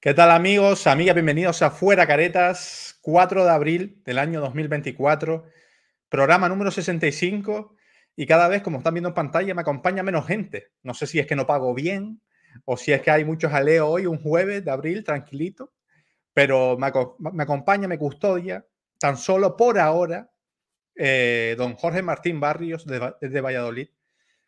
¿Qué tal amigos, amigas? Bienvenidos a Fuera Caretas, 4 de abril del año 2024, programa número 65 y cada vez, como están viendo en pantalla, me acompaña menos gente. No sé si es que no pago bien o si es que hay muchos jaleo hoy, un jueves de abril, tranquilito, pero me, acompaña, me custodia, tan solo por ahora, eh, don Jorge Martín Barrios desde de Valladolid.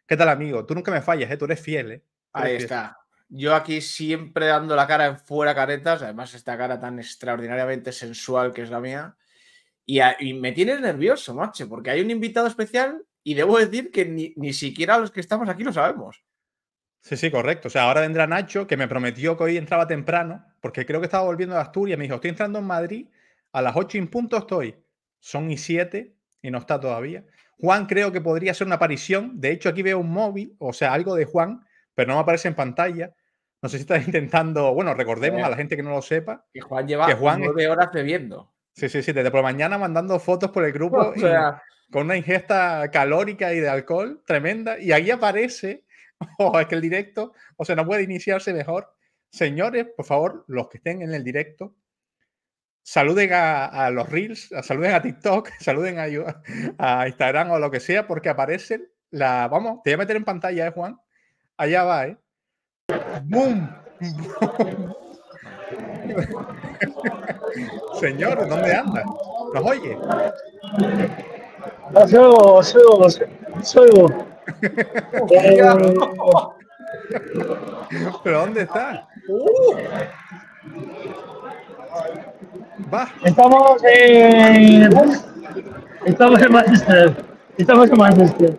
¿Qué tal amigo? Tú nunca me fallas, ¿eh? tú eres fiel. ¿eh? Ahí está. Yo aquí siempre dando la cara en fuera caretas, además esta cara tan extraordinariamente sensual que es la mía. Y, me tiene nervioso, macho, porque hay un invitado especial y debo decir que ni, siquiera los que estamos aquí lo sabemos. Sí, sí, correcto. O sea, ahora vendrá Nacho, que me prometió que hoy entraba temprano, porque creo que estaba volviendo de Asturias. Me dijo, estoy entrando en Madrid, a las 8 en punto estoy. Son y 7 y no está todavía. Juan creo que podría ser una aparición. De hecho, aquí veo un móvil, o sea, algo de Juan, pero no me aparece en pantalla. No sé si estás intentando, bueno, recordemos a la gente que no lo sepa. Que Juan lleva nueve horas bebiendo. Sí, sí, sí, desde por la mañana mandando fotos por el grupo con una ingesta calórica y de alcohol tremenda. Y ahí aparece, o es que el directo, o sea, no puede iniciarse mejor. Señores, por favor, los que estén en el directo, saluden a, los Reels, saluden a TikTok, saluden a, a, Instagram o lo que sea, porque aparecen la. Vamos, te voy a meter en pantalla, ¿eh, Juan? Allá va, ¿eh? ¡Boom! Señor, ¿dónde anda? ¿Nos oye? Ah, sigo, sigo, eh, ¿Pero dónde está? Va. Estamos en. Estamos en Manchester. Estamos en Manchester.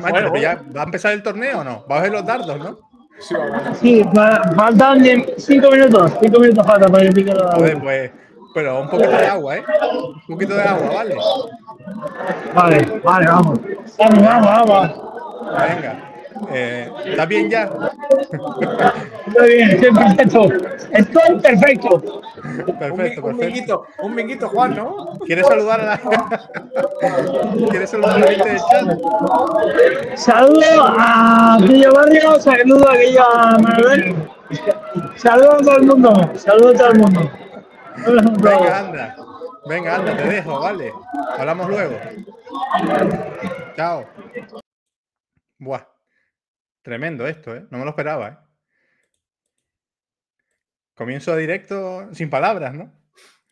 bueno, ya ¿Va a empezar el torneo o no? ¿Va a ver los dardos, no? Sí, faltan cinco minutos. Cinco minutos faltan para que pique la agua. Pues, pero un poquito de agua, ¿eh? Un poquito de agua, ¿vale? Vale, vale, vamos. Vamos, vamos, vamos. Venga. Eh, ¿Está bien ya? Muy bien, estoy perfecto. Estoy perfecto. Perfecto, perfecto. un minguito, Juan, ¿no? ¿Quieres saludar a la, ¿Quieres saludar a gente del chat? Saludo a Guillo Barrio, saludo a Guillo Manuel. Saludo a todo el mundo, saludo a todo el mundo. Venga, anda. Venga, anda, te dejo, vale. Hablamos luego. Chao. Buah. Tremendo esto, ¿eh? No me lo esperaba, ¿eh? Comienzo directo sin palabras, ¿no?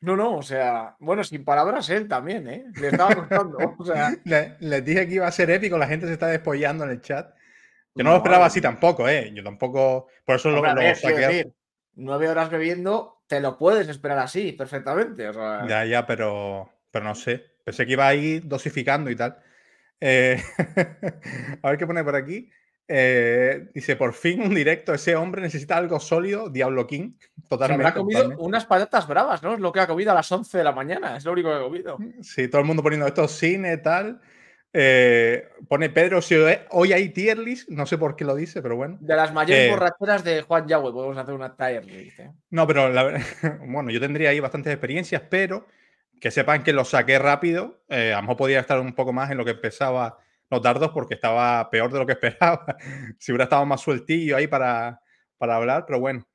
No, no, o sea, bueno, sin palabras él también, ¿eh? Le estaba gustando. o sea... les dije que iba a ser épico, la gente se está despollando en el chat. Yo no, lo esperaba así tampoco, ¿eh? Yo tampoco. Por eso lo, lo Decir, nueve horas bebiendo, te lo puedes esperar así, perfectamente. Ya, ya, pero, pero no sé. Pensé que iba a ir dosificando y tal. Eh, a ver qué pone por aquí. Eh, dice, por fin un directo, ese hombre necesita algo sólido, Diablo King. Totalmente. Se ha comido unas patatas bravas, ¿no? Es lo que ha comido a las 11 de la mañana, es lo único que ha comido. Sí, todo el mundo poniendo esto, cine, tal. Eh, pone Pedro, si hoy hay tier list, no sé por qué lo dice, pero bueno. De las mayores eh, borracheras de Juan Yahweh, podemos hacer una tier No, pero la, bueno, yo tendría ahí bastantes experiencias, pero que sepan que lo saqué rápido. a lo mejor podía estar un poco más en lo que empezaba los dardos porque estaba peor de lo que esperaba. si hubiera estado más sueltillo ahí para, hablar, pero bueno.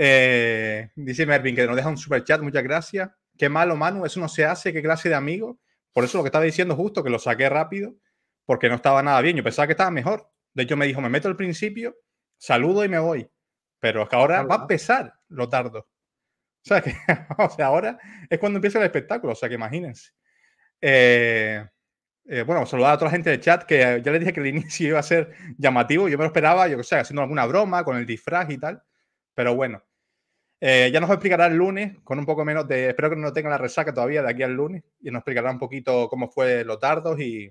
Eh, dice Mervin que nos deja un super chat, muchas gracias. Qué malo, Manu, eso no se hace, qué clase de amigo. Por eso lo que estaba diciendo justo, que lo saqué rápido, porque no estaba nada bien. Yo pensaba que estaba mejor. De hecho, me dijo, me meto al principio, saludo y me voy. Pero es que ahora ah, va a pesar Lo dardos. O sea, que, o sea, ahora es cuando empieza el espectáculo, o sea que imagínense. Eh, eh, bueno, saludar a toda la gente del chat, que eh, ya les dije que el inicio iba a ser llamativo, yo me lo esperaba, yo que sé, haciendo alguna broma con el disfraz y tal, pero bueno. Eh, ya nos explicará el lunes, con un poco menos de, espero que no tenga la resaca todavía de aquí al lunes, y nos explicará un poquito cómo fue los tardos y,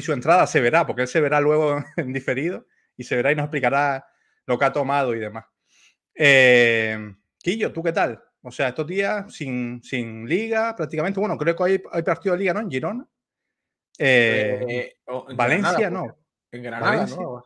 su entrada se verá, porque él se verá luego en diferido, y se verá y nos explicará lo que ha tomado y demás. Quillo, ¿tú qué tal? O sea, estos días sin, liga prácticamente, bueno, creo que hay, hay partido de liga, ¿no? En Girona. Eh, eh, Valencia pues. no. En Granada, ¿no? A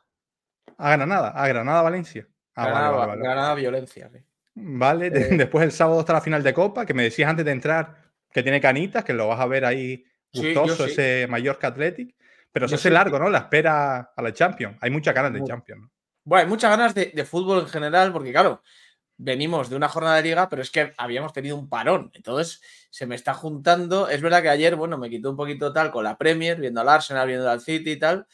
ah, Granada, a ah, Granada, Valencia. Ah, Granada, violencia. Vale, eh. después el sábado está la final de Copa, que me decías antes de entrar que tiene canitas, que lo vas a ver ahí gustoso, ese Mallorca Athletic. Pero eso es largo, ¿no? La espera a la Champions. Hay muchas ganas de Champions. ¿no? Bueno, hay muchas ganas de, de fútbol en general, porque claro, venimos de una jornada de liga, pero es que habíamos tenido un parón. Entonces se me está juntando. Es verdad que ayer, bueno, me quitó un poquito tal con la Premier, viendo al Arsenal, viendo al City y tal.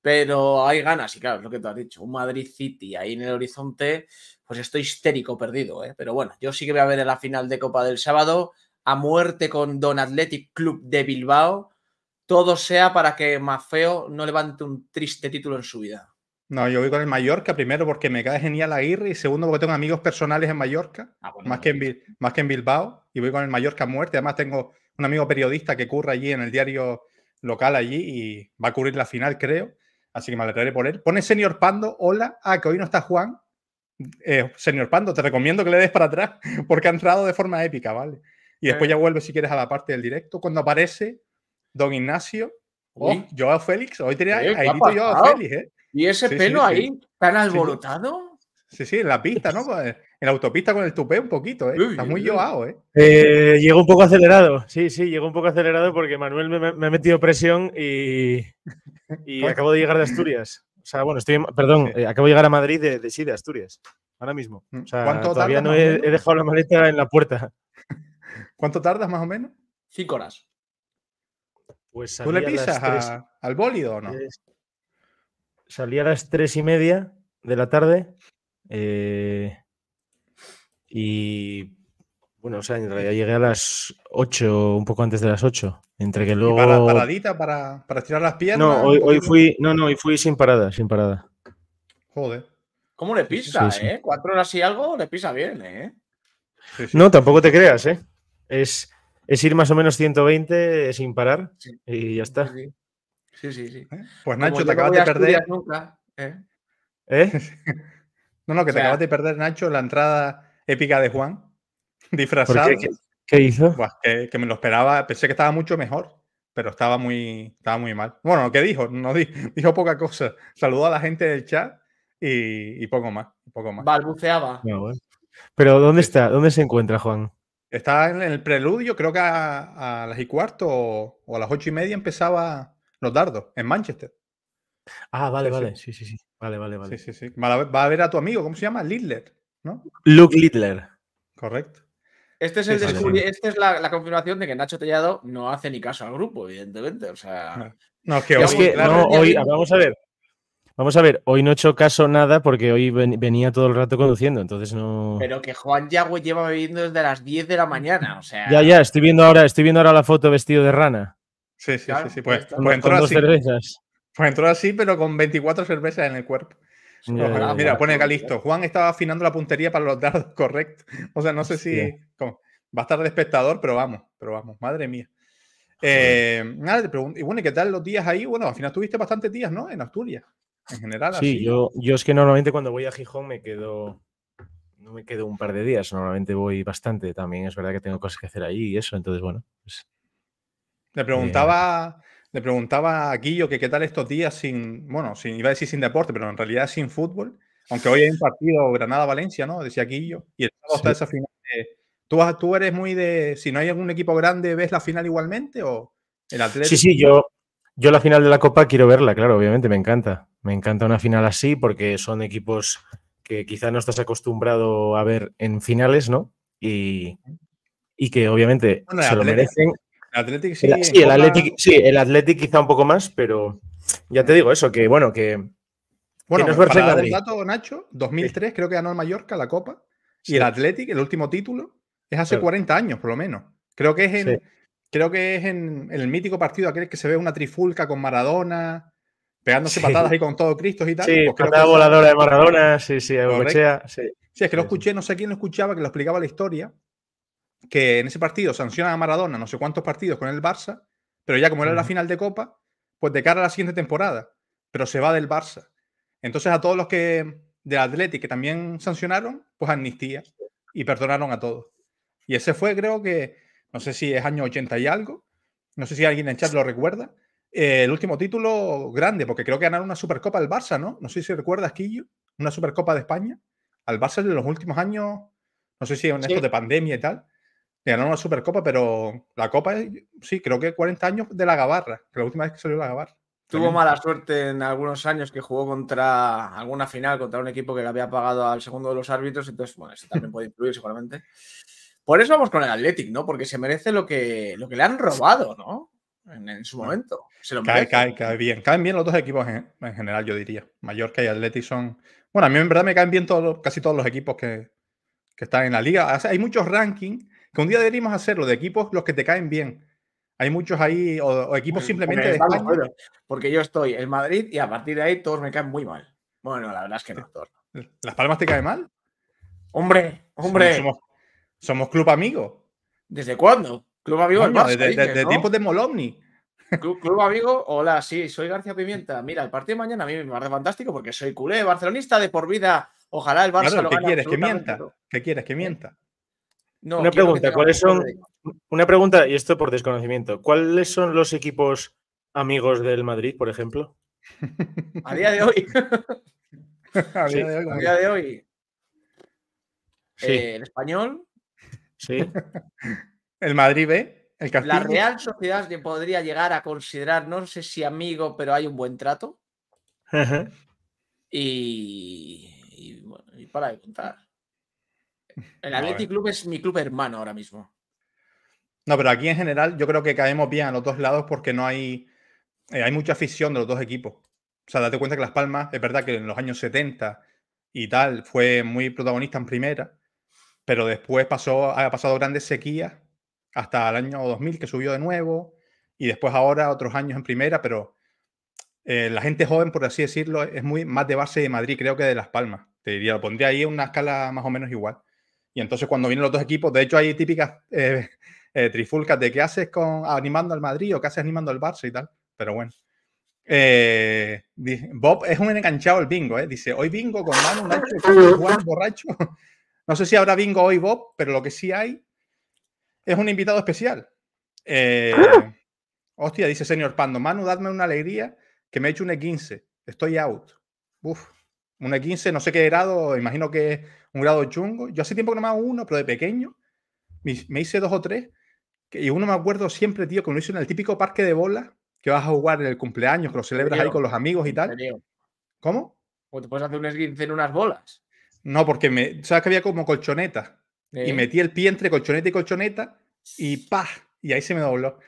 Pero hay ganas, y claro, es lo que tú has dicho, un Madrid City ahí en el horizonte, pues estoy histérico perdido, ¿eh? Pero bueno, yo sí que voy a ver en la final de Copa del sábado, a muerte con Don Athletic Club de Bilbao, todo sea para que Mafeo no levante un triste título en su vida. No, yo voy con el Mallorca, primero porque me cae genial Aguirre y segundo porque tengo amigos personales en Mallorca, ah, más, que en, Bilbao, y voy con el Mallorca a muerte. Además tengo un amigo periodista que curra allí en el diario local allí y va a cubrir la final, creo. Así que me alegraré por él. Pone Señor Pando, hola. Ah, que hoy no está Juan. Eh, señor Pando, te recomiendo que le des para atrás porque ha entrado de forma épica, ¿vale? Y después eh. ya vuelve si quieres a la parte del directo. Cuando aparece Don Ignacio, yo Joao Félix, hoy tenía eh, a Joao Félix, ¿eh? ¿Y ese pelo ahí tan alborotado? Sí, sí, en la pista, ¿no? Pues, en la autopista con el tupé un poquito, ¿eh? Está muy llevado, ¿eh? ¿eh? Llegó un poco acelerado, sí, sí, llegó un poco acelerado porque Manuel me, ha metido presión y, acabo de llegar de Asturias. O sea, bueno, estoy, perdón, eh, acabo de llegar a Madrid de, sí, de Asturias, ahora mismo. Mm. O sea, todavía no he, dejado la maleta en la puerta. ¿Cuánto tardas más o menos? Cinco horas. Pues ¿Tú le pisas al bólido o no? salí a las tres y media de la tarde. Eh, y bueno, o sea, en realidad llegué a las 8, un poco antes de las 8. Entre que luego. ¿Y para, paradita para, estirar las piernas? No, hoy, fui. No, no, fui sin parada, sin parada. Joder. ¿Cómo le pisa, eh? Cuatro horas y algo le pisa bien, eh. No, tampoco te creas, eh. Es, es ir más o menos 120 sin parar y ya está. Sí, sí, sí. ¿Eh? Pues Nacho, te acabas de perder. ¿eh? ¿Eh? No, no, que te acabas de perder, Nacho, la entrada épica de Juan, disfrazado. Qué? hizo? que, me lo esperaba, pensé que estaba mucho mejor, pero estaba muy, muy mal. Bueno, ¿qué dijo? No dijo, poca cosa. Saludó a la gente del chat y, poco más, poco más. Balbuceaba. Ah, pero ¿dónde está? ¿Dónde se encuentra Juan? Está en el preludio, creo que a, las y cuarto o a las ocho y media empezaba los en Manchester. Ah, vale, vale. Sí. sí, sí, Vale, vale, vale. Sí, sí, sí. Va a ver a tu amigo, ¿cómo se llama? Lidler, ¿no? Luke Lidler. Correcto. Este es el este es la, confirmación de que Nacho Tellado no hace ni caso al grupo, evidentemente. O sea. No, es que hoy, vamos a ver. Vamos a ver, hoy no he hecho caso nada porque hoy venía todo el rato conduciendo, entonces no. Pero que Juan Yagüe lleva bebiendo desde las 10 de la mañana, Ya, ya, estoy viendo ahora, estoy viendo ahora la foto vestido de rana. Sí, sí, sí, Pues, pues entró así. Pues entró así, pero con 24 cervezas en el cuerpo. mira, pone Calisto. Juan estaba afinando la puntería para los dardos, correcto. O sea, no sé si va a estar de espectador, pero vamos, pero vamos, madre mía. Eh, nada, te pregunto, y bueno, ¿qué tal los días ahí? Bueno, al final tuviste bastantes días, ¿no? En Asturias, en general. Sí, Yo, yo es que normalmente cuando voy a Gijón me quedo, no me quedo un par de días, normalmente voy bastante también, es verdad que tengo cosas que hacer ahí y eso, entonces bueno, pues le preguntaba, le preguntaba a Guillo que qué tal estos días sin, bueno, sin, iba a decir sin deporte, pero en realidad sin fútbol. Aunque hoy hay un partido Granada-Valencia, ¿no? Decía Guillo. Y el sábado esa final. ¿tú, eres muy de, si no hay algún equipo grande, ves la final igualmente o el Atlético? Sí, sí, yo, yo la final de la Copa quiero verla, claro, obviamente, me encanta. Me encanta una final así porque son equipos que quizás no estás acostumbrado a ver en finales, ¿no? Y, que obviamente se lo merecen. Athletic sí. El, sí, Athletic, quizá un poco más, pero ya te digo eso, que bueno, que. Bueno, para dato, Nacho, 2003 creo que ganó el Mallorca la Copa y el Athletic, el último título, es hace 40 años por lo menos. Creo que es en, creo que es en, el mítico partido aquel que se ve una trifulca con Maradona pegándose patadas ahí con todo Cristo y tal. Sí, pues patada voladora de Maradona, sí, sí, Sí, es que lo escuché, no sé quién lo escuchaba, que lo explicaba la historia, que en ese partido sancionan a Maradona no sé cuántos partidos con el Barça, pero ya como era la final de Copa, pues de cara a la siguiente temporada, pero se va del Barça. Entonces a todos los que del Atlético que también sancionaron, pues amnistía y perdonaron a todos. Y ese fue, creo que, no sé si es año 80 y algo, no sé si alguien en chat lo recuerda, eh, el último título grande, porque creo que ganaron una Supercopa al Barça, ¿no? No sé si recuerdas, Quillo, una Supercopa de España. Al Barça de los últimos años, no sé si en sí. de pandemia y tal, ganaron la Supercopa, pero la Copa, sí, creo que 40 años de la gavarra, la última vez que salió la gavarra. Tuvo mala suerte en algunos años que jugó contra alguna final, contra un equipo que le había pagado al segundo de los árbitros, entonces, bueno, eso también puede influir seguramente. Por eso vamos con el Athletic, ¿no? Porque se merece lo que, lo que le han robado, ¿no? En, su momento. Se cae, cae, cae, bien. Caen bien los dos equipos en, general, yo diría. Mallorca y Athletic son... Bueno, a mí en verdad me caen bien casi todos los equipos que, están en la liga. hay muchos rankings que un día deberíamos hacerlo, de equipos los que te caen bien. Hay muchos ahí, o, equipos simplemente de porque yo estoy en Madrid y a partir de ahí todos me caen muy mal. Bueno, la verdad es que no, todos. Eh, ¿Las Palmas te caen mal? Hombre, hombre. Somos, club amigo. ¿Desde cuándo? Club amigo Desde de, de, de Club, Amigo, hola, sí, soy García Pimienta. Mira, el partido de mañana a mí me parece fantástico porque soy culé, barcelonista de por vida. Ojalá el Barcelona. ¿Qué quieres que ¿Eh? mienta? ¿Qué quieres que mienta? una pregunta, ¿cuáles son? Una pregunta, y esto por desconocimiento, ¿cuáles son los equipos amigos del Madrid, por ejemplo? A día de hoy. a, día de hoy eh, el español. Sí. el Madrid B. El La Real Sociedad que podría llegar a considerar, no sé si amigo, pero hay un buen trato. Y, y, para de contar. El Athletic eh. Club es mi club hermano ahora mismo. No, pero aquí en general yo creo que caemos bien a los dos lados porque no hay. Eh, hay mucha afición de los dos equipos. O sea, date cuenta que Las Palmas, es verdad que en los años 70 y tal, fue muy protagonista en primera, pero después pasó, ha pasado grandes sequías hasta el año 2000 que subió de nuevo y después ahora otros años en primera, pero eh, la gente joven, por así decirlo, es muy más de base de Madrid, creo que de Las Palmas. Te diría, lo pondría ahí en una escala más o menos igual. Y entonces cuando vienen los dos equipos, de hecho hay típicas eh, eh, trifulcas de qué haces con animando al Madrid o qué haces animando al Barça y tal. Pero bueno. Eh, Bob es un enganchado el bingo, Dice, hoy bingo con Manu, borracho. No sé si habrá bingo hoy, Bob, pero lo que sí hay es un invitado especial. Ah. hostia, dice señor Pando, Manu, dadme una alegría que me he hecho un E15. Estoy out. Uf, un E15, no sé qué grado, imagino que un grado chungo. Yo hace tiempo que no me hago uno, pero de pequeño me hice dos o tres. Y uno me acuerdo siempre, tío, que lo hizo en el típico parque de bolas que vas a jugar en el cumpleaños, que lo celebras ahí con los amigos y tal. ¿Cómo? O te puedes hacer un esguince en unas bolas. No, porque me, sabes que había como colchoneta. Y metí el pie entre colchoneta y colchoneta y ¡pah! Y ahí se me dobló.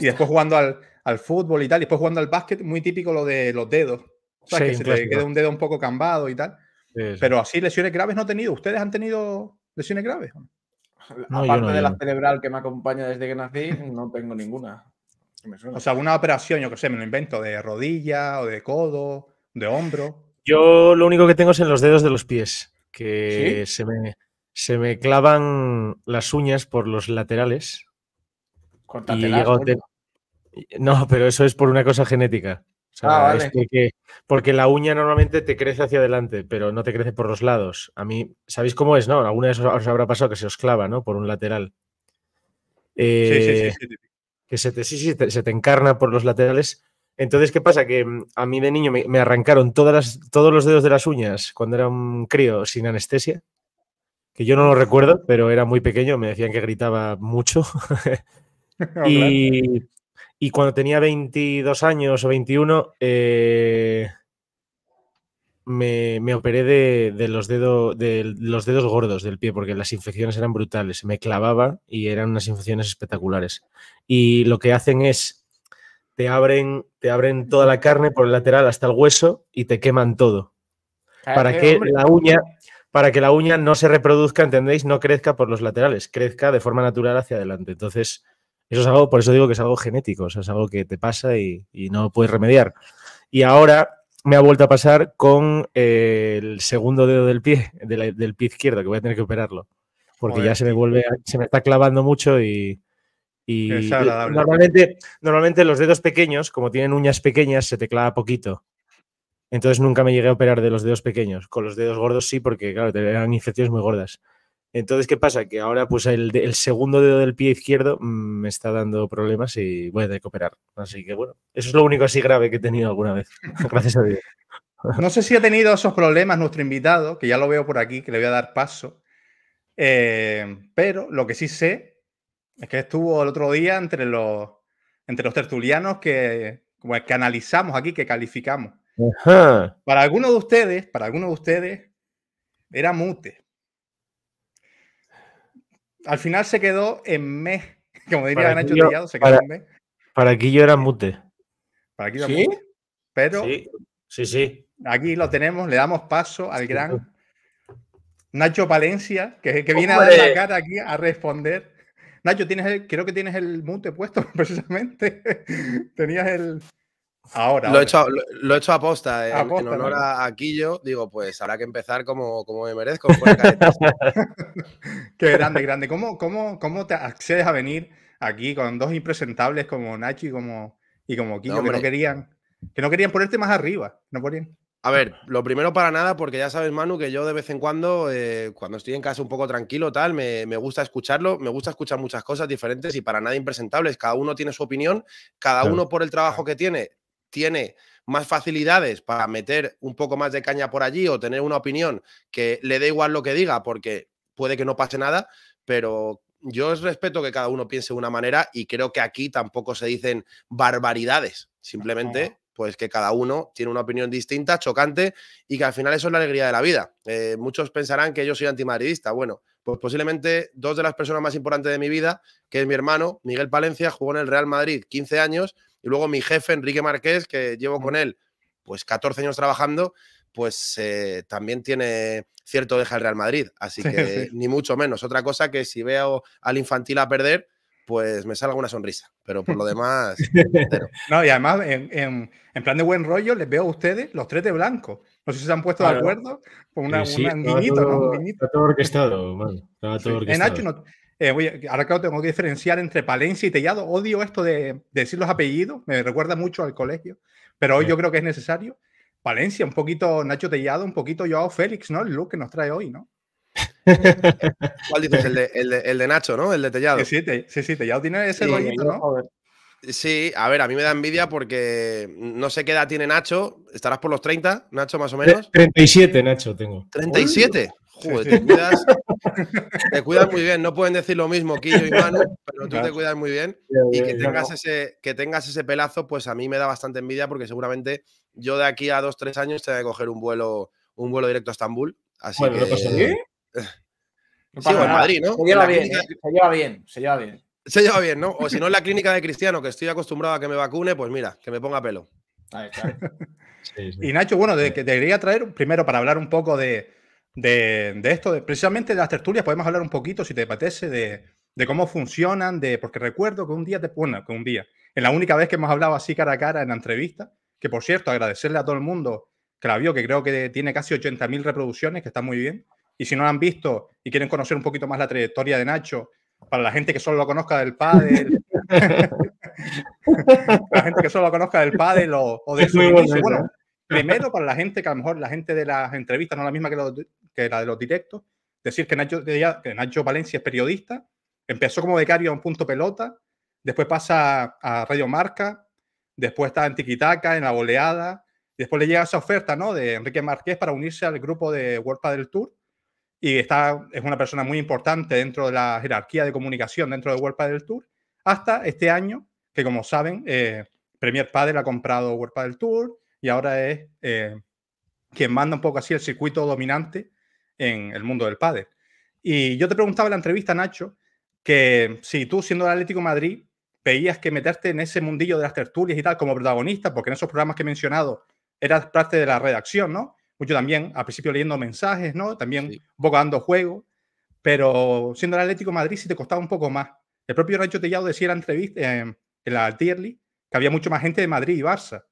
y después jugando al, fútbol y tal, y después jugando al básquet, muy típico lo de los dedos. O sea, que se te queda un dedo un poco cambado y tal. Pero así, lesiones graves no he tenido. ¿Ustedes han tenido lesiones graves? Aparte de la cerebral que me acompaña desde que nací, no tengo ninguna. O sea, alguna operación, yo qué sé, me lo invento, de rodilla o de codo, de hombro. Yo lo único que tengo es en los dedos de los pies, que se, me, se me clavan las uñas por los laterales. No, pero eso es por una cosa genética. Ah, porque, la uña normalmente te crece hacia adelante, pero no te crece por los lados. A mí, ¿sabéis cómo es? No, alguna vez os habrá pasado que se os clava, ¿no? Por un lateral. sí, sí, eh, sí, Que se te, se te encarna por los laterales. Entonces, ¿qué pasa? Que mm, a mí de niño me, arrancaron todas todos los dedos de las uñas cuando era un crío sin anestesia, que yo no lo recuerdo, pero era muy pequeño, me decían que gritaba mucho. Oh, y, y cuando tenía 22 años o 21, eh, me, me, operé de, los de los dedos gordos del pie porque las infecciones eran brutales. Me clavaba y eran unas infecciones espectaculares. Y lo que hacen es, te abren, te abren toda la carne por el lateral hasta el hueso y te queman todo. Ah, para que la uña, para que la uña no se reproduzca, ¿entendéis? No crezca por los laterales, crezca de forma natural hacia adelante. Entonces, eso es algo, por eso digo que es algo genético, o es algo que te pasa y, no puedes remediar. Y ahora me ha vuelto a pasar con eh, el segundo dedo del pie, del pie izquierdo, que voy a tener que operarlo. Porque ya se me vuelve, se me está clavando mucho y. normalmente, los dedos pequeños, como tienen uñas pequeñas, se te clava poquito. Entonces nunca me llegué a operar de los dedos pequeños. Con los dedos gordos sí, porque claro, eran infecciones muy gordas. Entonces, ¿qué pasa? Que ahora pues el, segundo dedo del pie izquierdo mm, me está dando problemas y voy a recuperar Así que bueno, eso es lo único así grave que he tenido alguna vez. Gracias a Dios. No sé si ha tenido esos problemas nuestro invitado, que ya lo veo por aquí, que le voy a dar paso. Eh, pero lo que sí sé es que estuvo el otro día entre los, entre los tertulianos que, pues, que analizamos aquí, que calificamos. Para algunos de ustedes, para algunos de ustedes, era mute. Al final se quedó en mes. Como diría Nacho Trillado, se quedó en mes. Para aquí yo era mute. Para aquí yo ¿Sí? Mute. Pero sí, sí, aquí lo tenemos, le damos paso al gran Nacho Palencia, que, viene a dar la cara aquí a responder. Nacho, tienes el, creo que tienes el mute puesto precisamente. Tenías el, Ahora. Lo he, hecho, a posta, eh, aposta, en, honor a, Quillo. Digo, pues habrá que empezar como, como me merezco. Qué grande, grande. ¿Cómo, cómo, ¿Cómo te accedes a venir aquí con dos impresentables como Nachi y como, y como Quillo que, no querían, que no querían ponerte más arriba? No A ver, lo primero para nada, porque ya sabes, Manu, que yo de vez en cuando, eh, cuando estoy en casa un poco tranquilo, tal, me, gusta escucharlo, me gusta escuchar muchas cosas diferentes y para nada impresentables. Cada uno tiene su opinión, cada uno por el trabajo que tiene tiene más facilidades para meter un poco más de caña por allí o tener una opinión que le dé igual lo que diga porque puede que no pase nada, pero yo respeto que cada uno piense de una manera y creo que aquí tampoco se dicen barbaridades, simplemente pues que cada uno tiene una opinión distinta, chocante y que al final eso es la alegría de la vida. Eh, muchos pensarán que yo soy antimadridista. Bueno, pues posiblemente dos de las personas más importantes de mi vida, que es mi hermano, Miguel Palencia, jugó en el Real Madrid 15 años y luego mi jefe, Enrique Márquez, que llevo con él pues 14 años trabajando, pues eh, también tiene cierto deja el Real Madrid. Así que ni mucho menos. Otra cosa que si veo al infantil a perder, pues me salga una sonrisa. Pero por lo demás. no, y además, en, plan de buen rollo, les veo a ustedes los tres de blanco. No sé si se han puesto de acuerdo con Está todo orquestado, man. Está todo orquestado. En eh, ahora claro, tengo que diferenciar entre Palencia y Tellado. Odio esto de, decir los apellidos, me recuerda mucho al colegio, pero hoy yo creo que es necesario. Palencia, un poquito Nacho Tellado, un poquito Joao Félix, ¿no? El look que nos trae hoy, ¿no? ¿Cuál dices? El de, Nacho, ¿no? El de Tellado. Eh, sí, sí, Tellado tiene ese sí, ¿no? Sí, a ver, a mí me da envidia porque no sé qué edad tiene Nacho. Estarás por los 30, Nacho, más o menos. 37, Nacho, tengo. ¿37? Joder, te cuidas, muy bien. No pueden decir lo mismo Quillo y Manu, pero tú te cuidas muy bien. Y que tengas, ese, que tengas ese pelazo, pues a mí me da bastante envidia porque seguramente yo de aquí a dos, tres años voy a coger un vuelo, un vuelo directo a Estambul. Así bueno, que... pasó sí, en Madrid, ¿no? Eh, se lleva, bien, se lleva bien, se lleva bien. ¿no? O si no en la clínica de Cristiano, que estoy acostumbrado a que me vacune, pues mira, que me ponga pelo. Y Nacho, bueno, te quería traer primero para hablar un poco de, de, esto, de, precisamente de las tertulias, podemos hablar un poquito, si te apetece, de, cómo funcionan, de, porque recuerdo que un día, te, pone que un día, en la única vez que hemos hablado así cara a cara en la entrevista, que por cierto, agradecerle a todo el mundo que la vio, que creo que tiene casi 80.000 reproducciones, que está muy bien. Y si no la han visto y quieren conocer un poquito más la trayectoria de Nacho, para la gente que solo lo conozca del padre, la gente que solo lo conozca del padre o, de su bueno, primero para la gente que a lo mejor la gente de las entrevistas no es la misma que, lo, que era de los directos, decir que Nacho, Valencia es periodista, empezó como becario a un punto pelota, después pasa a Radio Marca, después está en Tiquitaca, en La Boleada, después le llega esa oferta ¿no? de Enrique Márquez para unirse al grupo de World del Tour y está, es una persona muy importante dentro de la jerarquía de comunicación dentro de World del Tour, hasta este año, que como saben, eh, Premier Padel ha comprado World del Tour y ahora es eh, quien manda un poco así el circuito dominante en el mundo del padre. Y yo te preguntaba en la entrevista, Nacho, que si tú, siendo el Atlético Madrid, veías que meterte en ese mundillo de las tertulias y tal como protagonista, porque en esos programas que he mencionado eras parte de la redacción, ¿no? Pues yo también, al principio leyendo mensajes, ¿no? También sí. un poco dando juego, pero siendo el Atlético Madrid sí te costaba un poco más. El propio Rancho Tellado decía en la entrevista, en la Tierly, que había mucho más gente de Madrid y Barça.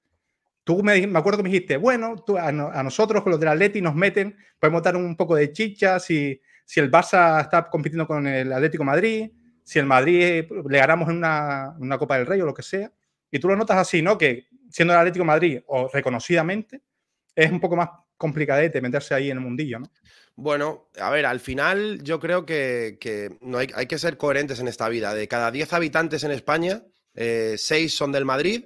Tú me, me acuerdo que me dijiste, bueno, a, nosotros con los del Atleti nos meten, podemos dar un poco de chicha si, si el Barça está compitiendo con el Atlético Madrid, si el Madrid eh, le ganamos en una, una, Copa del Rey o lo que sea. Y tú lo notas así, ¿no? Que siendo el Atlético Madrid o reconocidamente, es un poco más complicadete meterse ahí en el mundillo, ¿no? Bueno, a ver, al final yo creo que, que no hay, hay, que ser coherentes en esta vida. De cada 10 habitantes en España, 6 eh, son del Madrid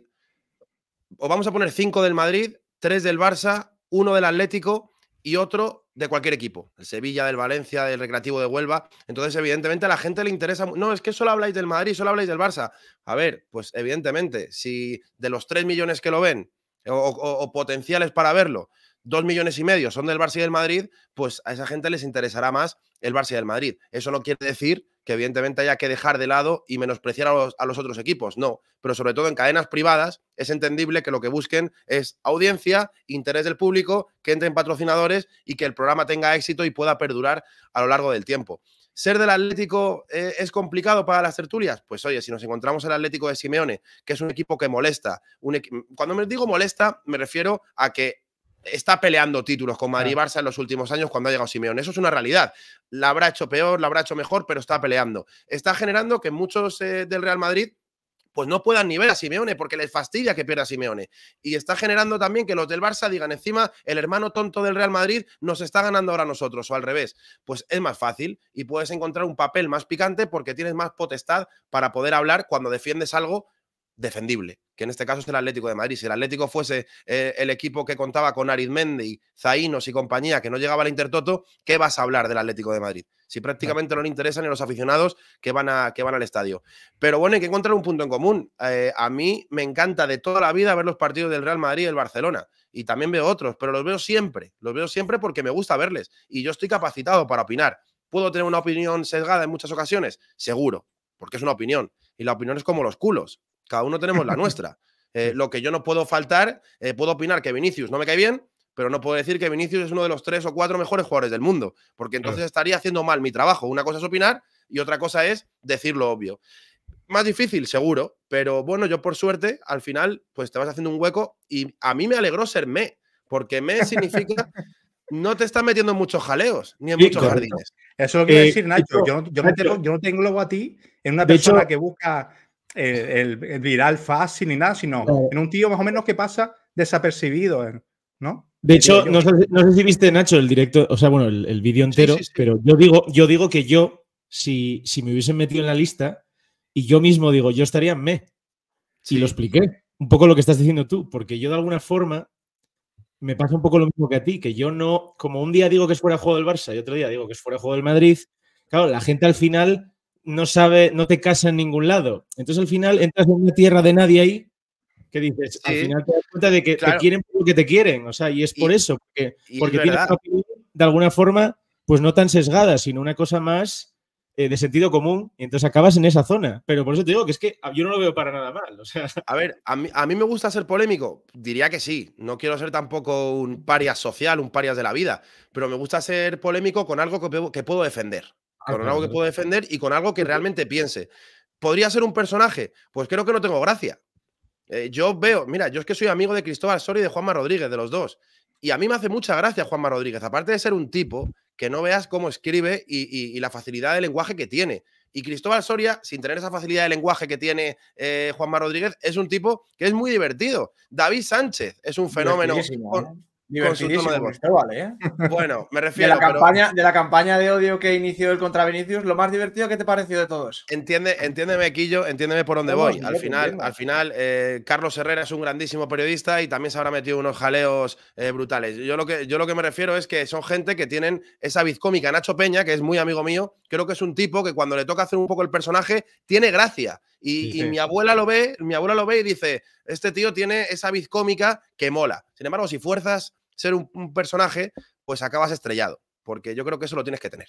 os vamos a poner cinco del Madrid, tres del Barça, uno del Atlético y otro de cualquier equipo, el Sevilla, del Valencia, del Recreativo de Huelva. Entonces, evidentemente, a la gente le interesa. No, es que solo habláis del Madrid, solo habláis del Barça. A ver, pues evidentemente, si de los tres millones que lo ven o, potenciales para verlo, dos millones y medio son del Barça y del Madrid, pues a esa gente les interesará más el Barça y el Madrid. Eso no quiere decir que evidentemente haya que dejar de lado y menospreciar a los, otros equipos, no. Pero sobre todo en cadenas privadas es entendible que lo que busquen es audiencia, interés del público, que entren patrocinadores y que el programa tenga éxito y pueda perdurar a lo largo del tiempo. ¿Ser del Atlético eh, es complicado para las tertulias? Pues oye, si nos encontramos el Atlético de Simeone, que es un equipo que molesta, cuando me digo molesta, me refiero a que está peleando títulos con Madrid y Barça en los últimos años cuando ha llegado Simeone. Eso es una realidad. La habrá hecho peor, la habrá hecho mejor, pero está peleando. Está generando que muchos eh, del Real Madrid pues no puedan ni ver a Simeone porque les fastidia que pierda a Simeone. Y está generando también que los del Barça digan encima, el hermano tonto del Real Madrid nos está ganando ahora a nosotros o al revés. Pues es más fácil y puedes encontrar un papel más picante porque tienes más potestad para poder hablar cuando defiendes algo defendible, que en este caso es el Atlético de Madrid. Si el Atlético fuese eh, el equipo que contaba con Arizmendi, Zainos y compañía, que no llegaba al Intertoto, ¿qué vas a hablar del Atlético de Madrid? Si prácticamente no le interesan ni los aficionados que van, a, que van al estadio. Pero bueno, hay que encontrar un punto en común. Eh, a mí me encanta de toda la vida ver los partidos del Real Madrid y el Barcelona. Y también veo otros, pero los veo siempre. Los veo siempre porque me gusta verles. Y yo estoy capacitado para opinar. ¿Puedo tener una opinión sesgada en muchas ocasiones? Seguro, porque es una opinión. Y la opinión es como los culos. Cada uno tenemos la nuestra. Eh, lo que yo no puedo faltar, eh, puedo opinar que Vinicius no me cae bien, pero no puedo decir que Vinicius es uno de los tres o cuatro mejores jugadores del mundo, porque entonces estaría haciendo mal mi trabajo. Una cosa es opinar y otra cosa es decir lo obvio. Más difícil, seguro, pero bueno, yo por suerte, al final, pues te vas haciendo un hueco y a mí me alegró ser me, porque me significa no te estás metiendo en muchos jaleos, ni en muchos jardines. Eso es lo que quiero eh, decir, Nacho. Yo, No te, a ti en una persona que busca eh, el, viral fácil ni nada, sino en un tío más o menos que pasa desapercibido, eh, ¿no? De hecho, no sé, si viste, Nacho, el directo, o sea, bueno, el, vídeo entero, pero yo digo, yo digo que yo, si, si me hubiesen metido en la lista, y yo mismo digo, yo estaría en me. si lo expliqué, un poco lo que estás diciendo tú, porque yo de alguna forma me pasa un poco lo mismo que a ti, que yo no, como un día digo que es fuera juego del Barça y otro día digo que es fuera juego del Madrid, claro, la gente al final no sabe, no te casa en ningún lado. Entonces al final entras en una tierra de nadie ahí que dices, al final te das cuenta de que te quieren porque te quieren, o sea, y es por eso, porque, porque tienes una opinión, de alguna forma, pues no tan sesgada, sino una cosa más eh, de sentido común, y entonces acabas en esa zona. Pero por eso te digo que es que ah, yo no lo veo para nada mal. O sea. A ver, a mí, me gusta ser polémico, diría que sí, no quiero ser tampoco un parias social, un parias de la vida, pero me gusta ser polémico con algo que, que puedo defender con algo que puedo defender y con algo que realmente piense. ¿Podría ser un personaje? Pues creo que no tengo gracia. Eh, yo veo, mira, yo es que soy amigo de Cristóbal Soria y de Juanma Rodríguez, de los dos. Y a mí me hace mucha gracia Juanma Rodríguez, aparte de ser un tipo que no veas cómo escribe y, la facilidad de lenguaje que tiene. Y Cristóbal Soria, sin tener esa facilidad de lenguaje que tiene eh, Juanma Rodríguez, es un tipo que es muy divertido. David Sánchez es un fenómeno. ¿eh? Divertidísimo de ¿eh? Bueno, me refiero... De la, campaña, de la campaña de odio que inició el contra Vinicius, lo más divertido que te pareció de todos. Entiende, entiéndeme, Quillo, entiéndeme por dónde voy. Al final, al eh, final Carlos Herrera es un grandísimo periodista y también se habrá metido unos jaleos eh, brutales. Yo lo, que, yo lo que me refiero es que son gente que tienen esa bizcómica. Nacho Peña, que es muy amigo mío, creo que es un tipo que cuando le toca hacer un poco el personaje, tiene gracia y, mi abuela lo ve, mi abuela lo ve y dice, este tío tiene esa vid cómica que mola. Sin embargo, si fuerzas ser un, personaje, pues acabas estrellado, porque yo creo que eso lo tienes que tener.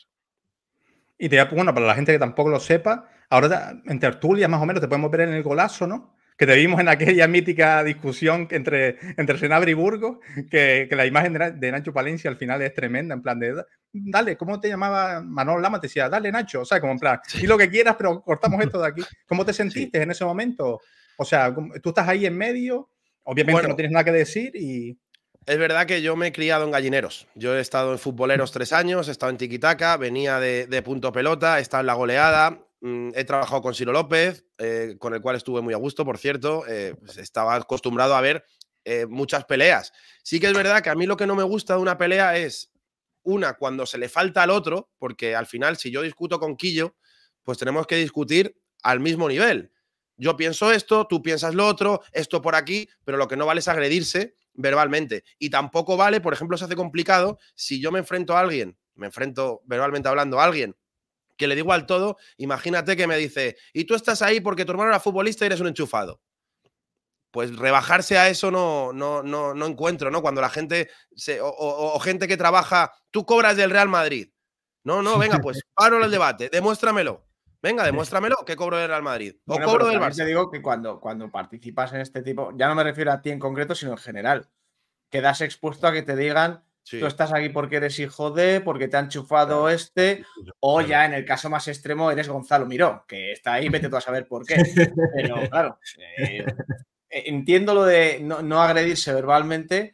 Y te bueno, para la gente que tampoco lo sepa, ahora en tertulia más o menos te podemos ver en el golazo, ¿no? que te vimos en aquella mítica discusión entre, entre y Burgos, que, la imagen de, Nacho Palencia al final es tremenda, en plan de, dale, ¿cómo te llamaba Manolo Lama? Te decía, dale Nacho, o sea, como en plan, y lo que quieras, pero cortamos esto de aquí. ¿Cómo te sentiste en ese momento? O sea, tú estás ahí en medio, obviamente no tienes nada que decir y... Es verdad que yo me he criado en gallineros. Yo he estado en futboleros tres años, he estado en tiquitaca, venía de, de punto pelota, he en la goleada, Mm, he trabajado con Silo López, eh, con el cual estuve muy a gusto, por cierto. Eh, pues estaba acostumbrado a ver eh, muchas peleas. Sí que es verdad que a mí lo que no me gusta de una pelea es, una, cuando se le falta al otro, porque al final si yo discuto con Quillo, pues tenemos que discutir al mismo nivel. Yo pienso esto, tú piensas lo otro, esto por aquí, pero lo que no vale es agredirse verbalmente. Y tampoco vale, por ejemplo, se hace complicado si yo me enfrento a alguien, me enfrento verbalmente hablando a alguien que le digo al todo, imagínate que me dice, y tú estás ahí porque tu hermano era futbolista y eres un enchufado. Pues rebajarse a eso no, no, no, no encuentro, ¿no? Cuando la gente, se, o, gente que trabaja, tú cobras del Real Madrid. No, no, venga, pues paro el debate, demuéstramelo. Venga, demuéstramelo que cobro del Real Madrid. O cobro del Barça. Te digo que cuando, cuando participas en este tipo, ya no me refiero a ti en concreto, sino en general, quedas expuesto a que te digan Tú estás aquí porque eres hijo de, porque te han chufado este, o ya en el caso más extremo eres Gonzalo Miró, que está ahí, vete tú a saber por qué. Pero claro, eh, eh, entiendo lo de no, no agredirse verbalmente,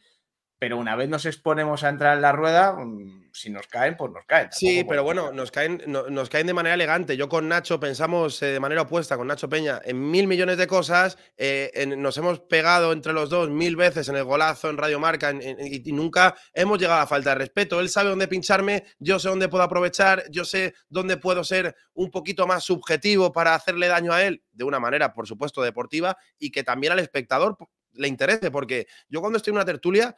pero una vez nos exponemos a entrar en la rueda, mm, si nos caen, pues nos caen. Sí, pero bueno, nos caen, nos caen de manera elegante. Yo con Nacho pensamos eh, de manera opuesta, con Nacho Peña, en mil millones de cosas. Eh, nos hemos pegado entre los dos mil veces en el golazo, en Radio Marca, y, nunca hemos llegado a falta de respeto. Él sabe dónde pincharme, yo sé dónde puedo aprovechar, yo sé dónde puedo ser un poquito más subjetivo para hacerle daño a él, de una manera, por supuesto, deportiva, y que también al espectador pues, le interese, porque yo cuando estoy en una tertulia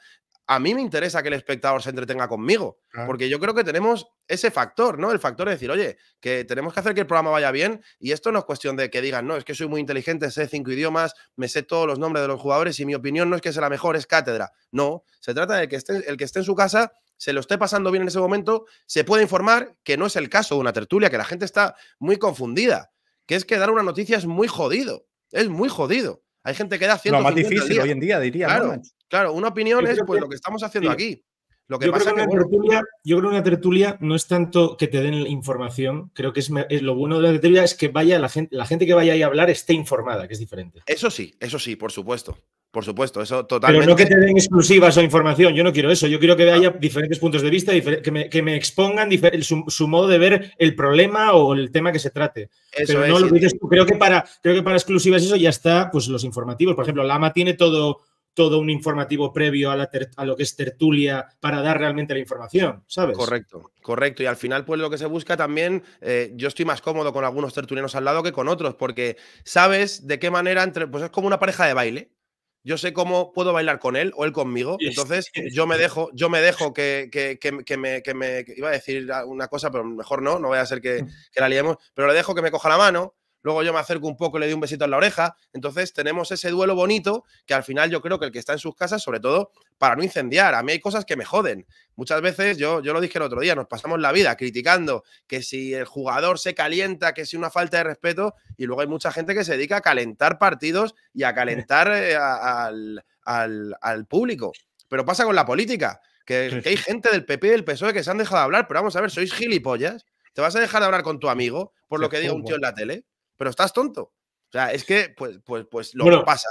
a mí me interesa que el espectador se entretenga conmigo, porque yo creo que tenemos ese factor, ¿no? El factor de decir, oye, que tenemos que hacer que el programa vaya bien y esto no es cuestión de que digan, no, es que soy muy inteligente, sé cinco idiomas, me sé todos los nombres de los jugadores y mi opinión no es que sea la mejor, es cátedra. No, se trata de que esté, el que esté en su casa se lo esté pasando bien en ese momento, se puede informar que no es el caso de una tertulia, que la gente está muy confundida, que es que dar una noticia es muy jodido, es muy jodido. Hay gente que da Lo más difícil hoy en día, diría. Claro, claro una opinión es pues, lo que estamos haciendo aquí. Lo que yo, creo que, una tertulia, yo creo una tertulia no es tanto que te den información, creo que es, lo bueno de la tertulia es que vaya la gente, la gente que vaya a hablar esté informada, que es diferente. Eso sí, eso sí, por supuesto. Por supuesto, eso totalmente. Pero no que te den exclusivas o información, yo no quiero eso, yo quiero que haya diferentes puntos de vista, que me, expongan su, modo de ver el problema o el tema que se trate. Pero no lo dices Creo que, para, creo que para exclusivas eso ya está, pues los informativos. Por ejemplo, Lama tiene todo, todo un informativo previo a, lo que es tertulia para dar realmente la información, ¿sabes? Correcto, correcto. Y al final, pues lo que se busca también, eh, yo estoy más cómodo con algunos tertulianos al lado que con otros, porque sabes de qué manera, entre, pues es como una pareja de baile yo sé cómo puedo bailar con él o él conmigo. Entonces, yo me dejo, yo me dejo que, me, me iba a decir una cosa, pero mejor no, no voy a ser que, la liemos, pero le dejo que me coja la mano. Luego yo me acerco un poco y le doy un besito en la oreja. Entonces tenemos ese duelo bonito que al final yo creo que el que está en sus casas, sobre todo para no incendiar. A mí hay cosas que me joden. Muchas veces, yo, yo lo dije el otro día, nos pasamos la vida criticando que si el jugador se calienta, que si una falta de respeto, y luego hay mucha gente que se dedica a calentar partidos y a calentar eh, al, al, público. Pero pasa con la política, que, hay gente del PP y del PSOE que se han dejado de hablar, pero vamos a ver, sois gilipollas. ¿Te vas a dejar de hablar con tu amigo por lo que diga un tío en la tele? Pero estás tonto. O sea, es que, pues, pues, pues lo que pasa.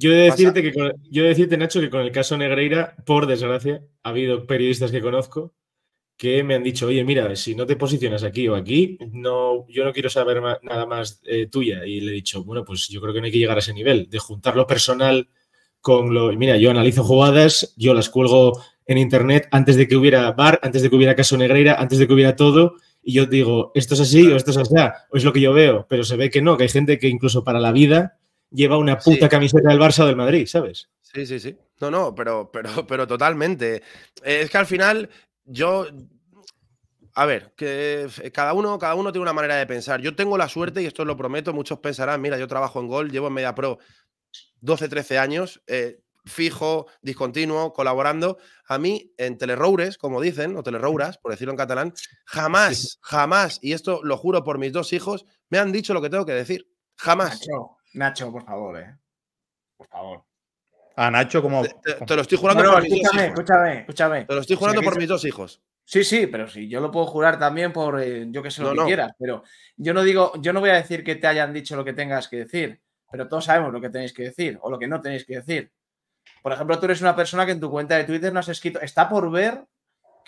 Yo he decirte, que yo Nacho, que con el caso Negreira, por desgracia, ha habido periodistas que conozco que me han dicho, oye, mira, si no te posicionas aquí o aquí, no, yo no quiero saber nada más eh, tuya. Y le he dicho, bueno, pues yo creo que no hay que llegar a ese nivel, de juntar lo personal con lo... Mira, yo analizo jugadas, yo las cuelgo en Internet antes de que hubiera bar, antes de que hubiera caso Negreira, antes de que hubiera todo, y yo digo, esto es así o esto es así, o es lo que yo veo, pero se ve que no, que hay gente que incluso para la vida lleva una puta camiseta del Barça o del Madrid, ¿sabes? Sí, sí, sí. No, no, pero, pero, pero totalmente. Eh, es que al final yo... A ver, que eh, cada uno, cada uno tiene una manera de pensar. Yo tengo la suerte, y esto lo prometo, muchos pensarán, mira, yo trabajo en Gol, llevo en Media Pro 12, 13 años, eh, fijo, discontinuo, colaborando. A mí, en Teleroures, como dicen, o Telerouras, por decirlo en catalán, jamás, jamás, y esto lo juro por mis dos hijos, me han dicho lo que tengo que decir. Jamás. Ah, Nacho, por favor, eh. Por favor. A Nacho, como. Te, lo estoy jurando por mis dos hijos. Escúchame, escúchame. Te lo estoy jurando por mis dos hijos. Sí, sí, pero sí, yo lo puedo jurar también por eh, yo que sé lo que quieras, pero yo no digo, yo no voy a decir que te hayan dicho lo que tengas que decir, pero todos sabemos lo que tenéis que decir o lo que no tenéis que decir. Por ejemplo, tú eres una persona que en tu cuenta de Twitter no has escrito, está por ver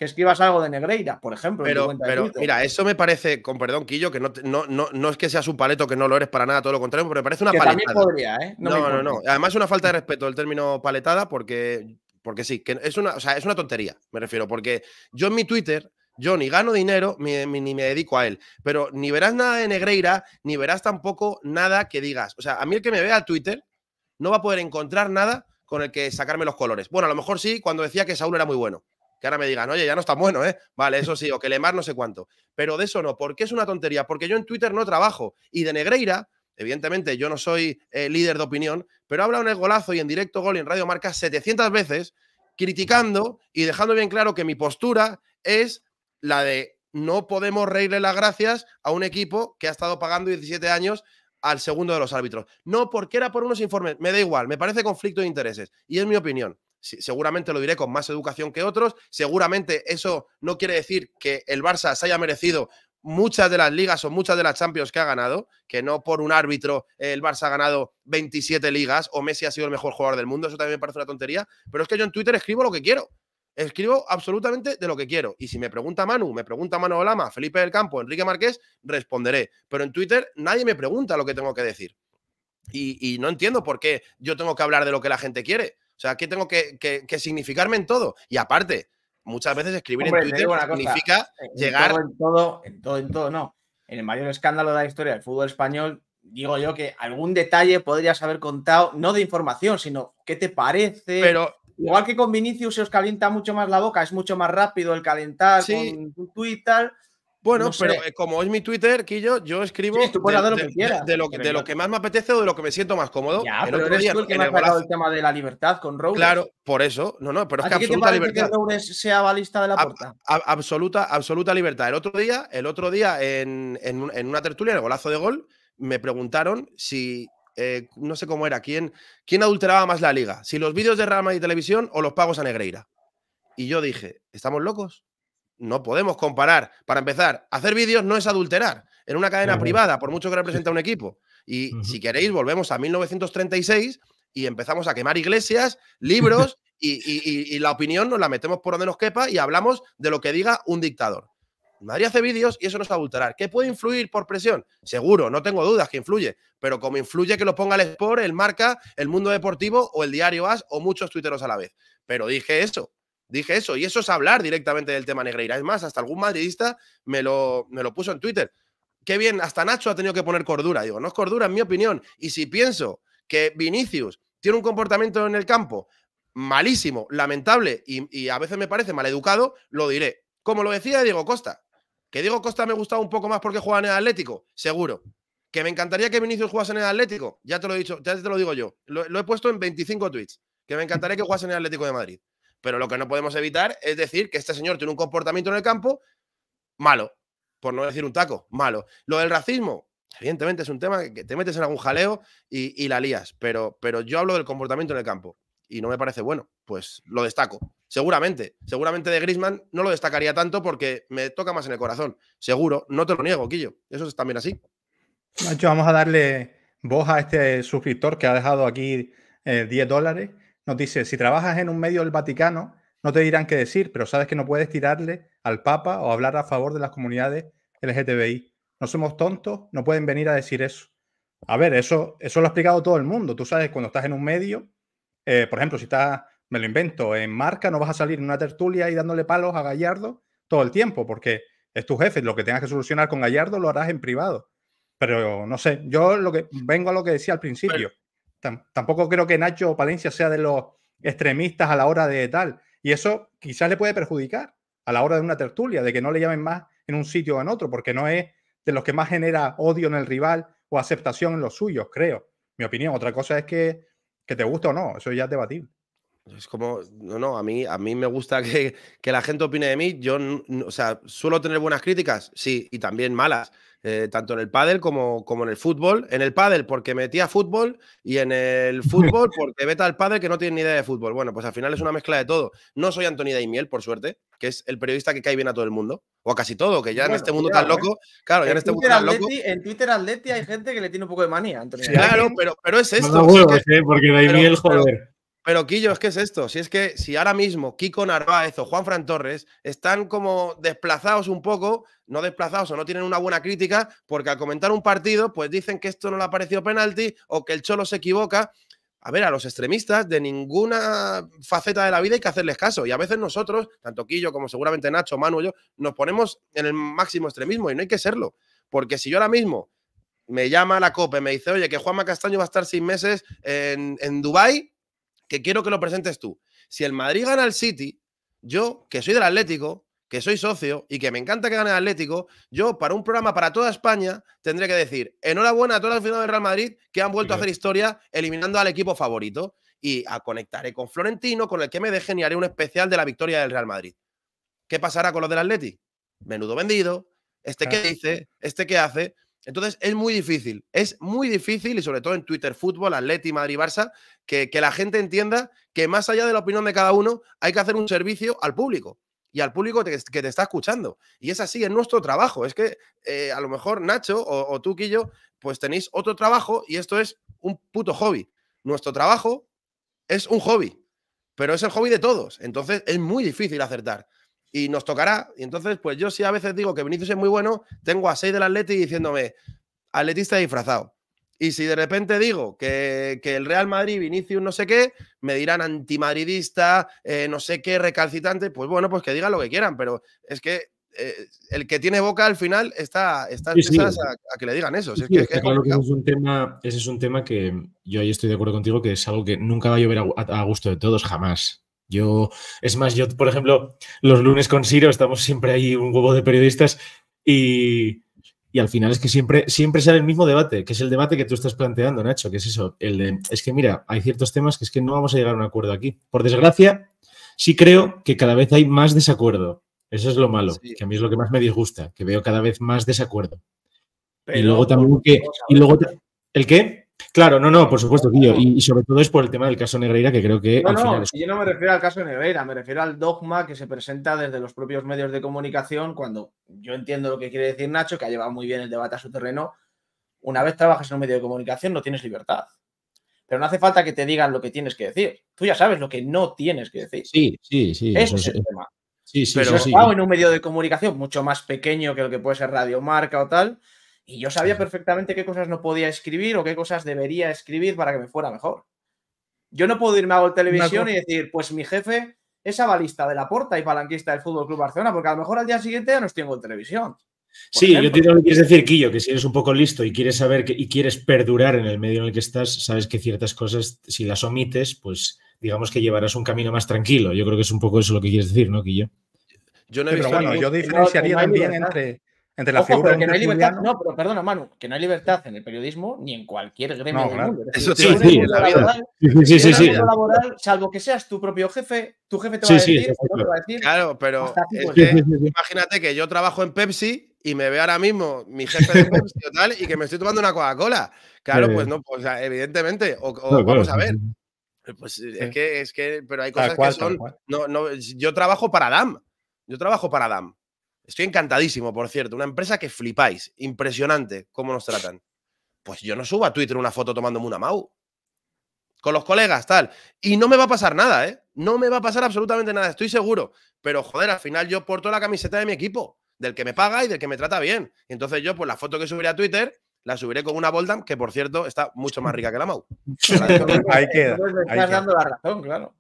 que escribas algo de Negreira, por ejemplo. Pero, mira, eso me parece, con perdón, Quillo, que no, no, no, es que seas un paleto que no lo eres para nada, todo lo contrario, pero me parece una que paletada. Podría, ¿eh? No, no, no, Además, es una falta de respeto del término paletada porque, porque sí, que es una, es una tontería, me refiero, porque yo en mi Twitter. Yo ni gano dinero ni, me dedico a él. Pero ni verás nada de Negreira, ni verás tampoco nada que digas. O sea, a mí el que me vea a Twitter no va a poder encontrar nada con el que sacarme los colores. Bueno, a lo mejor sí, cuando decía que Saúl era muy bueno que ahora me digan, oye, ya no está bueno, ¿eh? Vale, eso sí, o que Lemar no sé cuánto. Pero de eso no, porque es una tontería, porque yo en Twitter no trabajo. Y de Negreira, evidentemente yo no soy eh, líder de opinión, pero hablado en el golazo y en directo gol y en Radio Marca 700 veces criticando y dejando bien claro que mi postura es la de no podemos reírle las gracias a un equipo que ha estado pagando 17 años al segundo de los árbitros. No, porque era por unos informes, me da igual, me parece conflicto de intereses y es mi opinión seguramente lo diré con más educación que otros, seguramente eso no quiere decir que el Barça se haya merecido muchas de las ligas o muchas de las Champions que ha ganado, que no por un árbitro el Barça ha ganado 27 ligas o Messi ha sido el mejor jugador del mundo, eso también me parece una tontería, pero es que yo en Twitter escribo lo que quiero. Escribo absolutamente de lo que quiero. Y si me pregunta Manu, me pregunta Manu Olama, Felipe del Campo, Enrique Márquez, responderé. Pero en Twitter nadie me pregunta lo que tengo que decir. Y, y no entiendo por qué yo tengo que hablar de lo que la gente quiere. O sea, aquí tengo que, significarme en todo. Y aparte, muchas veces escribir en Twitter significa llegar. en todo, en todo, en todo, no. En el mayor escándalo de la historia del fútbol español, digo yo que algún detalle podrías haber contado, no de información, sino qué te parece. Pero. Igual que con Vinicius se os calienta mucho más la boca, es mucho más rápido el calentar con Twitter... Bueno, pero eh, como es mi Twitter, Quillo, yo escribo de, lo que más me apetece o de lo que me siento más cómodo. pero es eres tú el que me ha el tema de la libertad con Rowles. Claro, por eso. No, no, pero es que absoluta libertad. que se sea balista de la puerta? absoluta, absoluta libertad. El otro día, el otro día en, una tertulia, en el golazo de gol, me preguntaron si, eh, no sé cómo era, quién, quién adulteraba más la liga, si los vídeos de rama y Televisión o los pagos a Negreira. Y yo dije, ¿estamos locos? no podemos comparar. Para empezar, hacer vídeos no es adulterar en una cadena privada, por mucho que a un equipo. Y si queréis, volvemos a 1936 y empezamos a quemar iglesias, libros y, la opinión nos la metemos por donde nos quepa y hablamos de lo que diga un dictador. Nadie hace vídeos y eso no es adulterar. ¿Qué puede influir por presión? Seguro, no tengo dudas que influye, pero como influye que lo ponga el Sport, el Marca, el Mundo Deportivo o el Diario As o muchos tuiteros a la vez. Pero dije eso, dije eso, y eso es hablar directamente del tema Negreira. Es más, hasta algún madridista me lo, me lo puso en Twitter. Qué bien, hasta Nacho ha tenido que poner cordura. Digo, no es cordura, en mi opinión. Y si pienso que Vinicius tiene un comportamiento en el campo malísimo, lamentable y, a veces me parece maleducado, lo diré. Como lo decía Diego Costa, que Diego Costa me gustaba un poco más porque jugaba en el Atlético, seguro. Que me encantaría que Vinicius jugase en el Atlético, ya te lo he dicho, ya te lo digo yo. Lo, lo he puesto en 25 tweets. Que me encantaría que jugase en el Atlético de Madrid. Pero lo que no podemos evitar es decir que este señor tiene un comportamiento en el campo malo, por no decir un taco, malo. Lo del racismo, evidentemente es un tema que te metes en algún jaleo y, la lías, pero, pero yo hablo del comportamiento en el campo y no me parece bueno, pues lo destaco. Seguramente, seguramente de Grisman no lo destacaría tanto porque me toca más en el corazón. Seguro, no te lo niego, Quillo. Eso es también así. Nacho, vamos a darle voz a este suscriptor que ha dejado aquí 10 eh, dólares nos dice, si trabajas en un medio del Vaticano, no te dirán qué decir, pero sabes que no puedes tirarle al Papa o hablar a favor de las comunidades LGTBI. No somos tontos, no pueden venir a decir eso. A ver, eso, eso lo ha explicado todo el mundo. Tú sabes, cuando estás en un medio, eh, por ejemplo, si estás, me lo invento, en marca, no vas a salir en una tertulia y dándole palos a Gallardo todo el tiempo, porque es tu jefe. Lo que tengas que solucionar con Gallardo lo harás en privado. Pero no sé, yo lo que vengo a lo que decía al principio tampoco creo que Nacho Palencia sea de los extremistas a la hora de tal. Y eso quizás le puede perjudicar a la hora de una tertulia, de que no le llamen más en un sitio o en otro, porque no es de los que más genera odio en el rival o aceptación en los suyos, creo. Mi opinión. Otra cosa es que, que te gusta o no, eso ya es debatible. Es como, no, no, a mí, a mí me gusta que, que la gente opine de mí. Yo, o sea, suelo tener buenas críticas, sí, y también malas eh, tanto en el pádel como, como en el fútbol. En el pádel porque metía fútbol y en el fútbol porque vete al pádel que no tiene ni idea de fútbol. Bueno, pues al final es una mezcla de todo. No soy Antonio Daimiel, por suerte, que es el periodista que cae bien a todo el mundo, o a casi todo, que ya en este mundo tan loco, claro, ya en este Twitter mundo tan En Twitter hay gente que le tiene un poco de manía, Antonio. Claro, pero, es esto. No, lo ¿eh? porque Daimiel, joder. Pero Quillo, es que es esto. Si es que si ahora mismo Kiko Narváez o Juan Fran Torres están como desplazados un poco, no desplazados o no tienen una buena crítica, porque al comentar un partido, pues dicen que esto no le ha parecido penalti o que el Cholo se equivoca. A ver, a los extremistas de ninguna faceta de la vida hay que hacerles caso. Y a veces nosotros, tanto Quillo como seguramente Nacho, Manu y yo, nos ponemos en el máximo extremismo y no hay que serlo. Porque si yo ahora mismo me llama a la COPE, me dice, oye, que Juanma Castaño va a estar seis meses en, en Dubái que quiero que lo presentes tú. Si el Madrid gana al City, yo, que soy del Atlético, que soy socio y que me encanta que gane el Atlético, yo para un programa para toda España tendré que decir enhorabuena a todas las finales del Real Madrid que han vuelto a hacer historia eliminando al equipo favorito y a conectaré con Florentino, con el que me dejen y haré un especial de la victoria del Real Madrid. ¿Qué pasará con los del Atlético? Menudo vendido, este que dice, este que hace, entonces es muy difícil, es muy difícil, y sobre todo en Twitter Fútbol, Atleti, Madrid, Barça, que, la gente entienda que más allá de la opinión de cada uno, hay que hacer un servicio al público y al público que te está escuchando. Y es así, es nuestro trabajo. Es que eh, a lo mejor Nacho o, o tú, Quillo, pues tenéis otro trabajo y esto es un puto hobby. Nuestro trabajo es un hobby, pero es el hobby de todos. Entonces es muy difícil acertar y nos tocará. Y entonces, pues yo sí a veces digo que Vinicius es muy bueno, tengo a seis del Atleti diciéndome, atletista disfrazado. Y si de repente digo que, el Real Madrid, Vinicius, no sé qué, me dirán antimadridista, eh, no sé qué, recalcitante, pues bueno, pues que digan lo que quieran, pero es que eh, el que tiene boca al final está, está A, que le digan eso. es un tema, ese es un tema que yo ahí estoy de acuerdo contigo, que es algo que nunca va a llover a gusto de todos, jamás. Yo, es más, yo, por ejemplo, los lunes con Siro estamos siempre ahí un huevo de periodistas y, al final es que siempre, siempre sale el mismo debate, que es el debate que tú estás planteando, Nacho, que es eso. El de, es que mira, hay ciertos temas que es que no vamos a llegar a un acuerdo aquí. Por desgracia, sí creo que cada vez hay más desacuerdo. Eso es lo malo, que a mí es lo que más me disgusta, que veo cada vez más desacuerdo. y luego también que... Y luego, ¿El qué? Claro, no, no, por supuesto, tío. Y, sobre todo es por el tema del caso Negreira, que creo que. No, al final no, yo no me refiero al caso Negreira, me refiero al dogma que se presenta desde los propios medios de comunicación cuando yo entiendo lo que quiere decir Nacho, que ha llevado muy bien el debate a su terreno. Una vez trabajas en un medio de comunicación, no tienes libertad. Pero no hace falta que te digan lo que tienes que decir. Tú ya sabes lo que no tienes que decir. Sí, sí, sí. Eso es el tema. Sí, sí, pero en un medio de comunicación mucho más pequeño que lo que puede ser Radio Marca o tal, y yo sabía perfectamente qué cosas no podía escribir o qué cosas debería escribir para que me fuera mejor. Yo no puedo irme a la Televisión y decir, pues mi jefe es abalista de la porta y palanquista del Fútbol Club Barcelona, porque a lo mejor al día siguiente ya no estoy en Televisión. sí, yo te lo que quieres decir, Quillo, que si eres un poco listo y quieres saber y quieres perdurar en el medio en el que estás, sabes que ciertas cosas, si las omites, pues digamos que llevarás un camino más tranquilo. Yo creo que es un poco eso lo que quieres decir, ¿no, Quillo? Yo no bueno, yo diferenciaría también entre entre la que no libertad, no, pero perdona, Manu, que no hay libertad en el periodismo ni en cualquier gremio del mundo. Eso sí, sí, sí, la vida. Laboral, sí, salvo que seas tu propio jefe, tu jefe te va, a decir, va a decir, Claro, pero imagínate que yo trabajo en Pepsi y me ve ahora mismo mi jefe de Pepsi y tal y que me estoy tomando una Coca-Cola. Claro, pues no, pues evidentemente, o, vamos a ver. Pues eh, es que es que pero hay cosas que son no, no, yo trabajo para Adam Yo trabajo para Adam Estoy encantadísimo, por cierto. Una empresa que flipáis. Impresionante cómo nos tratan. Pues yo no subo a Twitter una foto tomándome una Mau. Con los colegas, tal. Y no me va a pasar nada, ¿eh? No me va a pasar absolutamente nada, estoy seguro. Pero joder, al final yo porto la camiseta de mi equipo, del que me paga y del que me trata bien. Entonces yo, pues la foto que subiré a Twitter, la subiré con una Boldam, que por cierto está mucho más rica que la Mau. ahí queda. estás dando la razón, claro.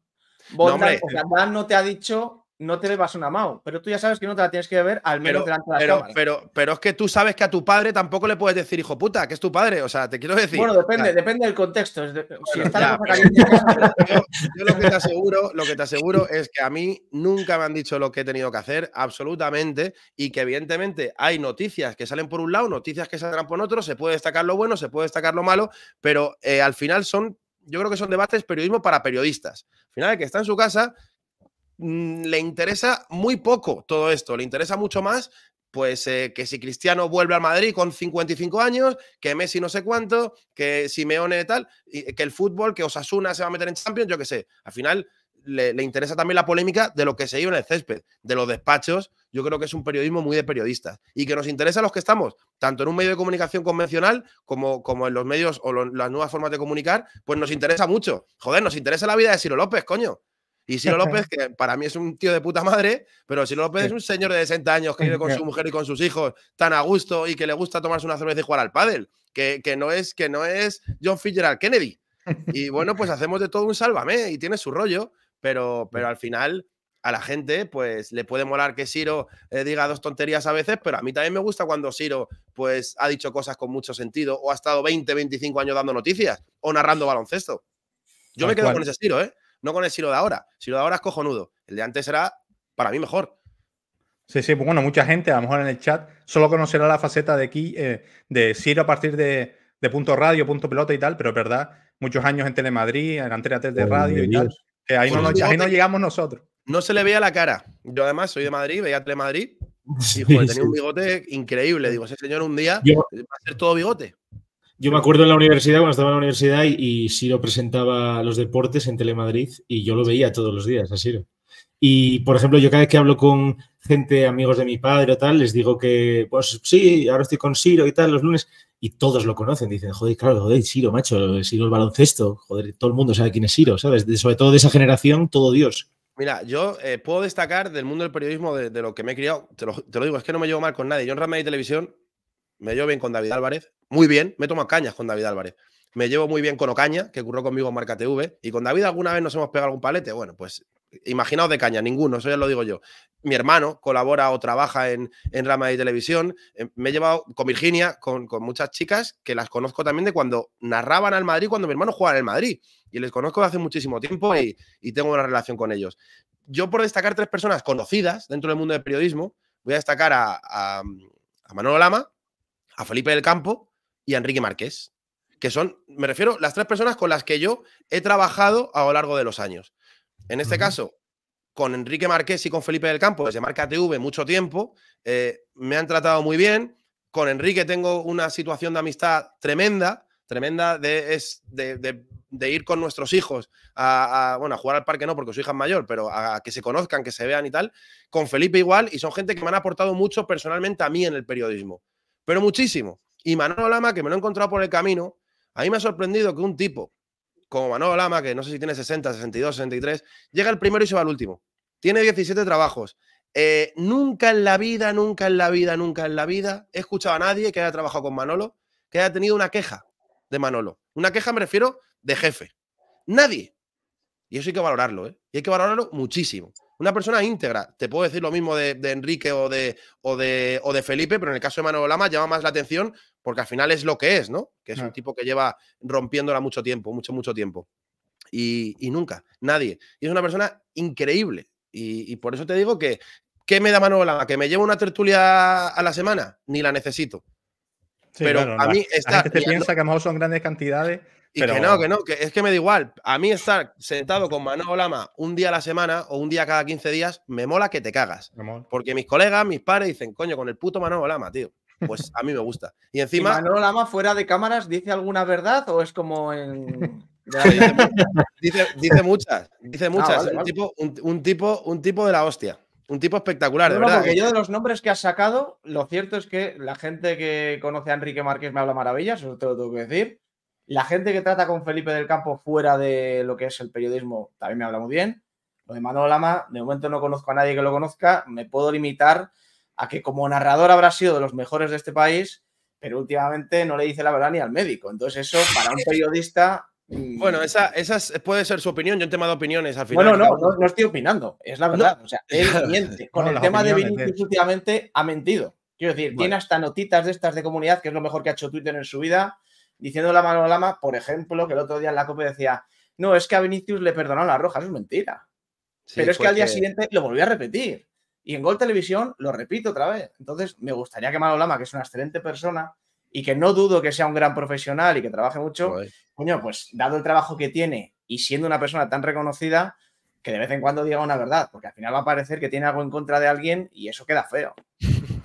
no, hombre, o no te ha dicho no te bebas una Mau, pero tú ya sabes que no te la tienes que beber al menos pero, delante de pero, Pero, es que tú sabes que a tu padre tampoco le puedes decir, hijo puta, que es tu padre. O sea, te quiero decir. Bueno, depende, depende del contexto. Si está la yo, lo que te aseguro, lo que te aseguro es que a mí nunca me han dicho lo que he tenido que hacer, absolutamente, y que evidentemente hay noticias que salen por un lado, noticias que saldrán por otro, se puede destacar lo bueno, se puede destacar lo malo, pero eh, al final son yo creo que son debates periodismo para periodistas. Al final, que está en su casa Mm, le interesa muy poco todo esto, le interesa mucho más pues eh, que si Cristiano vuelve al Madrid con 55 años, que Messi no sé cuánto, que Simeone tal, que el fútbol, que Osasuna se va a meter en Champions, yo qué sé. Al final le, interesa también la polémica de lo que se iba en el césped, de los despachos. Yo creo que es un periodismo muy de periodistas y que nos interesa a los que estamos, tanto en un medio de comunicación convencional como, como en los medios o las nuevas formas de comunicar, pues nos interesa mucho. Joder, nos interesa la vida de Ciro López, coño. Y Siro López, que para mí es un tío de puta madre, pero Siro López es un señor de 60 años que eh, vive con su mujer y con sus hijos tan a gusto y que le gusta tomarse una cerveza y jugar al pádel, que, no, es, que no es John Fitzgerald Kennedy. Y bueno, pues hacemos de todo un sálvame y tiene su rollo, pero, pero al final a la gente, pues le puede molar que Siro eh, diga dos tonterías a veces, pero a mí también me gusta cuando Siro, pues, ha dicho cosas con mucho sentido o ha estado 20, 25 años dando noticias o narrando baloncesto. Yo me quedo con ese Siro, ¿eh? no con el Silo de ahora. lo de ahora es cojonudo. El de antes era, para mí, mejor. Sí, sí, pues bueno, mucha gente, a lo mejor en el chat, solo conocerá la faceta de aquí, eh, de Siro a partir de, punto radio, punto pelota y tal, pero verdad, muchos años en Telemadrid, en Antena de Radio y tal. Pues ahí, no, llegamos nosotros. No se le veía la cara. Yo además soy de Madrid, veía Telemadrid, Sí, joder, tenía un bigote increíble. Digo, ese señor un día va a ser todo bigote. Yo me acuerdo en la universidad, cuando estaba en la universidad y, Siro presentaba los deportes en Telemadrid y yo lo veía todos los días a Siro. Y, por ejemplo, yo cada vez que hablo con gente, amigos de mi padre o tal, les digo que, pues sí, ahora estoy con Siro y tal los lunes y todos lo conocen. Dicen, joder, claro, joder, Siro, macho, Siro el baloncesto, joder, todo el mundo sabe quién es Siro, ¿sabes? sobre todo de esa generación, todo Dios. Mira, yo eh, puedo destacar del mundo del periodismo, de, lo que me he criado, te lo, digo, es que no me llevo mal con nadie. Yo en Rama y Televisión me llevo bien con David Álvarez, muy bien, me tomo cañas con David Álvarez. Me llevo muy bien con Ocaña, que curró conmigo en Marca TV, y con David alguna vez nos hemos pegado algún palete. Bueno, pues imaginaos de caña, ninguno, eso ya lo digo yo. Mi hermano colabora o trabaja en, Rama de Televisión. Eh, me he llevado con Virginia, con, muchas chicas que las conozco también de cuando narraban al Madrid, cuando mi hermano jugaba en el Madrid. Y les conozco de hace muchísimo tiempo y, tengo una relación con ellos. Yo, por destacar tres personas conocidas dentro del mundo del periodismo, voy a destacar a, a Manolo Lama, a Felipe del Campo y a Enrique Márquez, que son, me refiero, las tres personas con las que yo he trabajado a lo largo de los años. En este caso, con Enrique Márquez y con Felipe del Campo, desde Marca TV mucho tiempo, eh, me han tratado muy bien. Con Enrique tengo una situación de amistad tremenda, tremenda de, de, ir con nuestros hijos a, bueno, a jugar al parque, no, porque su hija es mayor, pero a, que se conozcan, que se vean y tal. Con Felipe igual, y son gente que me han aportado mucho personalmente a mí en el periodismo pero muchísimo. Y Manolo Lama, que me lo he encontrado por el camino, a mí me ha sorprendido que un tipo como Manolo Lama, que no sé si tiene 60, 62, 63, llega el primero y se va al último. Tiene 17 trabajos. Eh, nunca en la vida, nunca en la vida, nunca en la vida he escuchado a nadie que haya trabajado con Manolo que haya tenido una queja de Manolo. Una queja me refiero de jefe. Nadie. Y eso hay que valorarlo, ¿eh? Y hay que valorarlo muchísimo. Una persona íntegra. Te puedo decir lo mismo de, Enrique o de, o o, de, Felipe, pero en el caso de Manolo Lama llama más la atención porque al final es lo que es, ¿no? Que es un tipo que lleva rompiéndola mucho tiempo, mucho, mucho tiempo. Y, nunca, nadie. Y es una persona increíble. Y, por eso te digo que, ¿qué me da Manolo Lama? ¿Que me lleve una tertulia a la semana? Ni la necesito. pero a mí está. piensa que a lo son grandes cantidades y que no, que no, que es que me da igual. A mí estar sentado con Manolo Lama un día a la semana o un día cada 15 días, me mola que te cagas. Porque mis colegas, mis padres dicen, coño, con el puto Manolo Lama, tío. Pues a mí me gusta. Y encima. Manolo Lama fuera de cámaras dice alguna verdad o es como en. dice, muchas, dice ah, muchas. un, Tipo, un, tipo, de la hostia. Un tipo espectacular, de verdad. Porque ¿eh? yo de los nombres que has sacado, lo cierto es que la gente que conoce a Enrique Márquez me habla maravillas, eso te lo tengo que decir. La gente que trata con Felipe del Campo fuera de lo que es el periodismo también me habla muy bien. Lo de Manolo Lama, de momento no conozco a nadie que lo conozca, me puedo limitar a que como narrador habrá sido de los mejores de este país, pero últimamente no le dice la verdad ni al médico. Entonces eso, para un periodista... Mm, bueno, esa, esas puede ser su opinión, yo en tema de opiniones al final. Bueno, no, no, estoy opinando, es la verdad. O sea, él miente. Con el tema de Vinicius eh. últimamente ha mentido. Quiero decir, tiene hasta notitas de estas de comunidad, que es lo mejor que ha hecho Twitter en su vida, diciendo la mano Lama, por ejemplo, que el otro día en la copa decía, no, es que a Vinicius le perdonaron la roja, es mentira. Pero es que al día siguiente lo volví a repetir. Y en Gol Televisión lo repito otra vez. Entonces, me gustaría que Manolo Lama, que es una excelente persona y que no dudo que sea un gran profesional y que trabaje mucho, coño, pues dado el trabajo que tiene y siendo una persona tan reconocida, que de vez en cuando diga una verdad, porque al final va a parecer que tiene algo en contra de alguien y eso queda feo.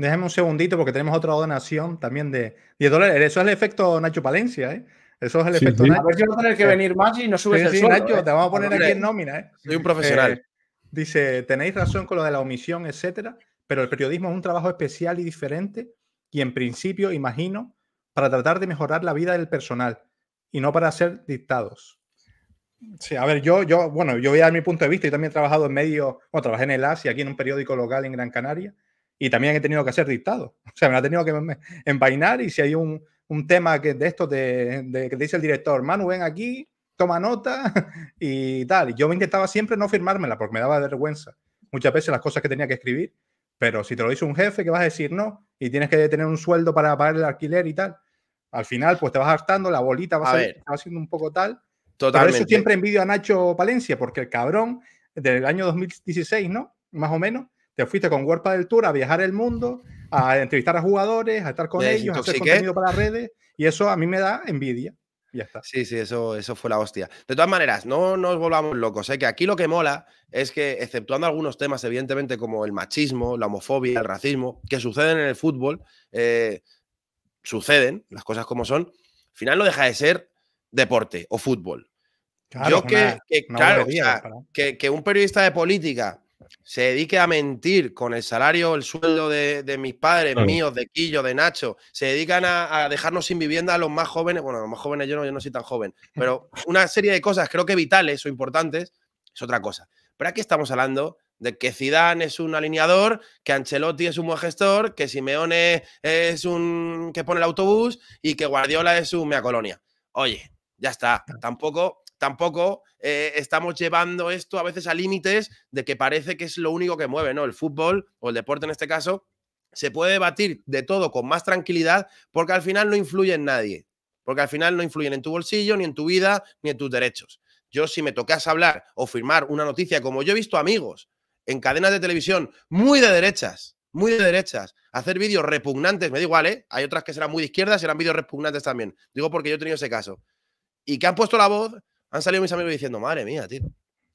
Déjame un segundito porque tenemos otra donación también de 10 dólares. Eso es el efecto Nacho Palencia, ¿eh? Eso es el efecto Nacho. A ver yo tener que venir más y no subes sí, Nacho, ¿eh? te vamos a poner aquí en nómina, ¿eh? Soy un profesional. Eh, dice, tenéis razón con lo de la omisión, etcétera, pero el periodismo es un trabajo especial y diferente y en principio, imagino, para tratar de mejorar la vida del personal y no para ser dictados. Sí, a ver, yo, yo, bueno, yo voy a dar mi punto de vista. y también he trabajado en medio, bueno, trabajé en el ASI, aquí en un periódico local en Gran Canaria y también he tenido que hacer dictado. O sea, me ha tenido que envainar y si hay un, tema que de esto de, que dice el director, Manu, ven aquí, toma nota y tal. yo me intentaba siempre no firmármela porque me daba vergüenza. Muchas veces las cosas que tenía que escribir, pero si te lo dice un jefe que vas a decir no y tienes que tener un sueldo para pagar el alquiler y tal, al final pues te vas gastando, la bolita va, a un poco tal. Totalmente. eso siempre envidio a Nacho Palencia porque el cabrón del año 2016, ¿no? Más o menos, te fuiste con huerpa del Tour a viajar el mundo, a entrevistar a jugadores, a estar con ellos, a hacer contenido para redes, y eso a mí me da envidia. Ya está. Sí, sí, eso, eso fue la hostia. De todas maneras, no nos volvamos locos. ¿eh? Que aquí lo que mola es que, exceptuando algunos temas, evidentemente, como el machismo, la homofobia, el racismo, que suceden en el fútbol, eh, suceden, las cosas como son, al final no deja de ser deporte o fútbol. Yo que, claro, que un periodista de política se dedique a mentir con el salario, el sueldo de, mis padres, míos, de Quillo, de Nacho, se dedican a, dejarnos sin vivienda a los más jóvenes, bueno, a los más jóvenes yo no, yo no soy tan joven, pero una serie de cosas creo que vitales o importantes es otra cosa. Pero aquí estamos hablando de que Zidane es un alineador, que Ancelotti es un buen gestor, que Simeone es un que pone el autobús y que Guardiola es un mea colonia. Oye, ya está. Tampoco tampoco eh, estamos llevando esto a veces a límites de que parece que es lo único que mueve, ¿no? El fútbol o el deporte en este caso, se puede debatir de todo con más tranquilidad porque al final no influye en nadie, porque al final no influyen en tu bolsillo, ni en tu vida, ni en tus derechos. Yo si me tocas hablar o firmar una noticia, como yo he visto amigos en cadenas de televisión muy de derechas, muy de derechas, hacer vídeos repugnantes, me da igual, ¿eh? Hay otras que serán muy de izquierdas, serán vídeos repugnantes también. Digo porque yo he tenido ese caso. Y que han puesto la voz han salido mis amigos diciendo, madre mía, tío,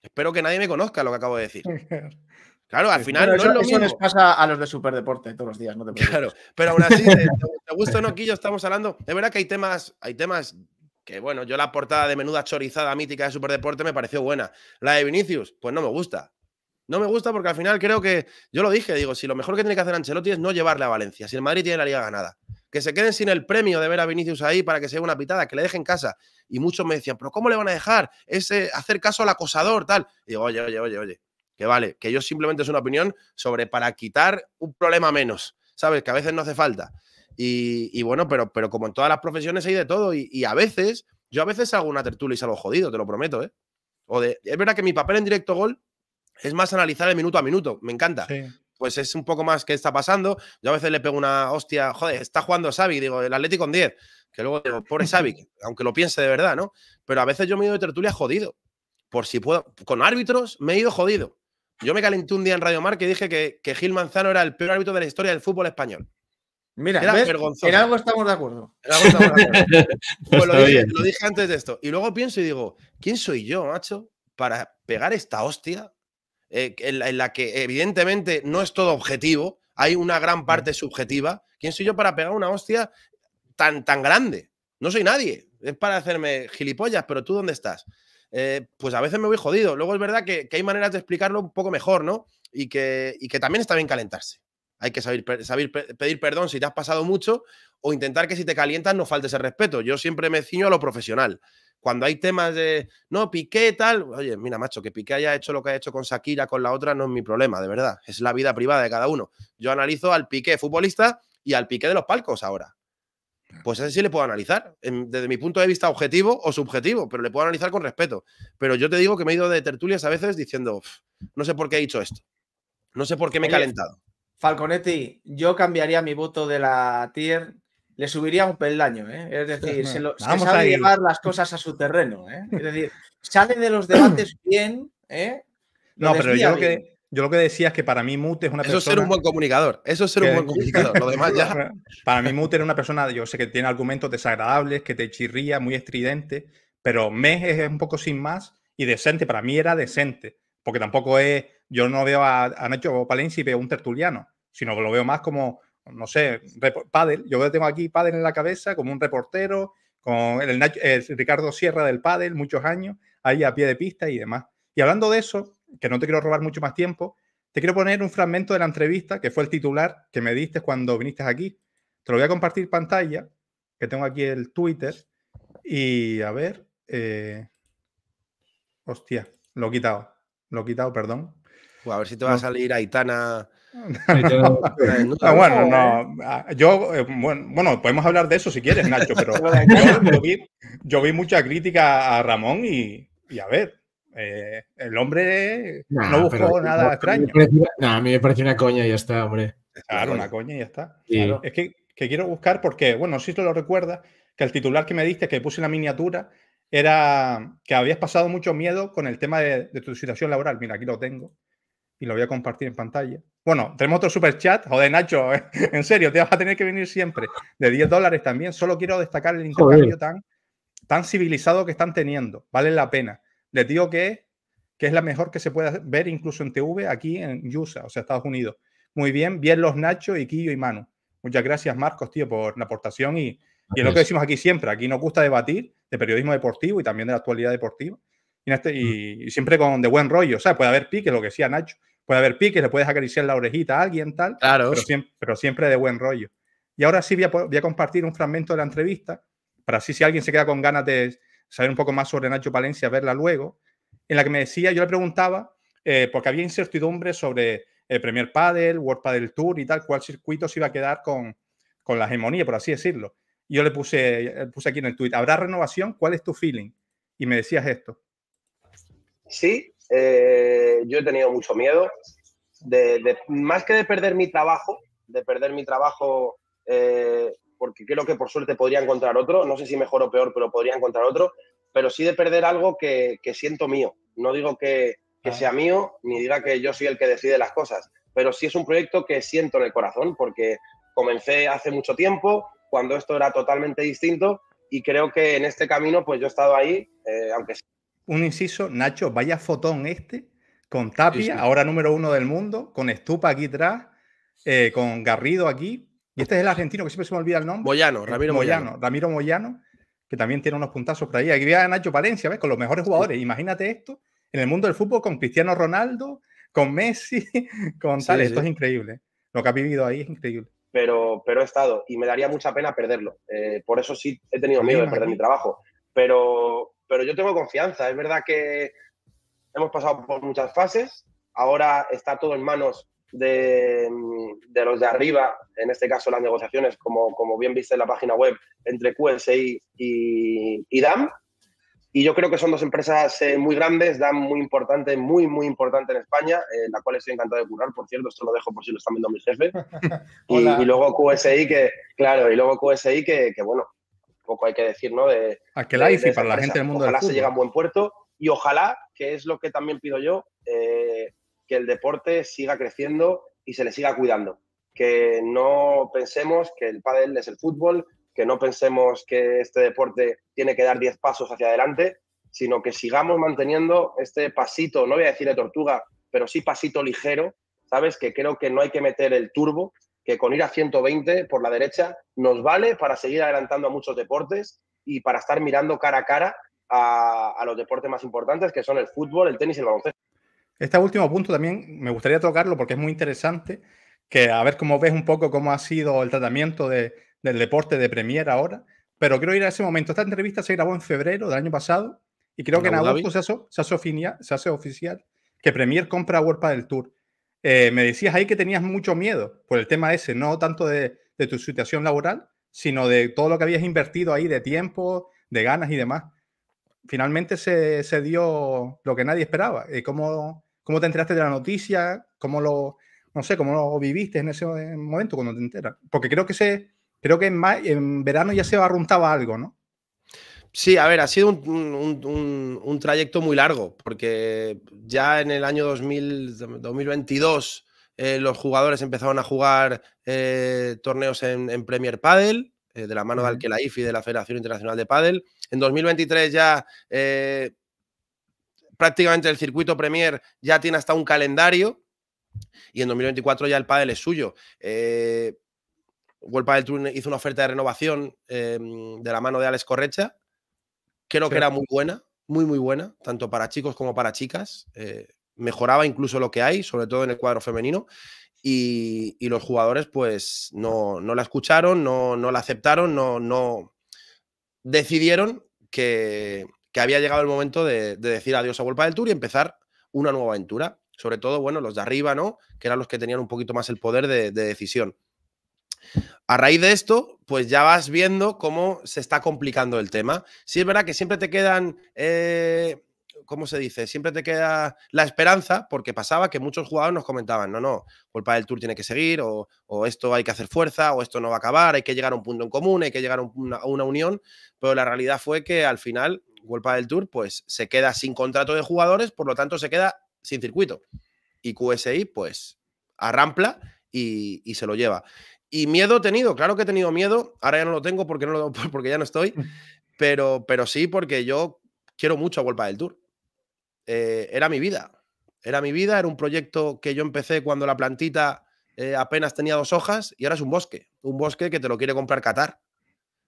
espero que nadie me conozca lo que acabo de decir. Claro, al final no es lo mismo. les pasa a los de Superdeporte todos los días, no te preocupes. Claro, pero aún así, te gusta o no, Yo estamos hablando. De verdad que hay temas, hay temas que, bueno, yo la portada de menuda chorizada mítica de Superdeporte me pareció buena. La de Vinicius, pues no me gusta. No me gusta porque al final creo que, yo lo dije, digo, si lo mejor que tiene que hacer Ancelotti es no llevarle a Valencia, si el Madrid tiene la liga ganada que se queden sin el premio de ver a Vinicius ahí para que sea una pitada, que le dejen casa. Y muchos me decían, pero ¿cómo le van a dejar? Ese hacer caso al acosador, tal. Y digo, oye, oye, oye, oye, que vale, que yo simplemente es una opinión sobre para quitar un problema menos, ¿sabes? Que a veces no hace falta. Y, bueno, pero, pero como en todas las profesiones hay de todo y, a veces, yo a veces hago una tertulia y salgo jodido, te lo prometo, ¿eh? O de, es verdad que mi papel en directo gol es más analizar el minuto a minuto, me encanta. Sí pues es un poco más que está pasando. Yo a veces le pego una hostia, joder, está jugando Xavi, digo, el Atlético con 10, que luego digo, pobre Xavi, aunque lo piense de verdad, ¿no? Pero a veces yo me he ido de tertulia jodido, por si puedo, con árbitros me he ido jodido. Yo me calenté un día en Radio Mar que dije que, Gil Manzano era el peor árbitro de la historia del fútbol español. Mira, era ves, en algo estamos de acuerdo. pues lo, dije, lo dije antes de esto. Y luego pienso y digo, ¿quién soy yo, macho, para pegar esta hostia eh, en, la, que evidentemente no es todo objetivo, hay una gran parte subjetiva. ¿Quién soy yo para pegar una hostia tan, tan grande? No soy nadie. Es para hacerme gilipollas, pero tú dónde estás. Eh, pues a veces me voy jodido. Luego es verdad que, hay maneras de explicarlo un poco mejor, ¿no? Y que, que también está bien calentarse. Hay que saber, pedir perdón si te has pasado mucho o intentar que si te calientas no faltes el respeto. Yo siempre me ciño a lo profesional cuando hay temas de, no, Piqué tal, oye, mira, macho, que Piqué haya hecho lo que ha hecho con Shakira, con la otra, no es mi problema, de verdad, es la vida privada de cada uno. Yo analizo al Piqué futbolista y al Piqué de los palcos ahora. Pues ese sí le puedo analizar, desde mi punto de vista objetivo o subjetivo, pero le puedo analizar con respeto. Pero yo te digo que me he ido de tertulias a veces diciendo, no sé por qué he dicho esto, no sé por qué me he calentado. Falconetti, yo cambiaría mi voto de la tier le subiría un peldaño, ¿eh? Es decir, se, lo, sabe llevar las cosas a su terreno, ¿eh? Es decir, sale de los debates bien, ¿eh? no, pero yo lo, que, yo que decía es que para mí Mute es una persona... Eso es ser un buen comunicador. Eso es ser un buen comunicador. Para mí Mute era una persona, yo sé que tiene argumentos desagradables, que te chirría, muy estridente, pero Mes es un poco sin más y decente. Para mí era decente, porque tampoco es... Yo no veo a, a Nacho Palencia y veo un tertuliano, sino que lo veo más como no sé, pádel. Yo tengo aquí pádel en la cabeza como un reportero, con el, Ricardo Sierra del pádel, muchos años, ahí a pie de pista y demás. Y hablando de eso, que no te quiero robar mucho más tiempo, te quiero poner un fragmento de la entrevista que fue el titular que me diste cuando viniste aquí. Te lo voy a compartir pantalla, que tengo aquí el Twitter. Y a ver, eh, hostia, lo he quitado, lo he quitado, perdón. Pues a ver si te va a salir Aitana Ah, eh, bueno, podemos hablar de eso si quieres, Nacho, pero yo, vi, mucha crítica a Ramón y, a ver, eh, el hombre no buscó nada extraño. a mí me pareció una coña y ya está, hombre. Claro, una coña y ya está. Es que, quiero buscar porque, bueno, si tú lo recuerdas, que el titular que me diste, que puse la miniatura, era que habías pasado mucho miedo con el tema de tu situación laboral. Mira, aquí lo tengo y lo voy a compartir en pantalla. Bueno, tenemos otro super chat. Joder, Nacho, en serio, te vas a tener que venir siempre. De 10 dólares también. Solo quiero destacar el intercambio tan, tan civilizado que están teniendo. Vale la pena. Les digo que, que es la mejor que se puede ver incluso en TV aquí en USA, o sea, Estados Unidos. Muy bien, bien los Nacho y Quillo y Manu. Muchas gracias, Marcos, tío, por la aportación y, y es lo que decimos aquí siempre. Aquí nos gusta debatir de periodismo deportivo y también de la actualidad deportiva. Y, este, mm. y, siempre con de buen rollo. O sea, puede haber pique lo que sea, Nacho. Puede haber piques, le puedes acariciar la orejita a alguien, tal. Claro. Pero siempre, de buen rollo. Y ahora sí voy a, compartir un fragmento de la entrevista, para así si alguien se queda con ganas de saber un poco más sobre Nacho Palencia, verla luego, en la que me decía, yo le preguntaba, eh, porque había incertidumbre sobre el Premier Padel, World Padel Tour y tal, cuál circuito se iba a quedar con, la hegemonía, por así decirlo. yo le puse, eh, puse aquí en el tweet, ¿habrá renovación? ¿Cuál es tu feeling? Y me decías esto. Sí, eh, yo he tenido mucho miedo, de, más que de perder mi trabajo, de perder mi trabajo, eh, porque creo que por suerte podría encontrar otro, no sé si mejor o peor, pero podría encontrar otro, pero sí de perder algo que, que siento mío. No digo que, que ah. sea mío, ni diga que yo soy el que decide las cosas, pero sí es un proyecto que siento en el corazón, porque comencé hace mucho tiempo, cuando esto era totalmente distinto, y creo que en este camino, pues yo he estado ahí, eh, aunque sea un inciso, Nacho, vaya fotón este, con Tapia, ahora número uno del mundo, con Estupa aquí atrás, eh, con Garrido aquí. Y este es el argentino que siempre se me olvida el nombre. Moyano, Ramiro Moyano. Ramiro Moyano, que también tiene unos puntazos por ahí. Aquí ve a Nacho Palencia, ¿ves? Con los mejores jugadores. Imagínate esto en el mundo del fútbol con Cristiano Ronaldo, con Messi, con tal. Esto es increíble. Lo que ha vivido ahí es increíble. Pero, pero he estado y me daría mucha pena perderlo. Eh, por eso sí he tenido miedo de perder mi trabajo. Pero pero yo tengo confianza. Es verdad que hemos pasado por muchas fases, ahora está todo en manos de, los de arriba, en este caso las negociaciones, como, como bien viste en la página web, entre QSI y, y DAM. Y yo creo que son dos empresas eh, muy grandes, DAM muy importante, muy, muy importante en España, en eh, la cual estoy encantado de curar, por cierto, esto lo dejo por si lo están viendo mis jefes. y, luego QSI, que, claro, y luego QSI, que bueno, poco hay que decir, ¿no? De, Aquel de, y para la gente del mundo ojalá del se llegue a un buen puerto y ojalá, que es lo que también pido yo, eh, que el deporte siga creciendo y se le siga cuidando. Que no pensemos que el pádel es el fútbol, que no pensemos que este deporte tiene que dar 10 pasos hacia adelante, sino que sigamos manteniendo este pasito, no voy a decir de tortuga, pero sí pasito ligero, ¿sabes? Que creo que no hay que meter el turbo, que con ir a 120 por la derecha nos vale para seguir adelantando a muchos deportes y para estar mirando cara a cara a, los deportes más importantes, que son el fútbol, el tenis y el baloncesto. Este último punto también me gustaría tocarlo porque es muy interesante, que a ver cómo ves un poco cómo ha sido el tratamiento del deporte de Premier ahora, pero creo ir a ese momento. Esta entrevista se grabó en febrero del año pasado y creo que en agosto se hace, se, hace oficial, que Premier compra a del Tour. Eh, me decías ahí que tenías mucho miedo por el tema ese, no tanto de, tu situación laboral, sino de todo lo que habías invertido ahí de tiempo, de ganas y demás. Finalmente se, dio lo que nadie esperaba. Eh, ¿cómo, ¿Cómo te enteraste de la noticia? ¿Cómo lo, no sé, cómo lo viviste en ese momento cuando te enteras? Porque creo que, se, creo que en, verano ya se arruntaba algo, ¿no? Sí, a ver, ha sido un, trayecto muy largo, porque ya en el año 2022 eh, los jugadores empezaron a jugar eh, torneos en, Premier Padel, eh, de la mano de la y de la Federación Internacional de Padel. En 2023 ya prácticamente el circuito Premier ya tiene hasta un calendario y en 2024 ya el Padel es suyo. World Padel Tour hizo una oferta de renovación em, de la mano de Alex Correcha, Creo que era muy buena, muy, muy buena, tanto para chicos como para chicas. Eh, mejoraba incluso lo que hay, sobre todo en el cuadro femenino. Y, los jugadores, pues, no, no la escucharon, no, no, la aceptaron, no, no decidieron que, había llegado el momento de, decir adiós a Vuelta del Tour y empezar una nueva aventura. Sobre todo, bueno, los de arriba, ¿no? Que eran los que tenían un poquito más el poder de decisión a raíz de esto, pues ya vas viendo cómo se está complicando el tema. Sí es verdad que siempre te quedan, eh, ¿cómo se dice? Siempre te queda la esperanza, porque pasaba que muchos jugadores nos comentaban, no, no, Golpa del tour tiene que seguir, o, esto hay que hacer fuerza, o esto no va a acabar, hay que llegar a un punto en común, hay que llegar a una, unión, pero la realidad fue que al final, culpa del tour, pues se queda sin contrato de jugadores, por lo tanto se queda sin circuito. Y QSI, pues, arrampla y se lo lleva. Y miedo he tenido, claro que he tenido miedo, ahora ya no lo tengo porque, no porque ya no estoy, mm. pero, pero sí porque yo quiero mucho a Vuelta del Tour. Eh, era mi vida, era mi vida, era un proyecto que yo empecé cuando la plantita eh, apenas tenía dos hojas y ahora es un bosque, un bosque que te lo quiere comprar Qatar.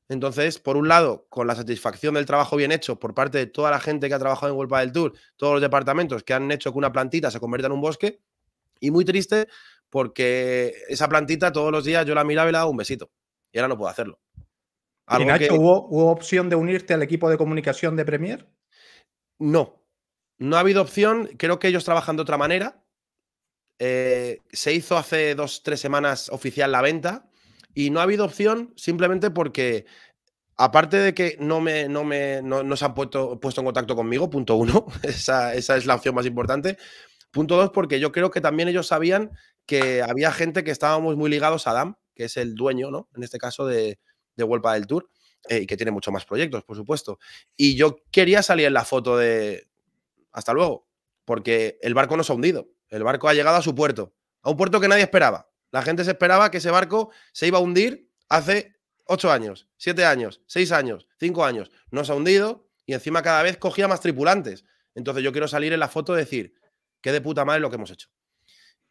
Entonces, por un lado, con la satisfacción del trabajo bien hecho por parte de toda la gente que ha trabajado en Wolpa del Tour, todos los departamentos que han hecho que una plantita se convierta en un bosque, y muy triste porque esa plantita todos los días yo la miraba y le daba un besito. Y ahora no puedo hacerlo. ¿Y Nacho, ¿hubo, opción de unirte al equipo de comunicación de Premier? No. No ha habido opción. Creo que ellos trabajan de otra manera. Eh, se hizo hace dos, tres semanas oficial la venta y no ha habido opción simplemente porque Aparte de que no, me, no, me, se han puesto, puesto, en contacto conmigo, punto uno, esa, esa, es la opción más importante. Punto dos, porque yo creo que también ellos sabían que había gente que estábamos muy ligados a Adam, que es el dueño, ¿no? En este caso de, de del Tour, eh, y que tiene muchos más proyectos, por supuesto. Y yo quería salir en la foto de hasta luego, porque el barco no se ha hundido, el barco ha llegado a su puerto, a un puerto que nadie esperaba. La gente se esperaba que ese barco se iba a hundir hace ocho años, siete años, seis años, cinco años. No se ha hundido y encima cada vez cogía más tripulantes. Entonces yo quiero salir en la foto y decir, qué de puta madre lo que hemos hecho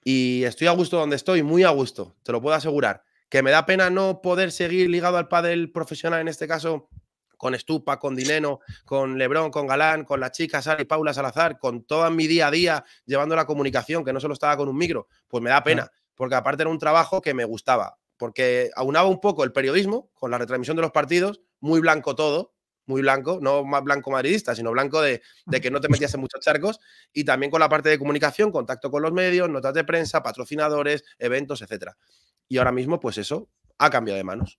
y estoy a gusto donde estoy, muy a gusto, te lo puedo asegurar. Que me da pena no poder seguir ligado al pádel profesional, en este caso con Estupa, con Dineno, con Lebrón, con Galán, con las chicas Sara y Paula Salazar, con todo mi día a día llevando la comunicación, que no solo estaba con un micro, pues me da pena, porque aparte era un trabajo que me gustaba, porque aunaba un poco el periodismo con la retransmisión de los partidos, muy blanco todo, muy blanco, no más blanco madridista, sino blanco de, que no te metías en muchos charcos, y también con la parte de comunicación, contacto con los medios, notas de prensa, patrocinadores, eventos, etc. Y ahora mismo, pues eso ha cambiado de manos.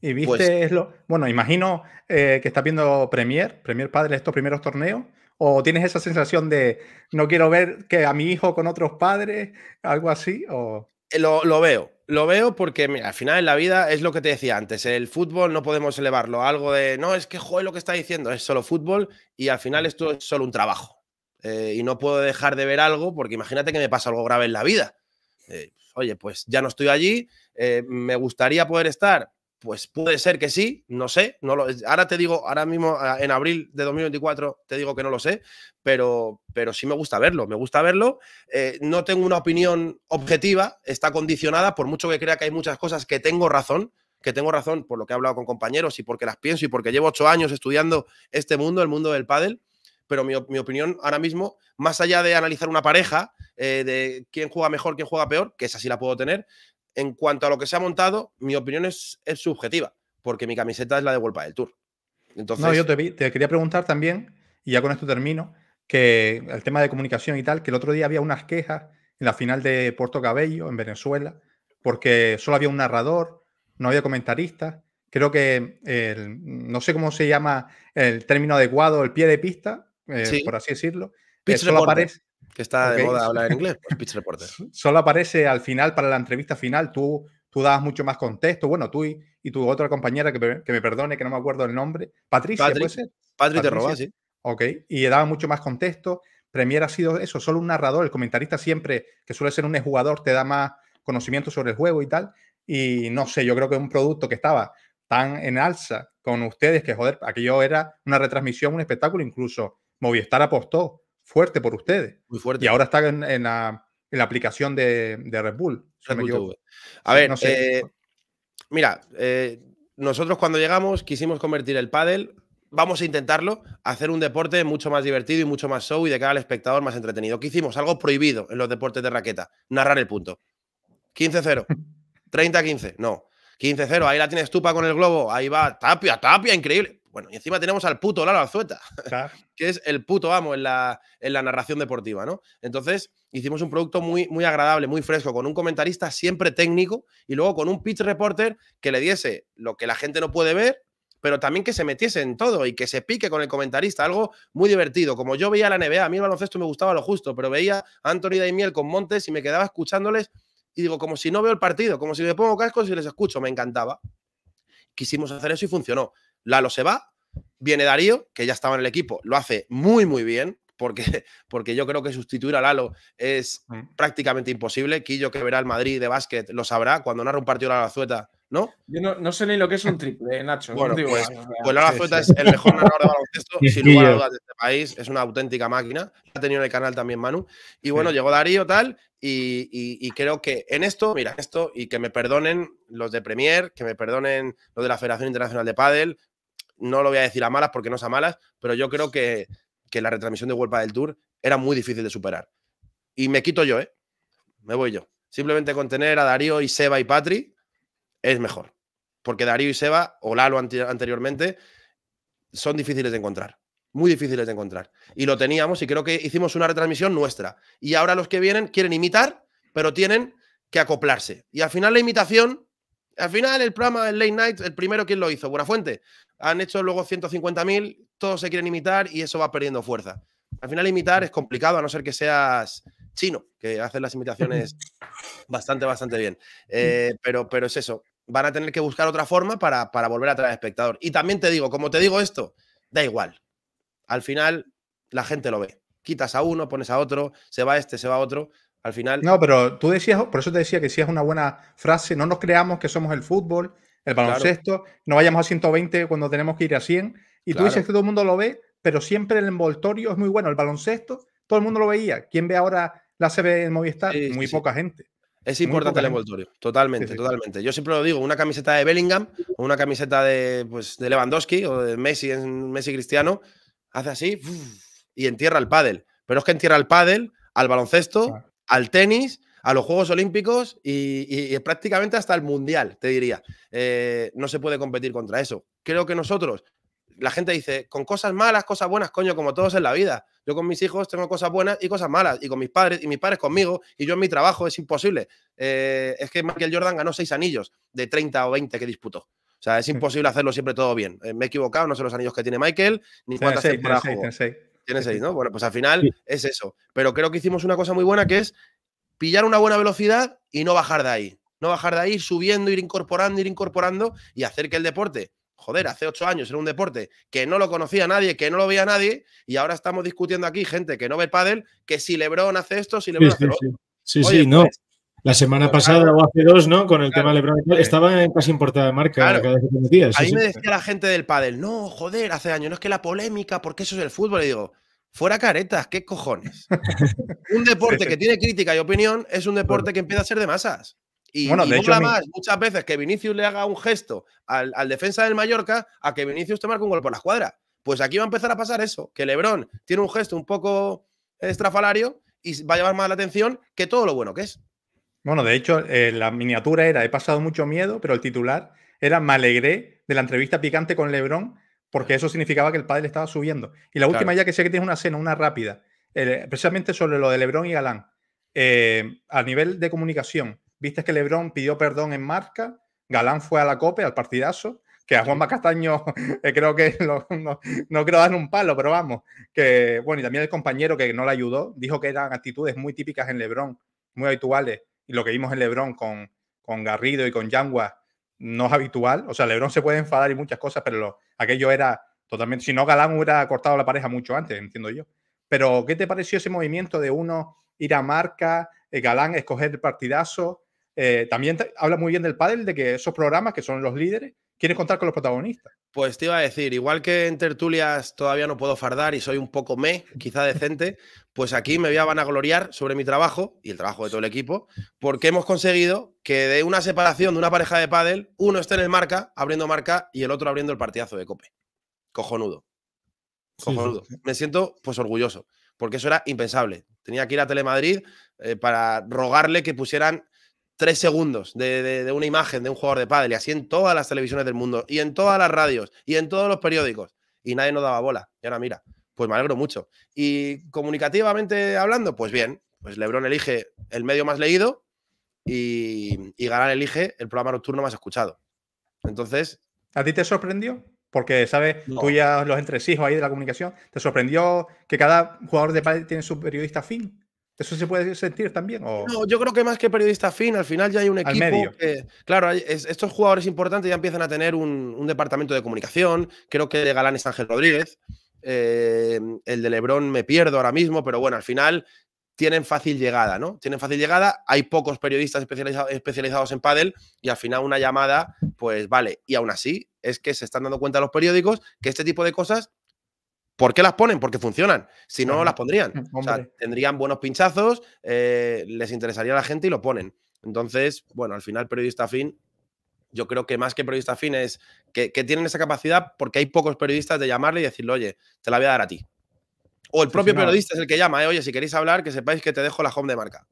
Y pues viste, es lo, bueno, imagino eh, que estás viendo Premier, Premier Padre, estos primeros torneos, o tienes esa sensación de no quiero ver que a mi hijo con otros padres, algo así, o... Eh, lo veo, lo veo porque, al final en la vida es lo que te decía antes, el fútbol no podemos elevarlo a algo de, no, es que joder lo que está diciendo, es solo fútbol y al final esto es solo un trabajo. Eh, y no puedo dejar de ver algo porque imagínate que me pasa algo grave en la vida. Eh, oye, pues ya no estoy allí, eh, me gustaría poder estar, pues puede ser que sí, no sé. No lo, ahora te digo, ahora mismo en abril de 2024 te digo que no lo sé, pero, pero sí me gusta verlo, me gusta verlo. Eh, no tengo una opinión objetiva, está condicionada, por mucho que crea que hay muchas cosas que tengo razón, que tengo razón por lo que he hablado con compañeros y porque las pienso y porque llevo ocho años estudiando este mundo, el mundo del pádel, pero mi, opinión ahora mismo, más allá de analizar una pareja, eh, de quién juega mejor, quién juega peor, que esa sí la puedo tener, en cuanto a lo que se ha montado, mi opinión es, subjetiva, porque mi camiseta es la de vuelta del Tour. Entonces... No, yo te, quería preguntar también, y ya con esto termino, que el tema de comunicación y tal, que el otro día había unas quejas en la final de Puerto Cabello, en Venezuela, porque solo había un narrador, no había comentaristas. Creo que el, no sé cómo se llama el término adecuado, el pie de pista, eh, por así decirlo. Eh, Pitch solo aparece, que está de moda hablar en inglés, Pitch pues, Reporter. Solo aparece al final, para la entrevista final, tú, tú dabas mucho más contexto, bueno, tú y, tu otra compañera, que me, que me, perdone, que no me acuerdo el nombre, Patricia, ¿puede ser? Patricia. sí. Ok, y daba mucho más contexto. Premier ha sido eso, solo un narrador, el comentarista siempre, que suele ser un jugador, te da más conocimiento sobre el juego y tal. Y no sé, yo creo que un producto que estaba tan en alza con ustedes que, joder, aquello era una retransmisión, un espectáculo, incluso Movistar apostó fuerte por ustedes. Muy fuerte. Y ahora está en, la, aplicación de, Red Bull. A ver, no sé. Eh, mira, eh, nosotros cuando llegamos quisimos convertir el pádel vamos a intentarlo, hacer un deporte mucho más divertido y mucho más show y de cara al espectador más entretenido. ¿Qué hicimos? Algo prohibido en los deportes de raqueta, narrar el punto. 15-0, 30-15, no. 15-0, ahí la tienes tupa con el globo, ahí va Tapia, Tapia, increíble. Bueno, y encima tenemos al puto Lalo Azueta, que es el puto amo en la, en la narración deportiva, ¿no? Entonces, hicimos un producto muy, muy agradable, muy fresco, con un comentarista siempre técnico y luego con un pitch reporter que le diese lo que la gente no puede ver, pero también que se metiese en todo y que se pique con el comentarista, algo muy divertido. Como yo veía la NBA, a mí el baloncesto me gustaba lo justo, pero veía a Anthony Daimiel con Montes y me quedaba escuchándoles y digo, como si no veo el partido, como si me pongo cascos y les escucho, me encantaba. Quisimos hacer eso y funcionó. Lalo se va, viene Darío, que ya estaba en el equipo, lo hace muy, muy bien, porque, porque yo creo que sustituir a Lalo es prácticamente imposible. Quillo, que verá el Madrid de básquet, lo sabrá cuando narra un partido a la Azueta, ¿no? Yo no, sé ni lo que es un triple, eh, Nacho. Bueno, pues, pues la Azueta es el mejor narrador de baloncesto, sin lugar a dudas, de este país. Es una auténtica máquina. Ha tenido en el canal también Manu. Y bueno, llegó Darío, tal, y, creo que en esto, mira, esto, y que me perdonen los de Premier, que me perdonen los de la Federación Internacional de Padel, no lo voy a decir a malas porque no es a malas, pero yo creo que, la retransmisión de Huelpa del Tour era muy difícil de superar. Y me quito yo, ¿eh? Me voy yo. Simplemente con tener a Darío y Seba y Patri es mejor. Porque Darío y Seba, o Lalo anteriormente, son difíciles de encontrar. Muy difíciles de encontrar. Y lo teníamos y creo que hicimos una retransmisión nuestra. Y ahora los que vienen quieren imitar, pero tienen que acoplarse. Y al final la imitación, al final el programa del Late Night, el primero, ¿quién lo hizo? Buenafuente han hecho luego 150.000, todos se quieren imitar y eso va perdiendo fuerza. Al final imitar es complicado, a no ser que seas chino, que haces las imitaciones bastante, bastante bien. Eh, mm. pero, pero es eso, van a tener que buscar otra forma para, volver a traer espectador. Y también te digo, como te digo esto, da igual. Al final la gente lo ve. Quitas a uno, pones a otro, se va este, se va otro. Al final. No, pero tú decías, por eso te decía que sí es una buena frase, no nos creamos que somos el fútbol, el baloncesto, no vayamos a 120 cuando tenemos que ir a 100. Y tú dices que todo el mundo lo ve, pero siempre el envoltorio es muy bueno. El baloncesto, todo el mundo lo veía. ¿Quién ve ahora la CB en Movistar? muy poca gente. Es importante el envoltorio, totalmente, totalmente. Yo siempre lo digo, una camiseta de Bellingham o una camiseta de, pues, de Lewandowski o de Messi, Messi Cristiano, hace así y entierra el pádel. Pero es que entierra el pádel, al baloncesto, al tenis a los Juegos Olímpicos y, prácticamente hasta el Mundial, te diría. Eh, no se puede competir contra eso. Creo que nosotros, la gente dice, con cosas malas, cosas buenas, coño, como todos en la vida. Yo con mis hijos tengo cosas buenas y cosas malas, y con mis padres, y mis padres conmigo, y yo en mi trabajo, es imposible. Eh, es que Michael Jordan ganó seis anillos de 30 o 20 que disputó. O sea, es imposible hacerlo siempre todo bien. Eh, me he equivocado, no sé los anillos que tiene Michael, ni cuántas temporadas tiene seis, ¿no? Bueno, pues al final es eso. Pero creo que hicimos una cosa muy buena que es pillar una buena velocidad y no bajar de ahí. No bajar de ahí, subiendo, ir incorporando, ir incorporando y hacer que el deporte, joder, hace ocho años era un deporte que no lo conocía nadie, que no lo veía nadie y ahora estamos discutiendo aquí gente que no ve pádel, que si Lebron hace esto, si Lebron sí, hace sí, lo Sí, sí, no. Pues, la semana pasada o hace dos, ¿no? Con el tema Lebron. Estaba casi en de marca a me decía la gente del pádel, no, joder, hace años, no es que la polémica, porque eso es el fútbol. Y digo, Fuera caretas, qué cojones. un deporte que tiene crítica y opinión es un deporte que empieza a ser de masas. Y, bueno, más muchas veces que Vinicius le haga un gesto al, defensa del Mallorca a que Vinicius te marque un gol por la cuadra. Pues aquí va a empezar a pasar eso, que Lebrón tiene un gesto un poco estrafalario y va a llamar más la atención que todo lo bueno que es. Bueno, de hecho, eh, la miniatura era he pasado mucho miedo, pero el titular era me alegré de la entrevista picante con Lebrón porque eso significaba que el le estaba subiendo. Y la última ya que sé que tienes una cena, una rápida, eh, precisamente sobre lo de Lebron y Galán. Eh, a nivel de comunicación, viste que Lebron pidió perdón en marca, Galán fue a la COPE, al partidazo, que a Juanma Castaño eh, creo que no, creo darle un palo, pero vamos, que bueno, y también el compañero que no le ayudó, dijo que eran actitudes muy típicas en Lebron, muy habituales, y lo que vimos en Lebron con, con Garrido y con Yanguas, no es habitual. O sea, Lebron se puede enfadar y muchas cosas, pero aquello era totalmente. Si no, Galán hubiera cortado la pareja mucho antes, entiendo yo. Pero, ¿qué te pareció ese movimiento de uno ir a marca, eh, Galán escoger el partidazo? Eh, también habla muy bien del pádel, de que esos programas que son los líderes, quieres contar con los protagonistas. Pues te iba a decir, igual que en tertulias todavía no puedo fardar y soy un poco me, quizá decente, pues aquí me voy a vanagloriar sobre mi trabajo y el trabajo de todo el equipo, porque hemos conseguido que de una separación de una pareja de pádel, uno esté en el marca, abriendo marca, y el otro abriendo el partidazo de cope. Cojonudo. Cojonudo. Me siento pues orgulloso, porque eso era impensable. Tenía que ir a Telemadrid eh, para rogarle que pusieran tres segundos de, una imagen de un jugador de pádel y así en todas las televisiones del mundo y en todas las radios y en todos los periódicos y nadie nos daba bola. Y ahora mira, pues me alegro mucho. Y comunicativamente hablando, pues bien, pues Lebron elige el medio más leído y, Galán elige el programa nocturno más escuchado. Entonces... ¿A ti te sorprendió? Porque, ¿sabes? No. los entresijos ahí de la comunicación. ¿Te sorprendió que cada jugador de pádel tiene su periodista fin? ¿Eso se puede sentir también? No, yo creo que más que periodista fin, al final ya hay un equipo. Medio. claro, estos jugadores importantes ya empiezan a tener un, departamento de comunicación. Creo que de Galán es Ángel Rodríguez. Eh, el de Lebrón me pierdo ahora mismo, pero bueno, al final tienen fácil llegada, ¿no? Tienen fácil llegada. Hay pocos periodistas especializados en pádel y al final una llamada, pues vale. Y aún así, es que se están dando cuenta los periódicos que este tipo de cosas ¿Por qué las ponen? Porque funcionan. Si no, las pondrían. O sea, tendrían buenos pinchazos, eh, les interesaría a la gente y lo ponen. Entonces, bueno, al final, periodista fin, yo creo que más que periodista fin es que, tienen esa capacidad porque hay pocos periodistas de llamarle y decirle, oye, te la voy a dar a ti. O el propio periodista es el que llama, oye, si queréis hablar, que sepáis que te dejo la home de marca.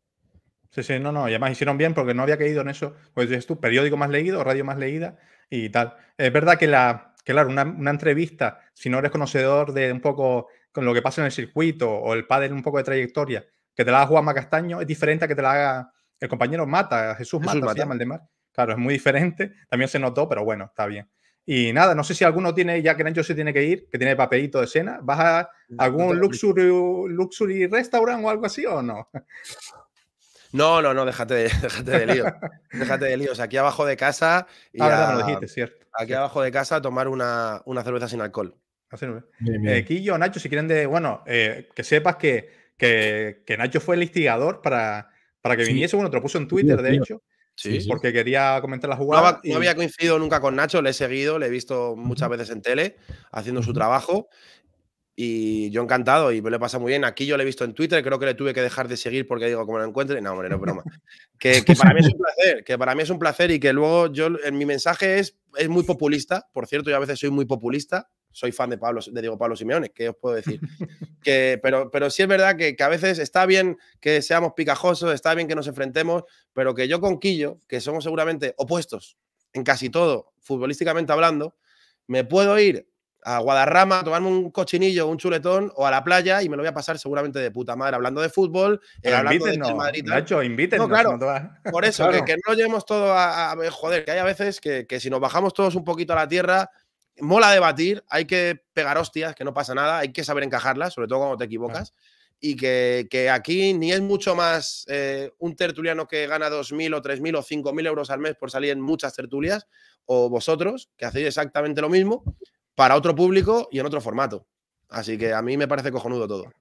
Sí, sí, no, no, y además hicieron bien porque no había caído en eso. Pues es tu periódico más leído, radio más leída y tal. Es verdad que la, claro, una, entrevista, si no eres conocedor de un poco con lo que pasa en el circuito o el padre un poco de trayectoria, que te la haga Juanma Castaño, es diferente a que te la haga el compañero Mata, Jesús Mata, Jesús se llama el de Mar. Claro, es muy diferente, también se notó, pero bueno, está bien. Y nada, no sé si alguno tiene, ya que Nacho se tiene que ir, que tiene papelito de cena, ¿vas a algún luxury, luxury restaurant o algo así o no? No, no, no, déjate de, déjate de líos. déjate de líos. Aquí abajo de casa. Ah, cierto. Aquí abajo de casa tomar una, cerveza sin alcohol. Aquí ah, eh. eh, Quillo, Nacho, si quieren de. Bueno, eh, que sepas que, que, Nacho fue el instigador para, para que viniese. Bueno, te lo puso en Twitter, de hecho. Sí, porque quería comentar la jugada. no, había coincidido nunca con Nacho, le he seguido, le he visto muchas veces en tele haciendo su trabajo y yo encantado y me lo he pasado muy bien. Aquí yo lo he visto en Twitter, creo que le tuve que dejar de seguir porque digo, como lo encuentre. No, hombre, no broma. que, para mí es un placer, que para mí es un placer y que luego yo, en mi mensaje es, es muy populista. Por cierto, yo a veces soy muy populista. Soy fan de, Pablo, de Diego Pablo Simeone, ¿qué os puedo decir? que, pero, pero sí es verdad que, que, a veces está bien que seamos picajosos, está bien que nos enfrentemos, pero que yo con Quillo, que somos seguramente opuestos en casi todo, futbolísticamente hablando, me puedo ir a Guadarrama a tomarme un cochinillo, un chuletón o a la playa y me lo voy a pasar seguramente de puta madre hablando de fútbol, eh, hablando Madrid. no, claro, por eso, Que, no llevemos todo a, Joder, que hay a veces que, si nos bajamos todos un poquito a la tierra, mola debatir, hay que pegar hostias, que no pasa nada, hay que saber encajarlas, sobre todo cuando te equivocas. Y que, aquí ni es mucho más eh, un tertuliano que gana 2.000 o 3.000 o 5.000 euros al mes por salir en muchas tertulias, o vosotros, que hacéis exactamente lo mismo, para otro público y en otro formato. Así que a mí me parece cojonudo todo.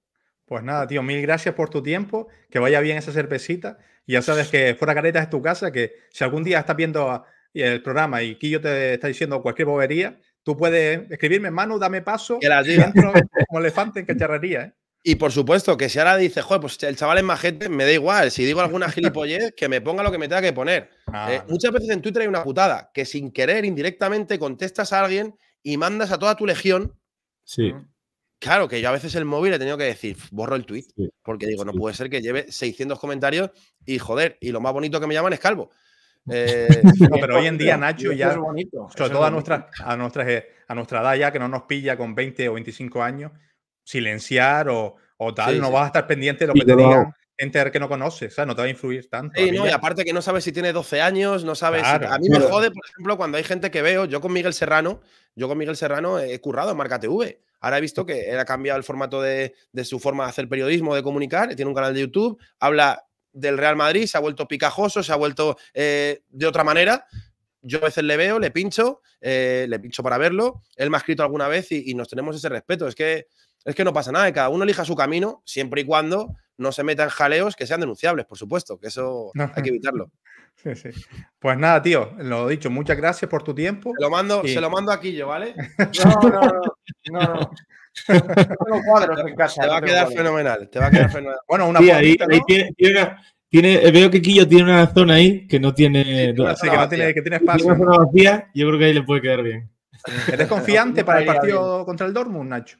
Pues nada, tío, mil gracias por tu tiempo, que vaya bien esa cervecita. Y ya sabes que fuera caretas es tu casa, que si algún día estás viendo eh, el programa y yo te está diciendo cualquier bobería, tú puedes escribirme, mano, dame paso, que la dentro como elefante en cacharrería, ¿eh? Y por supuesto que si ahora dice, joder, pues el chaval es majete, me da igual. Si digo alguna gilipollez, que me ponga lo que me tenga que poner. Ah. Eh, muchas veces en Twitter hay una putada, que sin querer, indirectamente, contestas a alguien y mandas a toda tu legión. Sí. Claro, que yo a veces el móvil he tenido que decir, borro el tweet, porque digo, no puede ser que lleve 600 comentarios y joder, y lo más bonito que me llaman es calvo. Eh, pero hoy en día, Nacho, ya. bonito. Sobre todo a, nuestra, a, nuestra, eh, a nuestra edad ya, que no nos pilla con 20 o 25 años, silenciar o, tal, no vas a estar pendiente de lo que te digan Gente que no conoce, o sea, no te va a influir tanto. y aparte que no sabes si tiene 12 años, no sabes. A mí me jode, por ejemplo, cuando hay gente que veo, yo con Miguel Serrano, yo con Miguel Serrano he currado en Marca TV. Ahora he visto que él ha cambiado el formato de, su forma de hacer periodismo, de comunicar, tiene un canal de YouTube, habla del Real Madrid, se ha vuelto picajoso, se ha vuelto eh, de otra manera yo a veces le veo, le pincho, eh, le pincho para verlo, él me ha escrito alguna vez y, nos tenemos ese respeto. Es que, es que no pasa nada, cada uno elija su camino, siempre y cuando no se metan jaleos que sean denunciables, por supuesto, que eso hay que evitarlo. Pues nada, tío, lo dicho, muchas gracias por tu tiempo. Se lo mando, a se lo mando ¿vale? No, no, no, no. en casa, te va a quedar fenomenal, te va a quedar fenomenal. Bueno, una sí, tiene, veo que Quillo tiene una zona ahí que no tiene. que tiene, espacio. yo creo que ahí le puede quedar bien. ¿Eres confiante para el partido contra el Dortmund, Nacho?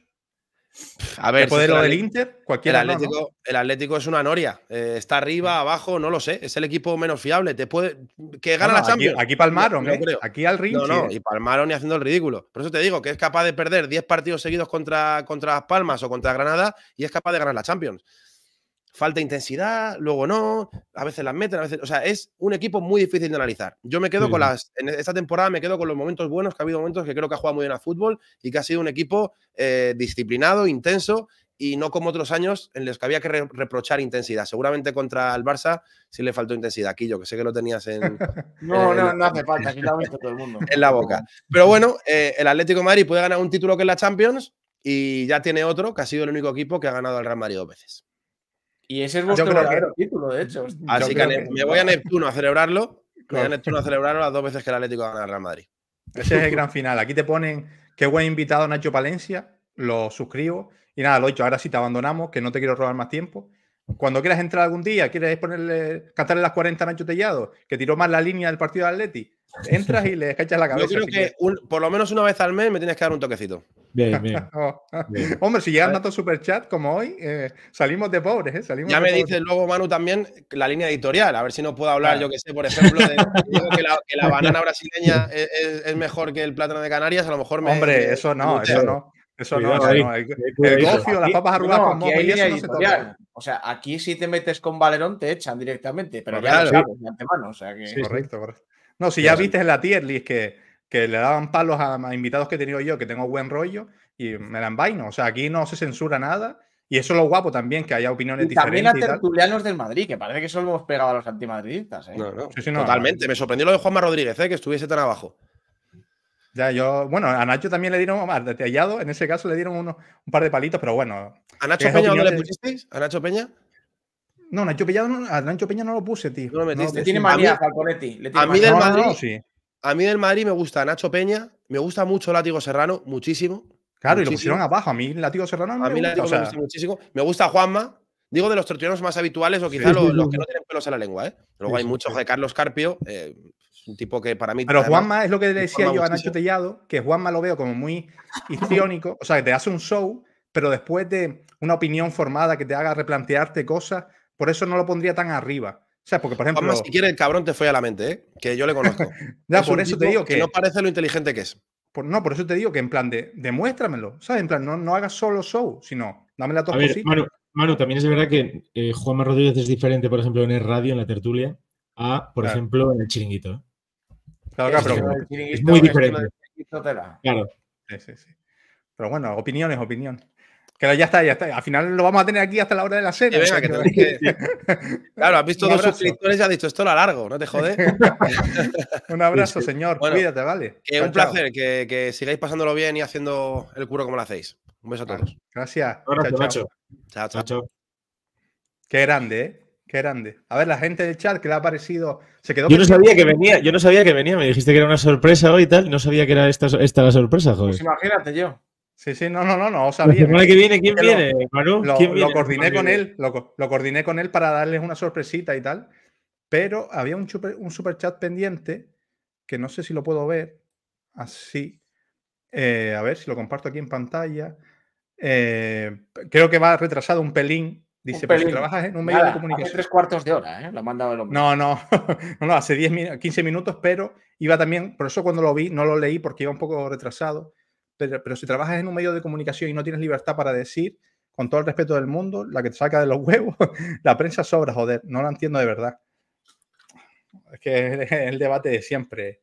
A ver. lo Inter? Cualquier el, Atlético, el Atlético es una noria. Eh, está arriba, mm. abajo, no lo sé. Es el equipo menos fiable. Te puede, que gana la Champions. Aquí, palmaron, ¿eh? Aquí al río No, no, y palmaron y haciendo el ridículo. Por eso te digo que es capaz de perder 10 partidos seguidos contra, contra Las Palmas o contra Granada y es capaz de ganar la Champions falta intensidad, luego no, a veces las meten, a veces. O sea, es un equipo muy difícil de analizar. Yo me quedo con las. En esta temporada me quedo con los momentos buenos, que ha habido momentos que creo que ha jugado muy bien al fútbol y que ha sido un equipo eh, disciplinado, intenso y no como otros años en los que había que reprochar intensidad. Seguramente contra el Barça sí le faltó intensidad. Aquí yo, que sé que lo tenías en. no, no, no hace falta, aquí lo ha visto todo el mundo. En la boca. Pero bueno, eh, el Atlético de Madrid puede ganar un título que es la Champions y ya tiene otro que ha sido el único equipo que ha ganado al Real Madrid dos veces. Y ese es ah, vuestro título, de hecho. Así que, me voy a Neptuno a celebrarlo. Me voy a Neptuno a celebrarlo las dos veces que el Atlético gana el Real Madrid. Ese es el gran final. Aquí te ponen qué buen invitado Nacho Palencia. Lo suscribo. Y nada, lo he dicho. Ahora sí te abandonamos, que no te quiero robar más tiempo. Cuando quieras entrar algún día, quieres ponerle, cantarle las 40 a Nacho Tellado, que tiró más la línea del partido de Atleti, Entras y le echas la cabeza. Yo creo que, por lo menos una vez al mes me tienes que dar un toquecito. Bien, oh. bien. Hombre, si llegan datos super chat como hoy, eh, salimos de pobres. Eh, ya me dice luego, Manu, también la línea editorial. A ver si no puedo hablar, yo que sé, por ejemplo, de que, la, banana brasileña es, mejor que el plátano de Canarias. A lo mejor me. Hombre, eso no, eso no. Eso no, El, negocio las papas arrugadas con O sea, aquí si te metes con Valerón te echan directamente, pero ya lo sabes de antemano. correcto, correcto. No, si ya viste en la tier list que, le daban palos a, invitados que he tenido yo, que tengo buen rollo, y me dan envaino. O sea, aquí no se censura nada. Y eso es lo guapo también, que haya opiniones y también diferentes. a tertulianos del Madrid, que parece que solo hemos pegado a los antimadridistas. ¿eh? Totalmente. Me sorprendió lo de Juanma Rodríguez, ¿eh? que estuviese tan abajo. Ya, yo, bueno, a Nacho también le dieron, más Detallado, en ese caso le dieron un par de palitos, pero bueno. ¿A Nacho Peña no le pusisteis? ¿A Nacho Peña? No, Nacho Peña, a Nacho Peña no lo puse, tío. No lo tiene Falconetti. a mí, del Madrid, me gusta Nacho Peña, me gusta mucho Látigo Serrano, muchísimo. Claro, y lo pusieron abajo. A mí Látigo Serrano a mí me gusta muchísimo. Me gusta Juanma. Digo de los tertulianos más habituales o quizá los, que no tienen pelos en la lengua. ¿eh? Luego hay muchos de Carlos Carpio, eh, un tipo que para mí. Pero Juanma es lo que le decía yo a Nacho Tellado, que Juanma lo veo como muy histriónico, o sea, que te hace un show, pero después de una opinión formada que te haga replantearte cosas, por eso no lo pondría tan arriba. O sea, porque, por ejemplo. si quiere, el cabrón te fue a la mente, ¿eh? que yo le conozco. ya, por eso te digo que, no parece lo inteligente que es. Por, no, por eso te digo que en plan de demuéstramelo, ¿sabes? En plan, no, no hagas solo show, sino dame la cositas. también es verdad que eh, Juanma Rodríguez es diferente, por ejemplo, en el radio, en la tertulia, a, por ejemplo, en el chiringuito. ¿eh? Claro, claro, pero es, muy diferente. Claro. Sí, sí, sí. Pero bueno, opiniones, opinión. Que ya está, ya está. Al final lo vamos a tener aquí hasta la hora de la serie. que que... claro, has visto dos suscriptores y has dicho, esto lo largo, no te jode. un abrazo, señor. Cuídate, vale. un placer, Que, sigáis pasándolo bien y haciendo el curo como lo hacéis. Un beso a todos. gracias. chao, chao, chao. chao, Qué grande, ¿eh? Qué grande. A ver, la gente del chat, que le ha parecido? Se quedó yo no sabía que venía, yo no sabía que venía. Me dijiste que era una sorpresa hoy y tal. No sabía que era esta, esta la sorpresa, joder. Pues imagínate yo. Sí, sí, no, no, no, no sabía. viene, ¿quién, viene, lo, ¿Quién coordiné con él, lo, lo, coordiné con él para darles una sorpresita y tal, pero había un, super, un super chat pendiente que no sé si lo puedo ver así. Eh, a ver si lo comparto aquí en pantalla. Eh, creo que va retrasado un pelín. Dice, pero si trabajas en un medio de comunicación. Hace tres cuartos de hora, ¿eh? Lo ha mandado No, no, no, no hace 10, 15 minutos, pero iba también, por eso cuando lo vi no lo leí porque iba un poco retrasado pero, si trabajas en un medio de comunicación y no tienes libertad para decir, con todo el respeto del mundo, la que te saca de los huevos, la prensa sobra, joder, no la entiendo de verdad. Es que es el debate de siempre.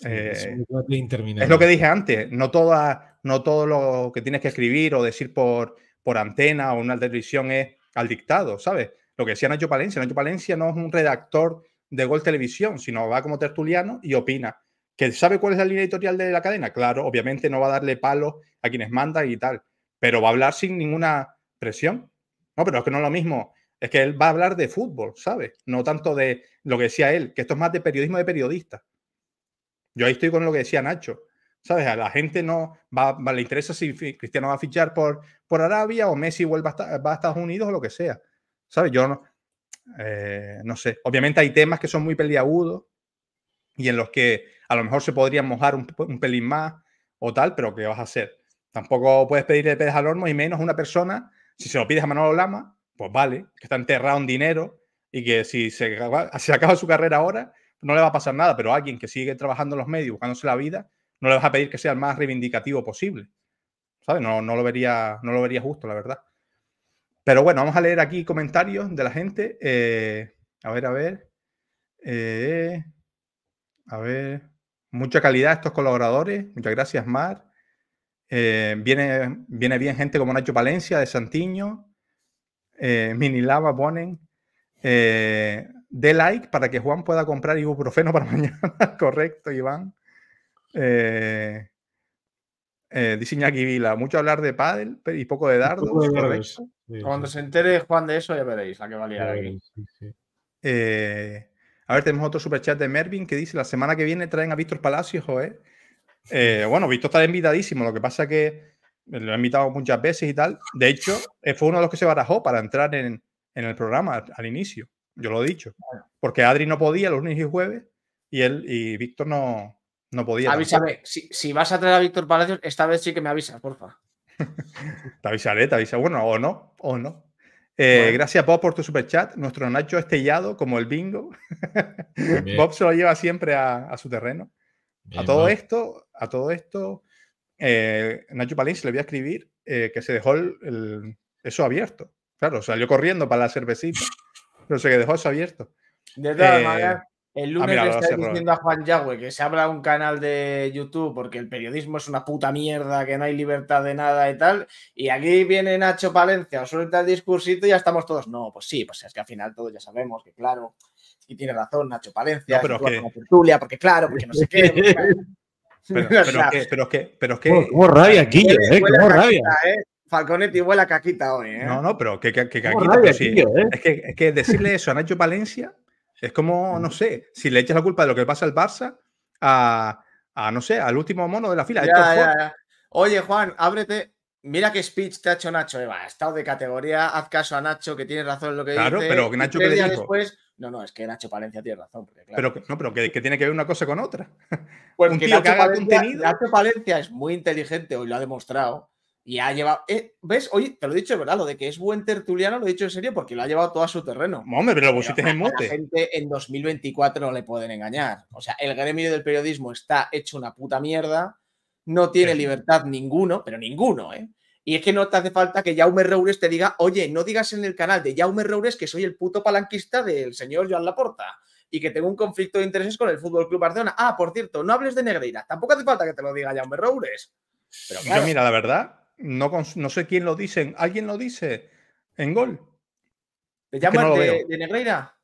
es, eh, es, lo que dije antes, no, no todo lo que tienes que escribir o decir por, por antena o una televisión es al dictado, ¿sabes? Lo que decía Nacho Palencia, Nacho Palencia no es un redactor de Gol Televisión, sino va como tertuliano y opina. ¿Que sabe cuál es la línea editorial de la cadena? Claro, obviamente no va a darle palos a quienes mandan y tal, pero va a hablar sin ninguna presión. No, pero es que no es lo mismo. Es que él va a hablar de fútbol, ¿sabes? No tanto de lo que decía él, que esto es más de periodismo de periodista. Yo ahí estoy con lo que decía Nacho. ¿Sabes? A la gente no va, le interesa si Cristiano va a fichar por, por Arabia o Messi vuelve a, va a Estados Unidos o lo que sea. ¿Sabes? Yo no, eh, no sé. Obviamente hay temas que son muy peliagudos y en los que a lo mejor se podrían mojar un, pelín más o tal, pero ¿qué vas a hacer? Tampoco puedes pedirle pedes al horno y menos una persona, si se lo pides a Manuel Lama, pues vale, que está enterrado en dinero y que si se acaba, su carrera ahora, no le va a pasar nada, pero a alguien que sigue trabajando en los medios, buscándose la vida, no le vas a pedir que sea el más reivindicativo posible. ¿Sabes? No, lo vería, no lo vería justo, la verdad. Pero bueno, vamos a leer aquí comentarios de la gente. Eh, a ver, a ver. Eh, a ver. Mucha calidad estos colaboradores. Muchas gracias, Mar. Eh, viene, viene bien gente como Nacho Palencia de Santiño. Eh, Mini lava, ponen. Eh, de like para que Juan pueda comprar ibuprofeno para mañana. Correcto, Iván. Eh, diseña Vila. Mucho hablar de pádel y poco de dardo Cuando se entere Juan de eso, ya veréis la que a a ver, tenemos otro superchat de Mervin que dice, la semana que viene traen a Víctor Palacios, joe. Eh, bueno, Víctor está invitadísimo, lo que pasa es que lo he invitado muchas veces y tal. De hecho, eh, fue uno de los que se barajó para entrar en, el programa al, inicio. Yo lo he dicho. Porque Adri no podía los lunes y jueves y él y Víctor no, no podía. Avísame, si, si, vas a traer a Víctor Palacios, esta vez sí que me avisas, porfa. te avisaré, te avisaré. Bueno, o no, o no. Eh, gracias, Bob, por tu super chat. Nuestro Nacho estellado, como el bingo. Bob se lo lleva siempre a, su terreno. a todo esto, a todo esto, eh, Nacho Palín se le voy a escribir eh, que se dejó el, eso abierto. Claro, salió corriendo para la cervecita, pero se dejó eso abierto. De el ah, lunes le está diciendo a Juan Yagüe que se abra un canal de YouTube porque el periodismo es una puta mierda, que no hay libertad de nada y tal. Y aquí viene Nacho Palencia, suelta el discursito y ya estamos todos. No, pues sí, pues es que al final todos ya sabemos que, claro, y tiene razón Nacho Palencia, no, pero porque claro, porque no sé qué. pero, pero, que, pero, oh, rabia, Guille, eh, rabia. Eh. Falconetti huele a caquita hoy, ¿eh? No, no, pero que, caquita. sí. Eh. es, que, es que decirle eso a Nacho Palencia es como, no sé, si le echas la culpa de lo que pasa al Barça a, no sé, al último mono de la fila. Oye, Juan, ábrete. Mira qué speech te ha hecho Nacho, Eva. Ha estado de categoría. Haz caso a Nacho, que tiene razón en lo que dice. Claro, pero Nacho que le Después, no, no, es que Nacho Palencia tiene razón. Pero, no, pero que, tiene que ver una cosa con otra. Pues Nacho Palencia es muy inteligente, hoy lo ha demostrado y ha llevado. Eh, ¿Ves? Oye, te lo he dicho, ¿verdad? Lo de que es buen tertuliano, lo he dicho en serio, porque lo ha llevado todo a su terreno. Hombre, pero lo en La gente en 2024 no le pueden engañar. O sea, el gremio del periodismo está hecho una puta mierda. No tiene libertad ninguno, pero ninguno, ¿eh? Y es que no te hace falta que Jaume Roures te diga, oye, no digas en el canal de Jaume Roures que soy el puto palanquista del señor Joan Laporta y que tengo un conflicto de intereses con el Fútbol Club Barcelona. Ah, por cierto, no hables de Negreira. Tampoco hace falta que te lo diga Jaume Roures Pero mira, la verdad, no, sé quién lo dice. ¿Alguien lo dice en gol? ¿Le llaman de, de, Negreira?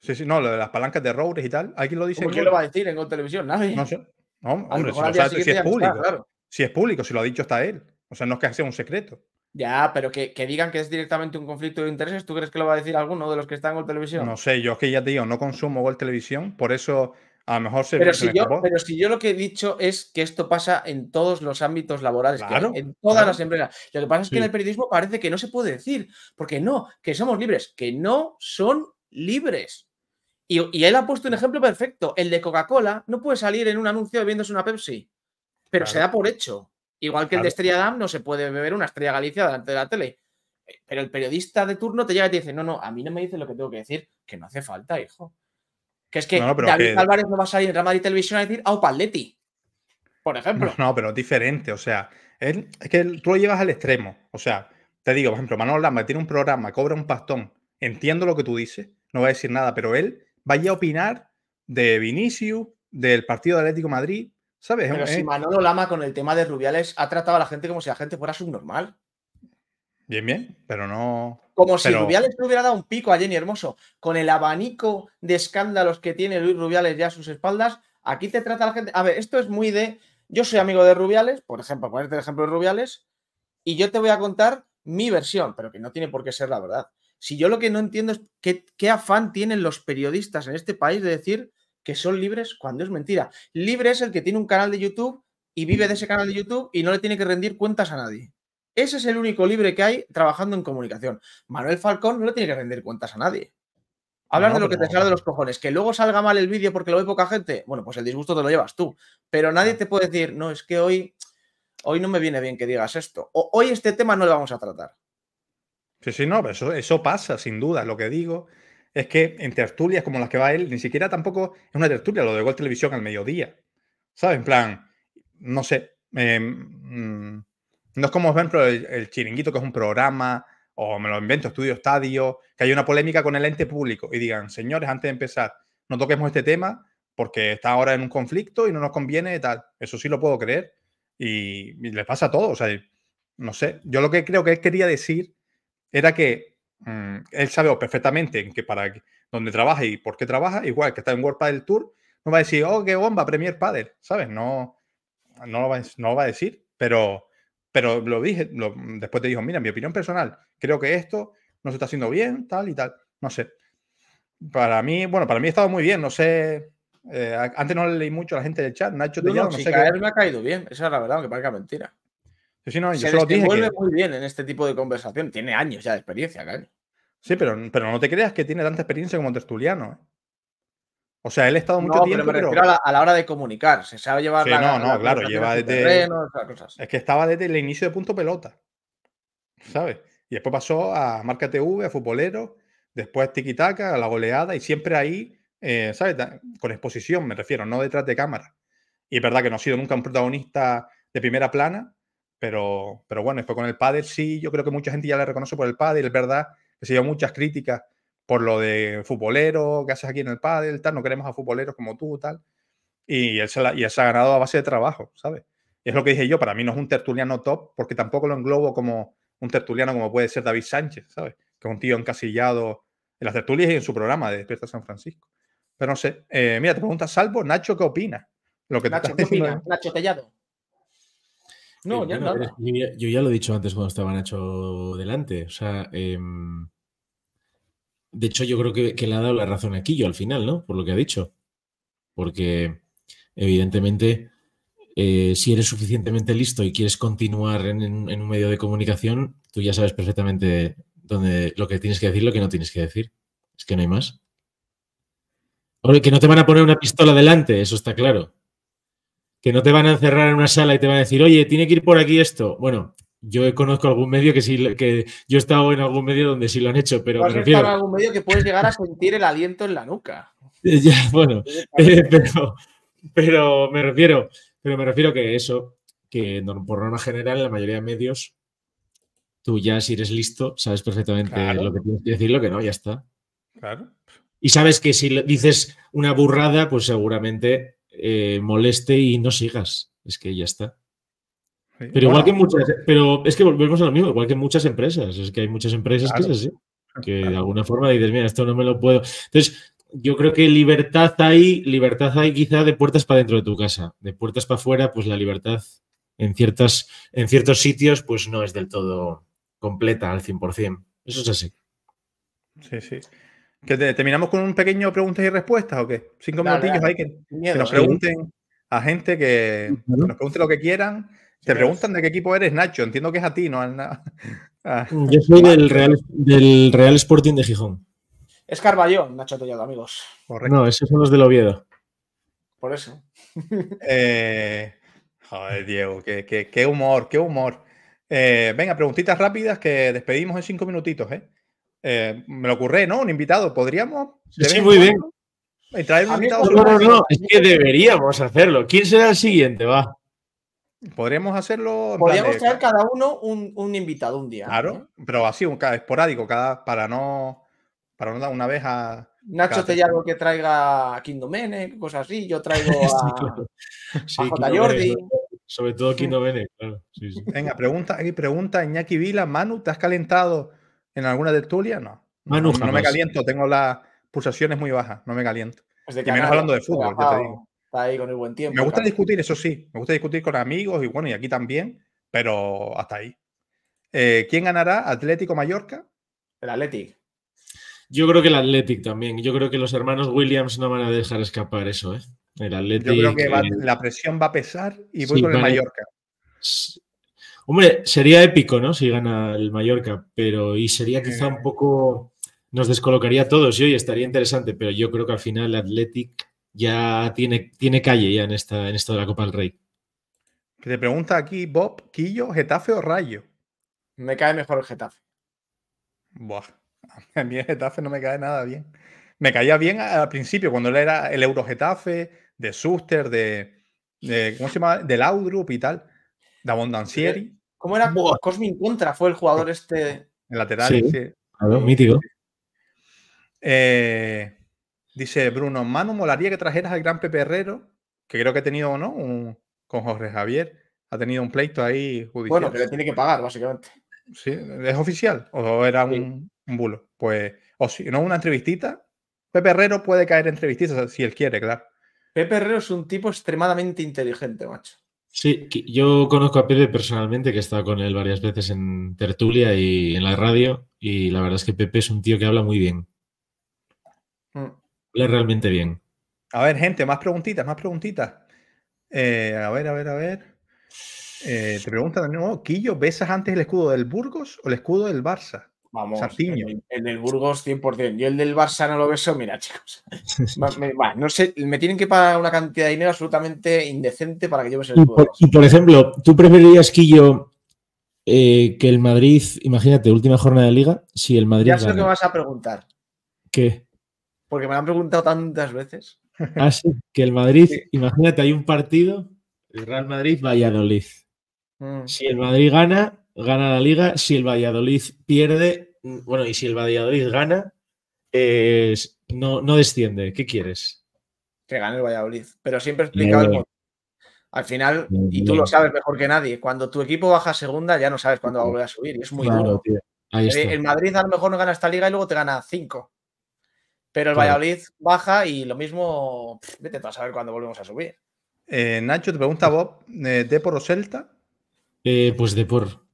Sí, sí, no, lo de las palancas de Roures y tal. ¿Alguien lo dice en gol? ¿Quién lo va a decir en Gol Televisión? Nadie. No sé. No, hombre, si, si, es público. Si es público, si lo ha dicho está él. O sea, no es que sea un secreto. Ya, pero que, que, digan que es directamente un conflicto de intereses, ¿tú crees que lo va a decir alguno de los que están en Gol Televisión? No sé, yo es que ya te digo, no consumo Gol Televisión, por eso a lo mejor se, pero, si yo, pero, si yo, lo que he dicho es que esto pasa en todos los ámbitos laborales, en todas las empresas. Lo que pasa es que en el periodismo parece que no se puede decir, porque no, que somos libres, que no son libres. Y, él ha puesto un ejemplo perfecto. El de Coca-Cola no puede salir en un anuncio bebiéndose una Pepsi, pero se da por hecho. Igual que el de Estrella Damm no se puede beber una Estrella Galicia delante de la tele. Pero el periodista de turno te llega y te dice, no, no, a mí no me dice lo que tengo que decir, que no hace falta, hijo. Que es que David Álvarez no va a salir en Real Madrid Televisión a decir ¡Ah, Paletti! Por ejemplo. No, pero es diferente. O sea, es que tú lo llevas al extremo. O sea, te digo, por ejemplo, Manolo Lama tiene un programa, cobra un pastón. Entiendo lo que tú dices, no va a decir nada, pero él vaya a opinar de Vinicius, del partido de Atlético Madrid, ¿sabes? Pero si Manolo Lama con el tema de Rubiales ha tratado a la gente como si la gente fuera subnormal. Bien, bien, pero no. Como si Rubiales le hubiera dado un pico a Jenny Hermoso. Con el abanico de escándalos que tiene Luis Rubiales ya a sus espaldas, aquí te trata la gente. A ver, esto es muy de. Yo soy amigo de Rubiales, por ejemplo, ponerte el ejemplo de Rubiales, y yo te voy a contar mi versión, pero que no tiene por qué ser la verdad. Si yo lo que no entiendo es qué, qué afán tienen los periodistas en este país de decir que son libres cuando es mentira. Libre es el que tiene un canal de YouTube y vive de ese canal de YouTube y no le tiene que rendir cuentas a nadie. Ese es el único libre que hay trabajando en comunicación. Manuel Falcón no le tiene que rendir cuentas a nadie. Hablar de lo que te sale de los cojones. Que luego salga mal el vídeo porque lo ve poca gente. Bueno, pues el disgusto te lo llevas tú. Pero nadie te puede decir, no, es que hoy, hoy no me viene bien que digas esto. O hoy este tema no lo vamos a tratar. Sí, sí, no, pero eso, pasa, sin duda. Lo que digo es que en tertulias como las que va él, ni siquiera tampoco es una tertulia, lo de Gol Televisión al mediodía. ¿Sabes? En plan, no sé. Em, mm, no es como, por ejemplo, el, chiringuito, que es un programa, o me lo invento, estudio estadio, que hay una polémica con el ente público y digan, señores, antes de empezar, no toquemos este tema porque está ahora en un conflicto y no nos conviene y tal. Eso sí lo puedo creer y, le pasa a todos. O sea, no sé, yo lo que creo que él quería decir era que mm, él sabe perfectamente en que para dónde trabaja y por qué trabaja, igual que está en World del Tour, no va a decir, oh, qué bomba, Premier Padel, ¿sabes? No, no, no lo va a decir, pero pero lo dije, mm, después te dijo, mira, mi opinión personal, creo que esto no se está haciendo bien, tal y tal. No sé. Para mí, bueno, para mí ha estado muy bien, no sé. Eh, antes no leí mucho a la gente del chat, Nacho te no, no si sé. Caer me ha caído bien, esa es la verdad, aunque parezca mentira. se muy bien en este tipo de conversación, tiene años ya de experiencia, Sí, pero, pero no te creas que tiene tanta experiencia como tertuliano. ¿eh? O sea, él ha estado mucho tiempo. Pero me A, la, hora de comunicar. Se sabe llevar. Sí, no, no, claro, lleva desde. Es que estaba desde el inicio de punto pelota. ¿Sabes? Y después pasó a Marca TV, a Futbolero, después Tiki Taka, a la goleada, y siempre ahí, eh, ¿sabes? Con exposición, me refiero, no detrás de cámara. Y es verdad que no ha sido nunca un protagonista de primera plana, pero, pero bueno, fue con el padre. sí, yo creo que mucha gente ya le reconoce por el padre. es verdad que se muchas críticas por lo de futbolero, que haces aquí en el pádel, tal, no queremos a futboleros como tú, tal. Y él, se la, y él ha ganado a base de trabajo, ¿sabes? es lo que dije yo, para mí no es un tertuliano top, porque tampoco lo englobo como un tertuliano como puede ser David Sánchez, ¿sabes? Que es un tío encasillado en las tertulias y en su programa de Despierta San Francisco. Pero no sé, eh, mira, te pregunta Salvo, Nacho, ¿qué opina? Lo que Nacho, ¿qué opina? Nacho Tellado. No, ya no. Yo, ya lo he dicho antes cuando estaba Nacho delante. O sea, em, de hecho, yo creo que, le ha dado la razón aquí yo al final, ¿no? Por lo que ha dicho. Porque, evidentemente, eh, si eres suficientemente listo y quieres continuar en, un medio de comunicación, tú ya sabes perfectamente dónde, lo que tienes que decir, y lo que no tienes que decir. Es que no hay más. Ahora, que no te van a poner una pistola delante, eso está claro. Que no te van a encerrar en una sala y te van a decir, oye, tiene que ir por aquí esto. Bueno, yo conozco algún medio que sí, que yo he estado en algún medio donde sí lo han hecho, pero. me refiero... algún medio que puedes llegar a sentir el aliento en la nuca. Eh, bueno, eh, pero, me refiero, pero me refiero que eso, que por norma general, en la mayoría de medios, tú ya si eres listo, sabes perfectamente lo que tienes que decir, lo que no, ya está. Claro. Y sabes que si dices una burrada, pues seguramente eh, moleste y no sigas. Es que ya está. Pero igual que muchas, pero es que volvemos a lo mismo, igual que muchas empresas. Es que hay muchas empresas que que de alguna forma dices, mira, esto no me lo puedo. Entonces, yo creo que libertad hay, libertad hay quizá de puertas para dentro de tu casa, de puertas para afuera, pues la libertad en, ciertas, en ciertos sitios pues no es del todo completa al 100%. Eso es así. Sí, sí. ¿Que ¿Terminamos con un pequeño preguntas y respuestas o qué? Cinco minutillos ahí que, nos pregunten a gente que nos pregunten lo que quieran te preguntan de qué equipo eres, Nacho. Entiendo que es a ti, no a... nada. Ah. Mm, yo soy del Real, del Real Sporting de Gijón. Es Carballón, Nacho Tellado, amigos. No, esos son los del Oviedo. Por eso. Eh, joder, Diego, qué, humor, qué humor. Eh, venga, preguntitas rápidas que despedimos en cinco minutitos, ¿eh? eh me lo ocurre, ¿no? Un invitado, ¿podríamos? Sí, muy bien. no, no, no, es que deberíamos hacerlo. ¿Quién será el siguiente? Va. Podríamos hacerlo. Podríamos traer cada uno un, invitado un día. Claro, ¿eh? pero así, un, cada esporádico, cada, para no para dar una vez a. Nacho algo que traiga a Quindomene, cosas así. Yo traigo a, Jordi. Sobre todo Quindomene, claro. Venga, pregunta, aquí pregunta Iñaki Vila. Manu, ¿te has calentado en alguna tertulia? No. Manu, no, me caliento, tengo las pulsaciones muy bajas, no me caliento. Pues y menos hablando de fútbol, yo te digo. Está ahí con el buen tiempo. Me gusta discutir, eso sí. Me gusta discutir con amigos y bueno, y aquí también, pero hasta ahí. Eh, ¿Quién ganará? ¿Atlético Mallorca? El Atlético. Yo creo que el Atlético también. Yo creo que los hermanos Williams no van a dejar escapar eso, ¿eh? El Athletic, Yo creo que eh, la presión va a pesar y voy con el Mallorca. Hombre, sería épico, ¿no? Si gana el Mallorca, pero y sería quizá eh. un poco. Nos descolocaría a todos y hoy estaría interesante, pero yo creo que al final el Athletic ya tiene, tiene calle ya en, esta, en esto de la Copa del Rey. Que te pregunta aquí Bob, Quillo, Getafe o Rayo. Me cae mejor el Getafe. Buah, a mí el Getafe no me cae nada bien. Me caía bien al principio, cuando era el Euro Getafe, de Suster, de, ¿Cómo se llama? del Laudrup y tal. De Abondancieri. ¿Cómo era? Cosmin Contra fue el jugador este. El lateral, sí. mítico. Eh, Dice Bruno, Manu, molaría que trajeras al gran Pepe Herrero, que creo que ha tenido, o ¿no? con Jorge Javier. Ha tenido un pleito ahí judicial. Bueno, que le tiene que pagar, básicamente. ¿Sí? ¿Es oficial? ¿O era un, bulo? Pues, o si no, una entrevistita. Pepe Herrero puede caer en entrevistas si él quiere, claro. Pepe Herrero es un tipo extremadamente inteligente, macho. Sí, yo conozco a Pepe personalmente, que he estado con él varias veces en tertulia y en la radio, y la verdad es que Pepe es un tío que habla muy bien. Mm realmente bien. A ver, gente, más preguntitas, más preguntitas. Eh, a ver, a ver, a ver. Eh, te preguntan de nuevo, Quillo, ¿besas antes el escudo del Burgos o el escudo del Barça? Vamos, el, el, del Burgos 100%. Yo el del Barça no lo beso, mira, chicos. me, no sé, me tienen que pagar una cantidad de dinero absolutamente indecente para que yo el escudo. Y, por, ejemplo, ¿tú preferirías, Quillo, eh, que el Madrid, imagínate, última jornada de liga, si el Madrid. Ya sé lo que vas a preguntar. ¿Qué? porque me lo han preguntado tantas veces. Así ah, que el Madrid, imagínate, hay un partido, el Real Madrid-Valladolid. Mm. Si el Madrid gana, gana la liga. Si el Valladolid pierde, bueno, y si el Valladolid gana, no, no desciende. ¿Qué quieres? Que gane el Valladolid. Pero siempre he explicado Al final, y tú lo sabes mejor que nadie, cuando tu equipo baja segunda ya no sabes cuándo va a volver a subir es muy duro. Tío. Eh, el Madrid a lo mejor no gana esta liga y luego te gana cinco. Pero el Valladolid baja y lo mismo, vete a saber cuándo volvemos a subir. Eh, Nacho, te pregunta Bob, ¿De eh, ¿Depor o Celta? Eh, pues Depor.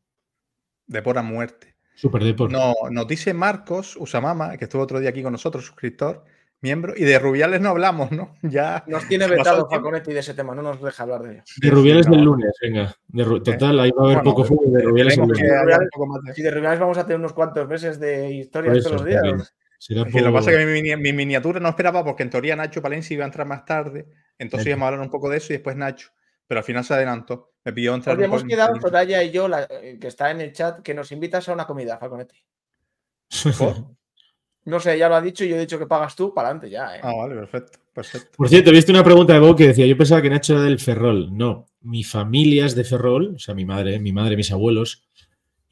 Depor a muerte. Super Depor. No, nos dice Marcos Usamama, que estuvo otro día aquí con nosotros, suscriptor, miembro, y de Rubiales no hablamos, ¿no? Ya nos tiene vetado Faconetti de ese tema, no nos deja hablar de ellos. De Rubiales del lunes, venga. De eh, total, ahí va a haber poco fútbol de Rubiales. El lunes. de Rubiales, si de Rubiales vamos a tener unos cuantos meses de historia todos los días. Lo que pasa es que mi, miniatura no esperaba porque en teoría Nacho Palencia iba a entrar más tarde. Entonces íbamos a hablar un poco de eso y después Nacho. Pero al final se adelantó. Me pidió entrar. hemos quedado, Soraya y yo, la, eh, que está en el chat, que nos invitas a una comida, Falconetti. No sé, ya lo ha dicho y yo he dicho que pagas tú para adelante ya. Eh. Ah, vale, perfecto, Por cierto, viste una pregunta de vos que decía, yo pensaba que Nacho era del Ferrol. No, mi familia es de Ferrol, o sea, mi madre, mi madre, mis abuelos.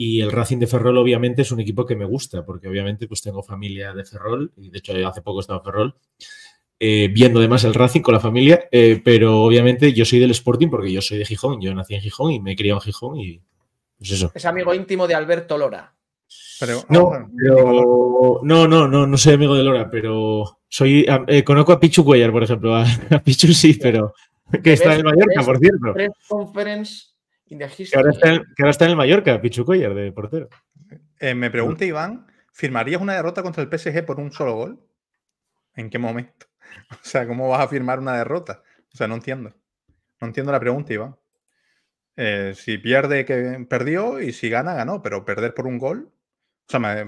Y el Racing de Ferrol, obviamente, es un equipo que me gusta, porque obviamente pues tengo familia de Ferrol, y de hecho hace poco he estado en Ferrol, eh, viendo además el Racing con la familia, eh, pero obviamente yo soy del Sporting porque yo soy de Gijón, yo nací en Gijón y me he criado en Gijón y pues eso. Es amigo íntimo de Alberto Lora. Ah, no, no, no, no, soy amigo de Lora, pero soy eh, conozco a Pichu Cuellar, por ejemplo. A, Pichu sí, pero que está en Mallorca, por cierto. conference que ahora, está, en el Mallorca, Pichucoyer de portero. Eh, me pregunta mm. Iván, ¿firmarías una derrota contra el PSG por un solo gol? ¿En qué momento? O sea, ¿cómo vas a firmar una derrota? O sea, no entiendo. No entiendo la pregunta, Iván. Eh, si pierde, que perdió, y si gana, ganó, pero perder por un gol. O sea, me,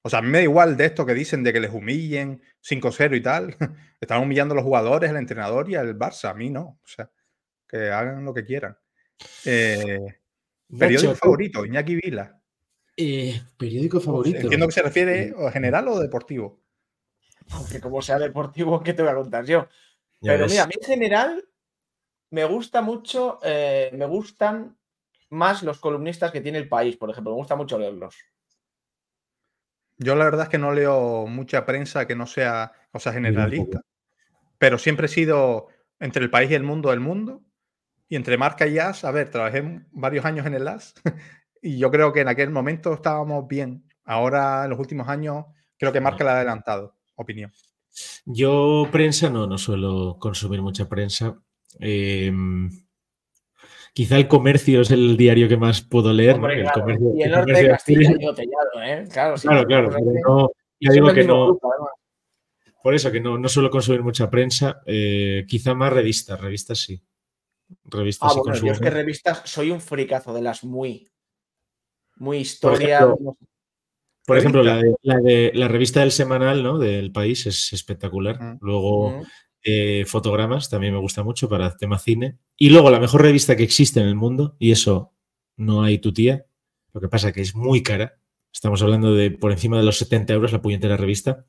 o me da igual de esto que dicen de que les humillen 5-0 y tal. Están humillando a los jugadores, al entrenador y al Barça. A mí no. O sea, que hagan lo que quieran. Eh, periódico favorito, Iñaki Vila. Eh, periódico favorito. Entiendo que se refiere o eh. general o deportivo. aunque como sea deportivo, ¿qué te voy a contar yo? Pero mira, a mí en general me gusta mucho, me gustan más los columnistas que tiene el país, por ejemplo. Me gusta mucho leerlos. Yo la verdad es que no leo mucha prensa que no sea cosa generalista. Pero siempre he sido entre el país y el mundo el mundo. Y entre marca y as, a ver, trabajé varios años en el as y yo creo que en aquel momento estábamos bien. Ahora, en los últimos años, creo que marca la ha adelantado. Opinión. Yo prensa no, no suelo consumir mucha prensa. Em, quizá el comercio es el diario que más puedo leer. el comercio, y el, de Castilla ¿eh? Claro, sí, claro, claro. digo que no. por eso que no, suelo consumir mucha prensa. Eh, quizá más revistas, revistas sí. Revistas ah, yo es que revistas soy un fricazo de las muy, muy historia. Por ejemplo, la, de, la, revista del semanal, ¿no? Del país es espectacular. Luego. Eh, fotogramas, también me gusta mucho para tema cine. Y luego la mejor revista que existe en el mundo, y eso no hay tu tía, lo que pasa que es muy cara, estamos hablando de por encima de los 70 euros la puñetera revista,